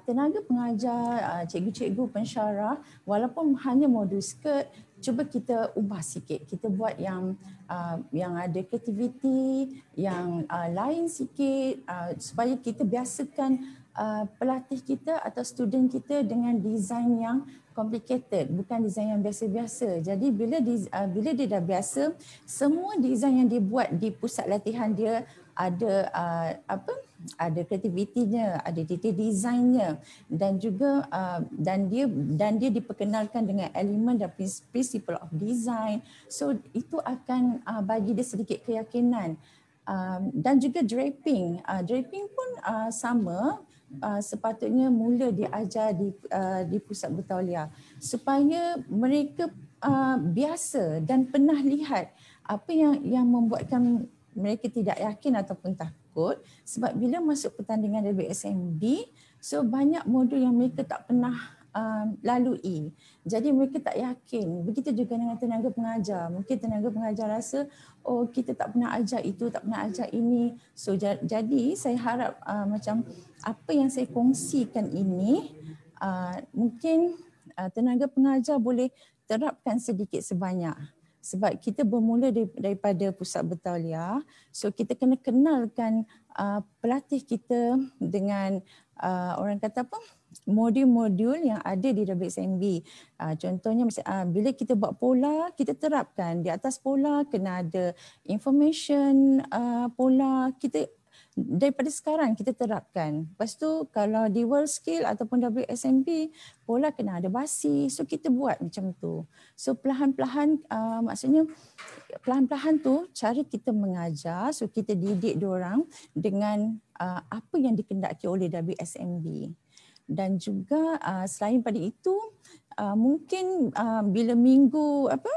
tenaga pengajar, cikgu-cikgu pensyarah walaupun hanya modul skirt cuba kita ubah sikit. Kita buat yang uh, yang ada kreativiti, yang uh, lain sikit uh, supaya kita biasakan uh, pelatih kita atau student kita dengan design yang complicated, bukan design yang biasa-biasa. Jadi bila di, uh, bila dia dah biasa, semua design yang dibuat di pusat latihan dia ada uh, apa? ada kreativitinya, ada detail desainnya dan juga uh, dan dia dan dia diperkenalkan dengan elemen dan principle of design. So itu akan uh, bagi dia sedikit keyakinan uh, dan juga draping. Uh, draping pun uh, sama uh, sepatutnya mula diajar di uh, di pusat betulia supaya mereka uh, biasa dan pernah lihat apa yang yang membuatkan mereka tidak yakin ataupun takut tersebut sebab bila masuk pertandingan WSMB so banyak modul yang mereka tak pernah um, lalui jadi mereka tak yakin begitu juga dengan tenaga pengajar mungkin tenaga pengajar rasa oh kita tak pernah ajar itu tak pernah ajar ini so jadi saya harap uh, macam apa yang saya kongsikan ini uh, mungkin uh, tenaga pengajar boleh terapkan sedikit sebanyak sebab kita bermula daripada pusat betalia so kita kena kenalkan uh, pelatih kita dengan uh, orang kata apa modul-modul yang ada di WSMB. Uh, contohnya uh, bila kita buat pola, kita terapkan di atas pola kena ada information uh, pola, kita daripada sekarang kita terapkan. Lepas tu kalau di world Skill ataupun WSMB pola kena ada basi. So kita buat macam tu. So perlahan-perlahan uh, maksudnya perlahan-perlahan tu cara kita mengajar. So kita didik orang dengan uh, apa yang dikendaki oleh WSMB. Dan juga uh, selain pada itu uh, mungkin uh, bila minggu apa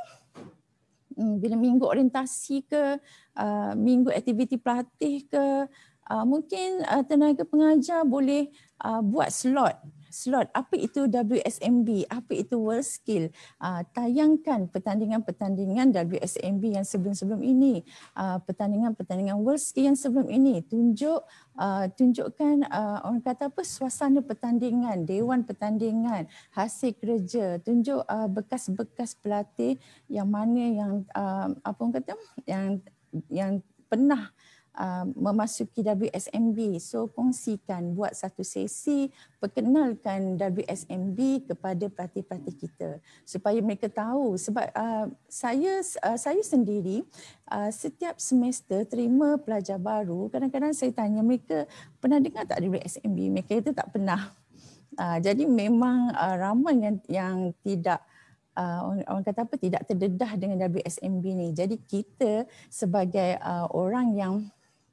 hmm, bila minggu orientasi ke uh, minggu aktiviti pelatih ke uh, mungkin uh, tenaga pengajar boleh uh, buat slot slot apa itu WSMB apa itu world skill uh, tayangkan pertandingan-pertandingan WSMB yang sebelum-sebelum ini uh, pertandingan-pertandingan world skill yang sebelum ini tunjuk uh, tunjukkan uh, orang kata apa suasana pertandingan dewan pertandingan hasil kerja tunjuk uh, bekas-bekas pelatih yang mana yang uh, apa orang kata yang yang pernah uh, Um, memasuki WSMB. So kongsikan, buat satu sesi, perkenalkan WSMB kepada parti-parti kita supaya mereka tahu. Sebab uh, saya uh, saya sendiri uh, setiap semester terima pelajar baru, kadang-kadang saya tanya mereka pernah dengar tak WSMB? Mereka itu tak pernah. Uh, jadi memang uh, ramai yang, yang tidak Uh, orang, kata apa tidak terdedah dengan WSMB ni. Jadi kita sebagai uh, orang yang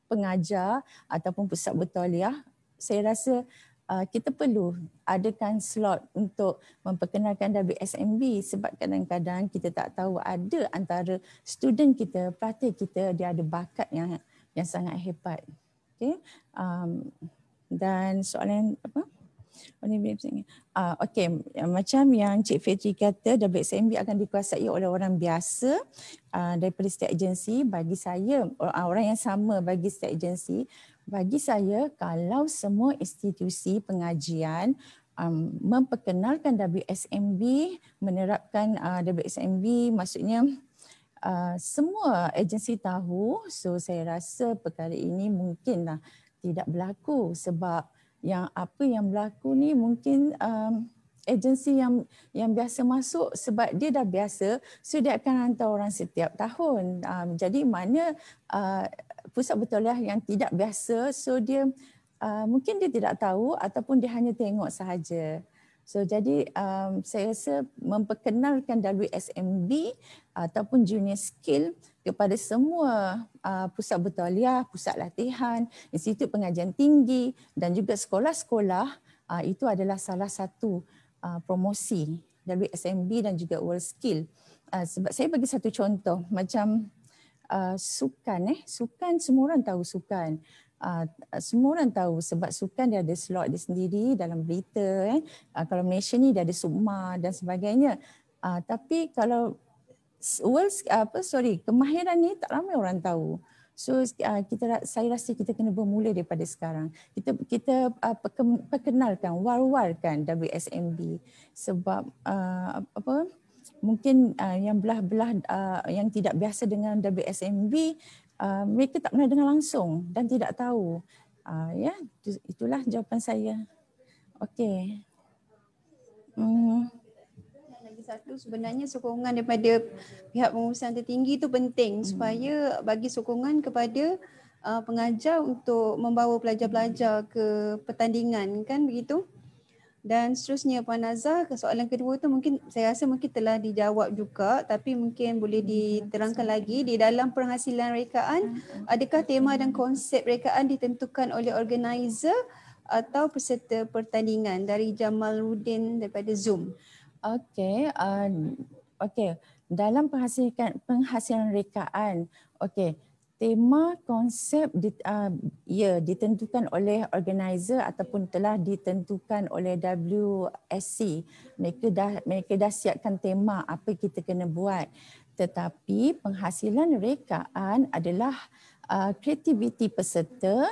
pengajar ataupun pusat bertoliah, saya rasa uh, kita perlu adakan slot untuk memperkenalkan WSMB sebab kadang-kadang kita tak tahu ada antara student kita, pelatih kita dia ada bakat yang yang sangat hebat. Okay. Um, dan soalan apa? Only babes ni. Ah, okay, macam yang Cik Fetri kata, WSMB akan dikuasai oleh orang biasa ah, daripada setiap agensi. Bagi saya, ah, orang yang sama bagi setiap agensi, bagi saya kalau semua institusi pengajian um, memperkenalkan WSMB, menerapkan uh, ah, WSMB, maksudnya uh, semua agensi tahu, so saya rasa perkara ini mungkinlah tidak berlaku sebab yang apa yang berlaku ni mungkin um, agensi yang yang biasa masuk sebab dia dah biasa so dia akan hantar orang setiap tahun um, jadi mana uh, pusat betuliah yang tidak biasa so dia uh, mungkin dia tidak tahu ataupun dia hanya tengok sahaja so jadi um, saya rasa memperkenalkan dalui SMB ataupun junior skill kepada semua uh, pusat bertaliah, pusat latihan, institut pengajian tinggi dan juga sekolah-sekolah uh, itu adalah salah satu uh, promosi dari SMB dan juga World Skill. Uh, sebab saya bagi satu contoh macam uh, sukan eh sukan semua orang tahu sukan. Uh, semua orang tahu sebab sukan dia ada slot dia sendiri dalam berita eh. Uh, kalau Malaysia ni dia ada sukma dan sebagainya. Uh, tapi kalau world apa sorry kemahiran ni tak ramai orang tahu so ah, kita saya rasa kita kena bermula daripada sekarang kita kita uh, perkenalkan war-warkan WSMB sebab ah, apa mungkin yang belah-belah yang tidak biasa dengan WSMB mereka tak pernah dengar langsung dan tidak tahu ya yeah, itulah jawapan saya okey mm -hmm satu sebenarnya sokongan daripada pihak pengurusan tertinggi itu penting hmm. supaya bagi sokongan kepada uh, pengajar untuk membawa pelajar-pelajar ke pertandingan kan begitu dan seterusnya Puan Nazah soalan kedua itu mungkin saya rasa mungkin telah dijawab juga tapi mungkin boleh hmm, diterangkan lagi di dalam penghasilan rekaan hmm, adakah tema dan konsep rekaan ditentukan oleh organizer atau peserta pertandingan dari Jamal Rudin daripada Zoom. Okey, uh, okey. Dalam penghasilan penghasilan rekaan, okey. Tema konsep di, uh, ya ditentukan oleh organizer ataupun telah ditentukan oleh WSC. Mereka dah mereka dah siapkan tema apa kita kena buat. Tetapi penghasilan rekaan adalah uh, kreativiti peserta,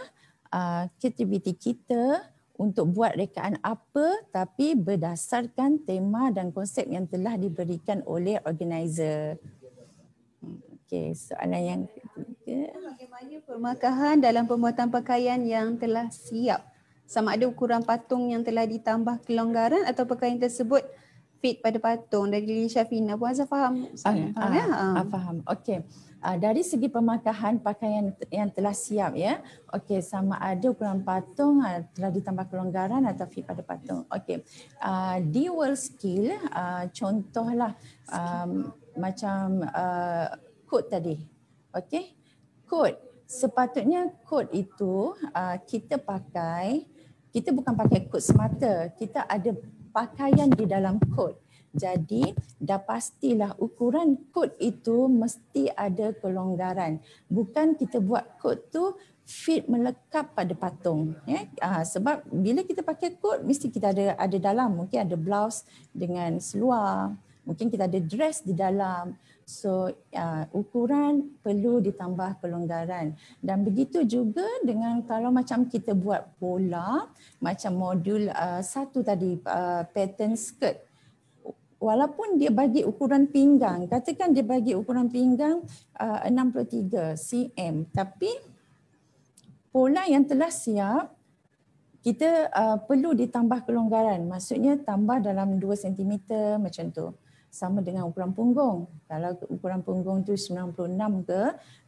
uh, kreativiti kita, untuk buat rekaan apa tapi berdasarkan tema dan konsep yang telah diberikan oleh organizer. Okey, soalan yang ketiga. Bagaimana permakahan dalam pembuatan pakaian yang telah siap? Sama ada ukuran patung yang telah ditambah kelonggaran atau pakaian tersebut fit pada patung dari Lily Syafina. Puan Azhar faham? Okay. Ah, ya? Ah, ah, ah, faham. Okey uh, dari segi pemakaian pakaian yang telah siap ya. Okey, sama ada ukuran patung uh, telah ditambah kelonggaran atau fit pada patung. Okey. Uh, di world skill uh, contohlah um, macam uh, coat tadi. Okey. kod sepatutnya kod itu uh, kita pakai kita bukan pakai kod semata. Kita ada pakaian di dalam kod. Jadi dah pastilah ukuran kod itu mesti ada kelonggaran. Bukan kita buat kod tu fit melekap pada patung. Ya? Aa, ah, sebab bila kita pakai kod mesti kita ada ada dalam. Mungkin ada blouse dengan seluar. Mungkin kita ada dress di dalam. So uh, ukuran perlu ditambah kelonggaran. dan begitu juga dengan kalau macam kita buat pola macam modul uh, satu tadi uh, pattern skirt walaupun dia bagi ukuran pinggang, katakan dia bagi ukuran pinggang uh, 63 cm, tapi pola yang telah siap kita uh, perlu ditambah kelonggaran, maksudnya tambah dalam 2 cm macam tu sama dengan ukuran punggung. Kalau ukuran punggung tu 96 ke,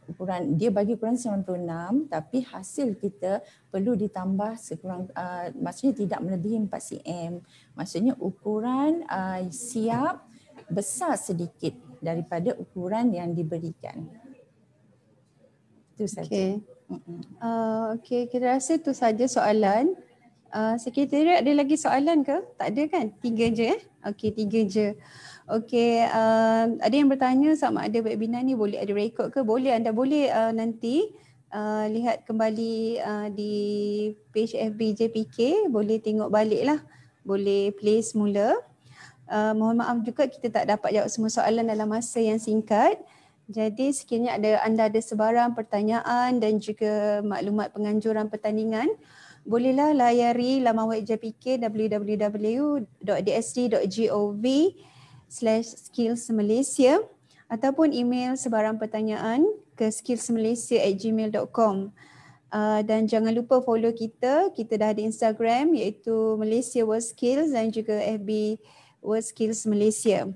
ukuran dia bagi ukuran 96 tapi hasil kita perlu ditambah sekurang uh, maksudnya tidak melebihi 4 cm. Maksudnya ukuran uh, siap besar sedikit daripada ukuran yang diberikan. Itu saja. Okey. Uh, okay. kita rasa itu saja soalan. Uh, sekretariat ada lagi soalan ke? Tak ada kan? Tiga je eh. Okey, tiga je. Okey, uh, ada yang bertanya sama ada webinar ni boleh ada rekod ke? Boleh, anda boleh uh, nanti uh, lihat kembali uh, di page FB JPK, boleh tengok balik lah Boleh play semula. Uh, mohon maaf juga kita tak dapat jawab semua soalan dalam masa yang singkat. Jadi sekiranya ada anda ada sebarang pertanyaan dan juga maklumat penganjuran pertandingan, bolehlah layari laman web JPK www.dsd.gov.my slash skills Malaysia ataupun email sebarang pertanyaan ke skillsmalaysia at gmail.com uh, ah, dan jangan lupa follow kita, kita dah ada Instagram iaitu Malaysia World Skills dan juga FB World Skills Malaysia.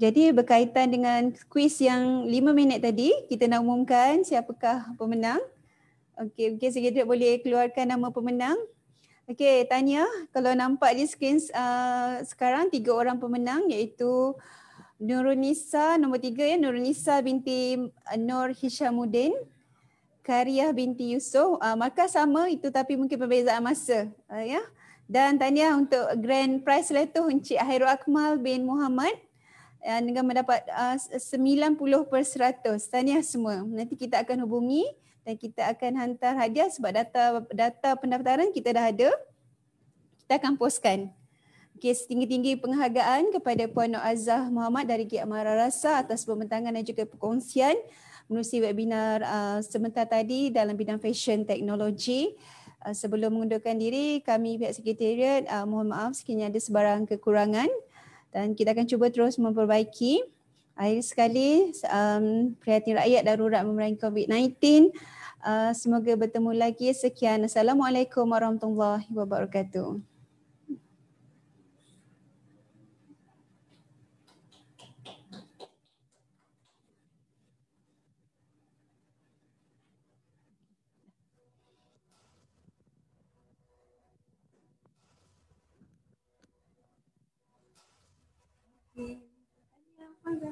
Jadi berkaitan dengan kuis yang lima minit tadi, kita nak umumkan siapakah pemenang. Okay, okay, okay, boleh keluarkan nama pemenang. Okey, tanya. kalau nampak di skrin uh, sekarang tiga orang pemenang iaitu Nurunisa nombor tiga ya, Nurunisa binti uh, Nur Hishamuddin, Kariah binti Yusof, uh, markah sama itu tapi mungkin perbezaan masa uh, ya. Dan tanya untuk grand prize lah tu Encik Hairul Akmal bin Muhammad uh, dengan mendapat uh, 90 per 100. Tahniah semua. Nanti kita akan hubungi dan kita akan hantar hadiah sebab data data pendaftaran kita dah ada. Kita akan postkan. Okey, setinggi-tinggi penghargaan kepada Puan Nur Azah Muhammad dari Ki Amara Rasa atas pembentangan dan juga perkongsian menerusi webinar uh, sebentar tadi dalam bidang fashion teknologi. Uh, sebelum mengundurkan diri, kami pihak sekretariat uh, mohon maaf sekiranya ada sebarang kekurangan dan kita akan cuba terus memperbaiki. Akhir sekali, um, prihatin rakyat darurat memerangi COVID-19. Uh, semoga bertemu lagi. Sekian. Assalamualaikum warahmatullahi wabarakatuh.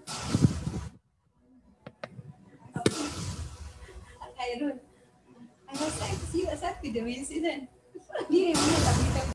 Thank you. Irul. I was like, see what's happening to the music Dia yang mana tak beritahu.